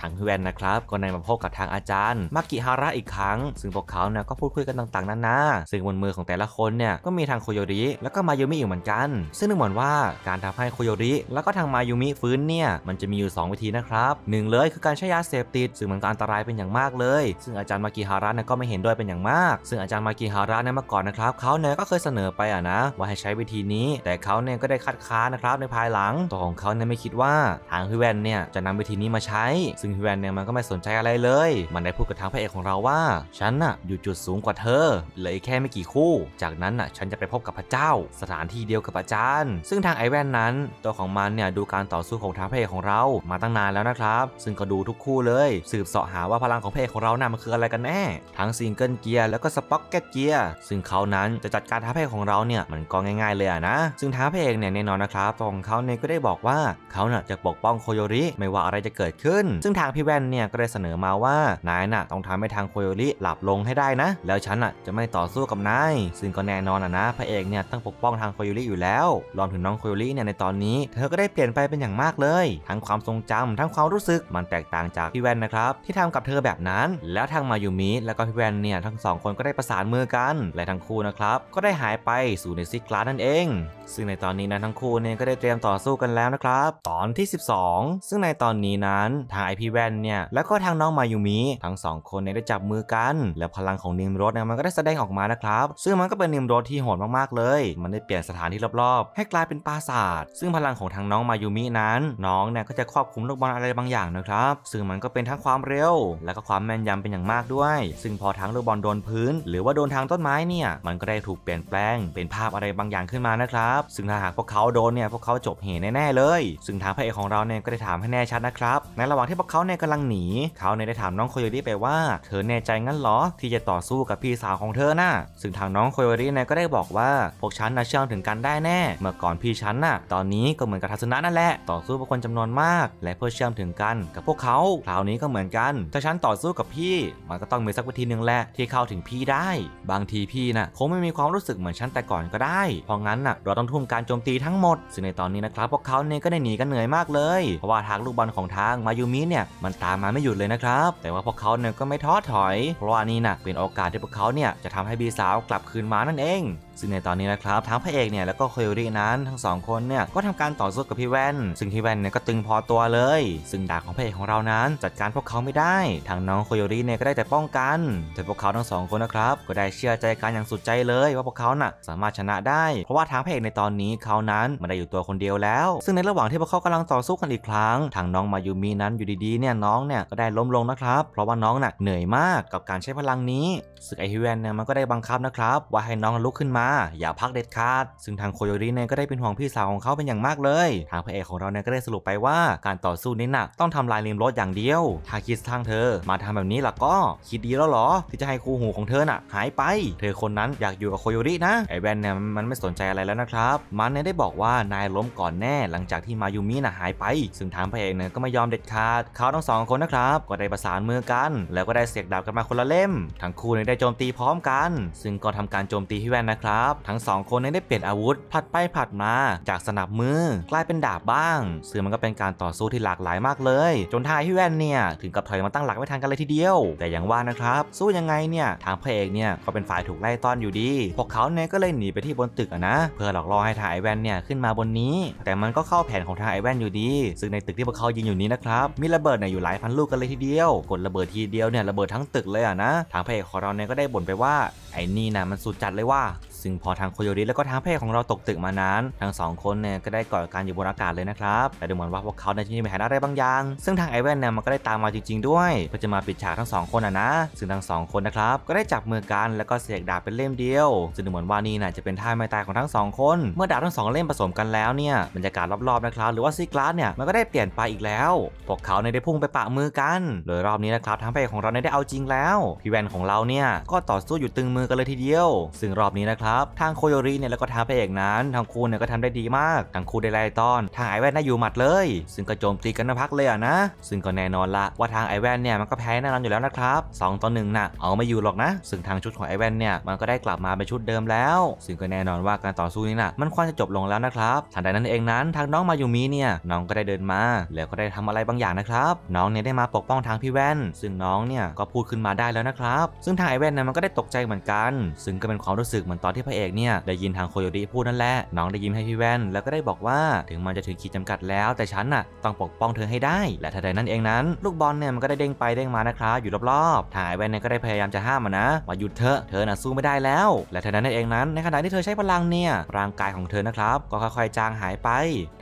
ทางฮิแวนนะครับก็ได้มาพบกับทางอาจารย์ มากิฮาระอีกครั้ง ซึ่งพวกเขาเนี่ยก็พูดคุยกันต่าง ๆนานาซึ่งบนมือของแต่ละคนเนี่ยก็มีทางโคโยริแล้วก็มายูมิอยู่เหมือนกัน ซึ่งดูเหมือนว่าการทำให้โคโยริ แล้วก็ทางมายูมิฟื้นเนี่ยมันจะมีอยู่ 2 วิธีนะครับหนึ่งเลยคือการใช้ยาเสพติดซึ่งมันก็อันตรายเป็นอย่างมากเลยซึ่งอาจารย์มากิฮาระเนี่ยก็ไม่เห็นด้วยเป็นอย่างมาก ซึ่งอาจารย์มากิฮาระเนี่ยก่อนนะครับเขาเนี่ยก็เคยเสนอไปอ่ะนะ ว่าให้ใช้วิธีนี้ แต่เขาเนี่ยก็ได้คัดค้านนะครับในภายหลัง ตัวของเขาเนี่ยไม่คิดว่าทางฮิวแวนเนี่ยจะนำวิธีนี้มาใช้ซึ่งฮิวแวนเนี่ยมันก็ไม่สนใจอะไรเลยมันได้พูดกับทางพระเอกของเราว่าฉันน่ะอยู่จุดสูงกว่าเธอเหลืออีกแค่ไม่กี่คู่ จากนั้นน่ะฉันจะไปพบกับพระเจ้า สถานที่เดียวกับอาจารย์ ซึ่งทางไอแวนนั้นตัวของมันเนี่ยดูการต่อสู้ของทางพระเอกของเรามาตั้งนานแล้วนะครับ ซึ่งก็ดูทุกคู่เลย สืบเสาะหาว่าพลังของพระเอกของเราน่ะมันคืออะไรกันแน่ทั้งซิงเกิลเกียร์แล้วก็สป็อกเก็ตเกียร์ซึ่งึ่งเขานั้นจะจัดการท้าเพกของเราเนี่ยมันก็ง่ายๆเลยอะนะ ซึ่งท้าเพกเนี่ยแน่นอนนะครับตรองเขาเนี่ยก็ได้บอกว่าเขาเนี่ยจะปกป้องโคโยริไม่ว่าอะไรจะเกิดขึ้น ซึ่งทางพี่แว่นเนี่ยก็ได้เสนอมาว่านายน่ะต้องทำให้ทางโคโยริหลับลงให้ได้นะ แล้วฉันน่ะจะไม่ต่อสู้กับนายซึ่งก็แน่นอนอะนะ พระเอกเนี่ยต้องปกป้องทางโคโยริอยู่แล้วรวมถึงน้องโคโยริเนี่ยในตอนนี้เธอก็ได้เปลี่ยนไปเป็นอย่างมากเลย ทั้งความทรงจำทั้งความรู้สึกมันแตกต่างจากพี่แว่นนะครับที่ทำกับเธอแบบนั้น แล้วทางมายูมิแล้วก็พี่แว่นเนี่ยทั้งสองคนก็ได้ประสานมือกันแทั้งคู่นะครับก็ได้หายไปสู่ในซิกลาสนั่นเอง ซึ่งในตอนนี้ นะทั้งคู่เนี่ย ก็ได้เตรียมต่อสู้กันแล้วนะครับ ตอนที่ 12 ซึ่งในตอนนี้นั้นทางไอพี่แว่นเนี่ยแล้วก็ทางน้องมายูมิทั้งสองคนเนี่ยได้จับมือกัน และพลังของนิมรดเนี่ยมันก็ได้แสดงออกมานะครับซึ่งมันก็เป็นนิมรดที่โหดมากๆ เลย มันได้เปลี่ยนสถานที่รอบๆให้กลายเป็นปราสาทซึ่งพลังของทางน้องมายูมินั้น น้องเนี่ยก็จะครอบคุมลูกบอลอะไรบางอย่างนะครับ ซึ่งมันก็เป็นทั้งความเร็ว และก็ความแม่นยำเป็นอย่างมากด้วย ซึ่งพอท้งลูกบอลโดนพื้นหรือว่าโดนทางต้นไม้นี่เนี่ยมันก็ได้ถูกเปลี่ยนแปลงเป็นภาพอะไรบางอย่างขึ้นมานะครับซึ่งถ้าหากพวกเขาโดนเนี่ยพวกเขาจบเหแน่ๆเลย ซึ่งทางพระเอกของเราเนี่ยก็ได้ถามให้แน่ชัดนะครับในระหว่างที่พวกเขาเนี่ยกำลังหนีเขาเนี่ยได้ถามน้องโคโยริไปว่าเธอแน่ใจงั้นหรอที่จะต่อสู้กับพี่สาวของเธอนะ่ะซึ่งทางน้องโคโยริเนี่ยก็ได้บอกว่าพวกฉันนะเชื่อมถึงกันได้แน่เมื่อก่อนพี่ฉันน่ะตอนนี้ก็เหมือนกับทัศนะนั่นแหละต่อสู้กับคนจำนวนมาก และเพื่อเชื่อมถึงกันกับพวกเขาคราวนี้ก็เหมือนกัน ถ้าฉันต่อสู้กับพี่ มันก็ต้องมีสักวิธีหนึ่งแหละที่เข้าถึงพี่ได้ บางทีพี่ีนะ่ะคงไม่มีความรู้สึกเหมือนฉันแต่ก่อนก็ได้ เพราะงั้นน่ะเราต้องทุ่มการโจมตีทั้งหมดซึ่งในตอนนี้นะครับพวกเขาเนี่ยก็ได้หนีกันเหนื่อยมากเลย เพราะว่าทางลูกบอลของทางมายูมิเนี่ยมันตามมาไม่หยุดเลยนะครับ แต่ว่าพวกเขาเนี่ยก็ไม่ท้อถอย เพราะว่านี่นะ่ะเป็นโอกาสที่พวกเขาเนี่ยจะทำให้บีสาวกลับคืนมานั่นเองซึ่งในตอนนี้นะครับทั้งพระเอกเนี่ยแล้วก็โคโยรินั้นทั้งสองคนเนี่ยก็ทำการต่อสู้กับพี่แว่นซึ่งพี่แว่นเนี่ยก็ตึงพอตัวเลย ซึ่งดาบของพระเอกของเรานั้น จัดการพวกเขาไม่ได้ทางน้องโคโยริเนี่ยก็ได้แต่ป้องกันแต่พวกเขาทั้งสองคนนะครับก็ได้เชื่อใจกันอย่างสุดใจเลย ว่าพวกเขาน่ะสามารถชนะได้เพราะว่าทั้งพระเอกในตอนนี้เขานั้นไม่ได้อยู่ตัวคนเดียวแล้ว ซึ่งในระหว่างที่พวกเขากำลังต่อสู้กันอีกครั้งทางน้องมายูมินั้นอยู่ดีๆเนี่ยน้องเนี่ยก็ได้ล้มลงนะครับ เพราะว่าน้องน่ะเหนื่อยมากกับการใช้พลังนี้ซึ่งไอฮิวนเนี่ยมันก็ได้บังคับนะครับ ว่าให้น้องลุกขึ้นมาอย่าพักเด็ดขาด ซึ่งทางโคโยริเนี่ยก็ได้เป็นห่วงพี่สาวของเขาเป็นอย่างมากเลย ทางพระเอกของเราเนี่ยก็ได้สรุปไปว่า การต่อสู้นี้หนักต้องทำลายริมรถอย่างเดียว ถ้าคิดทางเธอ มาทำแบบนี้ล่ะก็ คิดดีแล้วหรอที่จะให้คู่หูของเธอน่ะ หายไป เธอคนนั้นอยากอยู่กับโคโยรินะไอแวนเนี่ยมันไม่สนใจอะไรแล้วนะครับ มันเนี่ยได้บอกว่านายล้มก่อนแน่หลังจากที่มายูมิน่ะหายไป ซึ่งทางพระเอกเนี่ยก็ไม่ยอมเด็ดขาดเขาทั้งสองคนนะครับก็ได้ประสานมือกัน แล้วก็ได้เสียกดาบกันมาคนละเล่ม ทั้งคู่เนี่ยได้โจมตีพร้อมกัน ซึ่งก่อนทาการโจมตีที่แวนนะครับับทั้งสองคนได้เปลี่ยนอาวุธ ผัดไปผัดมา จากสนับมือ กลายเป็นดาบบ้างซึ่งมันก็เป็นการต่อสู้ที่หลากหลายมากเลย จนท้ายที่แวนเนี่ย ถึงกับถอยมาตั้งหลักไม่ทันกันเลยทีเดียว แต่อย่างว่านะครับ สู้ยังไงเนี่ย ทางพระเอกเนี่ยก็เป็นฝ่ายถูกไล่ต้อนอยู่ดี พวกเขาเนี่ยก็เลยหนีไปที่บนตึกนะเพื่อหลอกล่อให้ทางไอแวนเนี่ยขึ้นมาบนนี้ แต่มันก็เข้าแผนของทางไอแวนอยู่ดี ซึ่งในตึกที่พวกเขายิงอยู่นี้นะครับ มีระเบิดเนี่ยอยู่หลายพันลูกกันเลยทีเดียว กดระเบิดทีเดียวเนี่ยระเบิดทั้งตึกเลยอ่ะนะ ทางพระเอกของเราเนี่ยก็ได้บ่นไปว่าไอ้นี่นะมันสุดจัดเลยว่าึ่งพอทางโคโยริและก็ทางเพศของเราตกตึกมานั้น ทั้งสองคนเนี่ยก็ได้กอดกันอยู่บนอากาศเลยนะครับ แต่ดูเหมือนว่าพวกเขาในที่นี้มีแผนอะไรบางอย่าง ซึ่งทางไอแวนเนี่ยมันก็ได้ตามมาจริงๆด้วยเพื่อจะมาปิดฉากทั้งสองคนอ่ะนะ ซึ่งทั้งสองคนนะครับก็ได้จับมือกันแล้วก็เสกดาบเป็นเล่มเดียว ซึ่งดูเหมือนว่านี่น่าจะเป็นท่าไม่ตายของทั้งสองคน เมื่อดาบทั้งสองเล่มผสมกันแล้วเนี่ยบรรยากาศรอบๆนะครับหรือว่าซีกลาสเนี่ยมันก็ได้เปลี่ยนไปอีกแล้ว พวกเขาในได้พุ่งไปปะมือกันโดยรอบนี้นะครับท้งเพศของเราได้เอาจริงแล้วพี่แวนของเราเนี่ยก็ต่อสู้อยู่ตึงมือกันเลยทีเดียว ซึ่งรอบนี้นะครับทางโคโยรีเนี่ยแล้วก็ทางพระเอกนั้น ทางคูเนี่ยก็ทำได้ดีมาก ทางคูได้ไล่ต้อนทางไอแวนน่าอยู่หมัดเลย ซึ่งก็โจมตีกันพักเลยอะนะซึ่งก็แน่นอนละว่าทางไอแวนเนี่ยมันก็แพ้แน่นอนอยู่แล้วนะครับ2ต่อหนึ่งน่ะ เอาไม่อยู่หรอกนะ ซึ่งทางชุดของไอแวนเนี่ยมันก็ได้กลับมาเป็นชุดเดิมแล้ว ซึ่งก็แน่นอนว่าการต่อสู้นี้น่ะมันควรจะจบลงแล้วนะครับทันใดนั้นเองนั้น ทางน้องมายูมีเนี่ยน้องก็ได้เดินมาแล้วก็ได้ทำอะไรบางอย่างนะครับ น้องเนี่ยได้มาปกป้องทางพี่แว่น ซึ่งน้องเนี่ยก็พูดขึ้นมาได้แล้วนะครับซึ่งทางไอแว่นนี่ยมันก็ได้ตกใจเหมือนกันซึ่งก็เป็นความรู้สึกเหมือนตอนที่พระเอกเนี่ย ได้ยินทางโคโยติพูดนั่นแหละน้องได้ยิ้มให้พี่แว่นแล้วก็ได้บอกว่าถึงมันจะถึงขีดจำกัดแล้วแต่ฉันน่ะต้องปกป้องเธอให้ได้ และทันใดนั้นเองนั้นลูกบอลเนี่ยมันก็ได้เด้งไปเด้งมานะครับอยู่รอบๆถ่ายแว่นเนี่ยก็ได้พยายามจะห้ามมันนะว่าหยุดเถอะเธอน่ะสู้ไม่ได้แล้วและทันใดนั้นเองนั้นในขณะที่เธอใช้พลังเนี่ยร่างกายของเธอนะครับก็ค่อยๆจางหายไป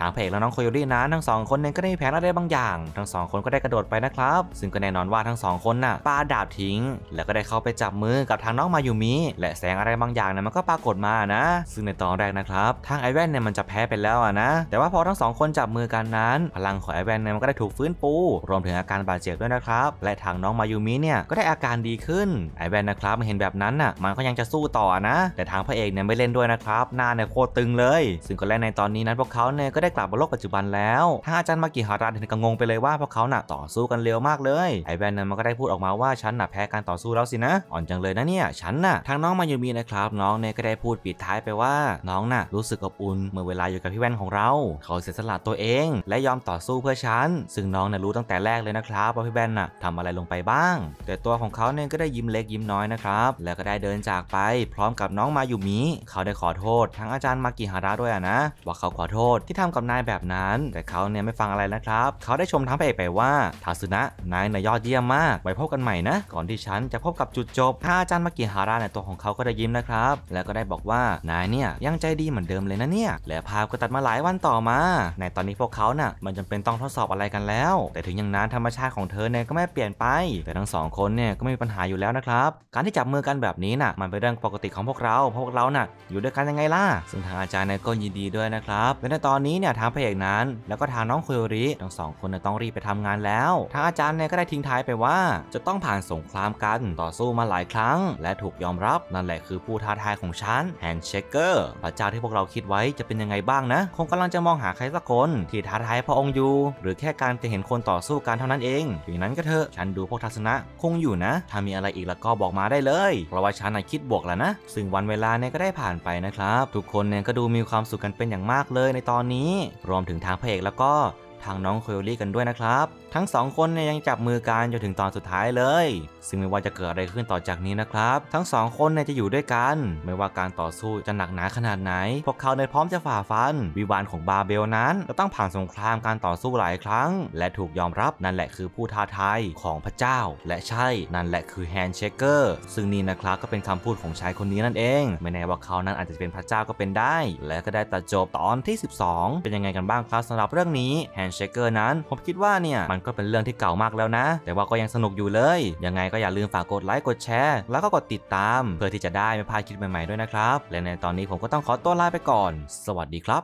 ทางพระเอกและน้องโคโยตีนั้นทั้งสองคนเนี่ยก็ได้มีแผนอะไรบางอย่าง ทั้งสองคนก็ได้กระโดดไปนะครับซึ่งก็แน่นอนว่าทั้งสองคนน่ะปาดาบทิ้ง แล้วก็ได้เข้าไปจับมือกับทางน้องมายูมิและแสงอะไรบางอย่างเนี่ยมันก็ปรากฏมานะซึ่งในตอนแรกนะครับ ทางไอแวนเนี่ยมันจะแพ้ไปแล้วนะ แต่ว่าพอทั้งสองคนจับมือกันนั้น พลังของไอแวนเนี่ยมันก็ได้ถูกฟื้นปู รวมถึงอาการบาดเจ็บด้วยนะครับ และทางน้องมายูมิเนี่ย ก็ได้อาการดีขึ้นไอแวนนะครับ มันเห็นแบบนั้นน่ะมันก็ยังจะสู้ต่อนะ แต่ทางพระเอกเนี่ยไม่เล่นด้วยนะครับ หน้าเนี่ยโคตรตึงเลย ซึ่งก็และในตอนนี้นั้นพวกเขาเนี่ยก็ได้กลับมาโลกปัจจุบันแล้วทางอาจารย์มากิฮาระถึงกังงงไปเลยว่าพวกเขาน่ะต่อสู้กันเร็วมากเลยไอแวนเนี่ยมันก็ได้พูดออกมาว่าฉันน่ะแพ้การต่อสู้แล้วสินะ อ่อนจังเลยนะเนี่ยฉันน่ะทางน้องมายูมินะครับน้องเนี่ยก็ได้พูดปิดท้ายไปว่าน้องน่ะรู้สึกอบอุ่นเมื่อเวลาอยู่กับพี่แว่นของเรา เขาเสียสละตัวเอง และยอมต่อสู้เพื่อฉัน ซึ่งน้องน่ะรู้ตั้งแต่แรกเลยนะครับว่าพี่แว่นน่ะทำอะไรลงไปบ้าง แต่ตัวของเขาเนี่ยก็ได้ยิ้มเล็กยิ้มน้อยนะครับ แล้วก็ได้เดินจากไปพร้อมกับน้องมาอยู่มีเขาได้ขอโทษ ทั้งอาจารย์มากิฮาระด้วยนะ ว่าเขาขอโทษที่ทำกับนายแบบนั้น แต่เขาเนี่ยไม่ฟังอะไรนะครับ เขาได้ชมทั้งไปกไปว่าทาสุนะนายน่ยยอดเยี่ยมมากไว้พบกันใหม่นะก่อนที่ฉันจะพบกับจุดจบถ้าอาจารย์มากิฮาระในตัวของเขาก็ได้ยิ้มนะครับแลวก็ได้บอกว่านายเนี่ยยังใจดีเหมือนเดิมเลยนะเนี่ย และภาพก็ตัดมาหลายวันต่อมา ในตอนนี้พวกเขาน่ะมันจำเป็นต้องทดสอบอะไรกันแล้ว แต่ถึงอย่างนั้นธรรมชาติของเธอเนี่ยก็ไม่เปลี่ยนไป แต่ทั้งสองคนเนี่ยก็ไม่มีปัญหาอยู่แล้วนะครับ การที่จับมือกันแบบนี้น่ะมันเป็นเรื่องปกติของพวกเราพวกเราน่ะอยู่ด้วยกันยังไงล่ะซึ่งทางอาจารย์เนี่ยก็ยินดีด้วยนะครับและในตอนนี้เนี่ยทางพระเอกนั้น แล้วก็ทางน้องคุยริทั้งสองคนน่ยต้องรีบไปทำงานแล้วทางอาจารย์เนี่ยก็ได้ทิ้งท้ายไปว่าจะต้องผ่านสงครามกันต่อสู้มาหลายครั้ง และถูกยอมรับนั่นแหละคือผู้ท้าทายของฉันแฮนด์เชคเกอร์พระเจ้าที่พวกเราคิดไว้จะเป็นยังไงบ้างนะ คงกำลังจะมองหาใครสักคนที่ท้าทายพระองค์อยู่ หรือแค่การจะเห็นคนต่อสู้กันเท่านั้นเองถึงนั้นก็เถอะฉันดูพวกทัศนะคงอยู่นะ ถ้ามีอะไรอีกแล้วก็บอกมาได้เลย เพราะว่าฉันคิดบวกแล้วนะ ซึ่งวันเวลาเนี่ยก็ได้ผ่านไปนะครับ ทุกคนเนี่ยก็ดูมีความสุขกันเป็นอย่างมากเลยในตอนนี้ รวมถึงทางพระเอกแล้วก็ทางน้องโคโยลี่กันด้วยนะครับ ทั้งสองคนเนี่ยยังจับมือกันจนถึงตอนสุดท้ายเลยซึ่งไม่ว่าจะเกิดอะไรขึ้นต่อจากนี้นะครับ ทั้งสองคนเนี่ยจะอยู่ด้วยกันไม่ว่าการต่อสู้จะหนักหนาขนาดไหนพวกเขาในพร้อมจะฝ่าฟัน วิวานของบาเบลนั้นจะต้องผ่านสงครามการต่อสู้หลายครั้ง และถูกยอมรับนั่นแหละคือผู้ท้าทายของพระเจ้า และใช่นั่นแหละคือแฮนด์เชคเกอร์ซึ่งนี่นะครับก็เป็นคำพูดของชายคนนี้นั่นเองไม่แน่ว่าเขานั้นอาจจะเป็นพระเจ้าก็เป็นได้ และก็ได้ตัดจบตอนที่ 12 เป็นยังไงกันบ้างครับสำหรับเรื่องนี้แฮนช็คเกอร์นั้น ผมคิดว่าเนี่ยมันก็เป็นเรื่องที่เก่ามากแล้วนะ แต่ว่าก็ยังสนุกอยู่เลย ยังไงก็อย่าลืมฝากกดไลค์ กดแชร์แล้วก็กดติดตาม เพื่อที่จะได้ไม่พลาดคลิปใหม่ๆด้วยนะครับ และในตอนนี้ผมก็ต้องขอตัวลาไปก่อน สวัสดีครับ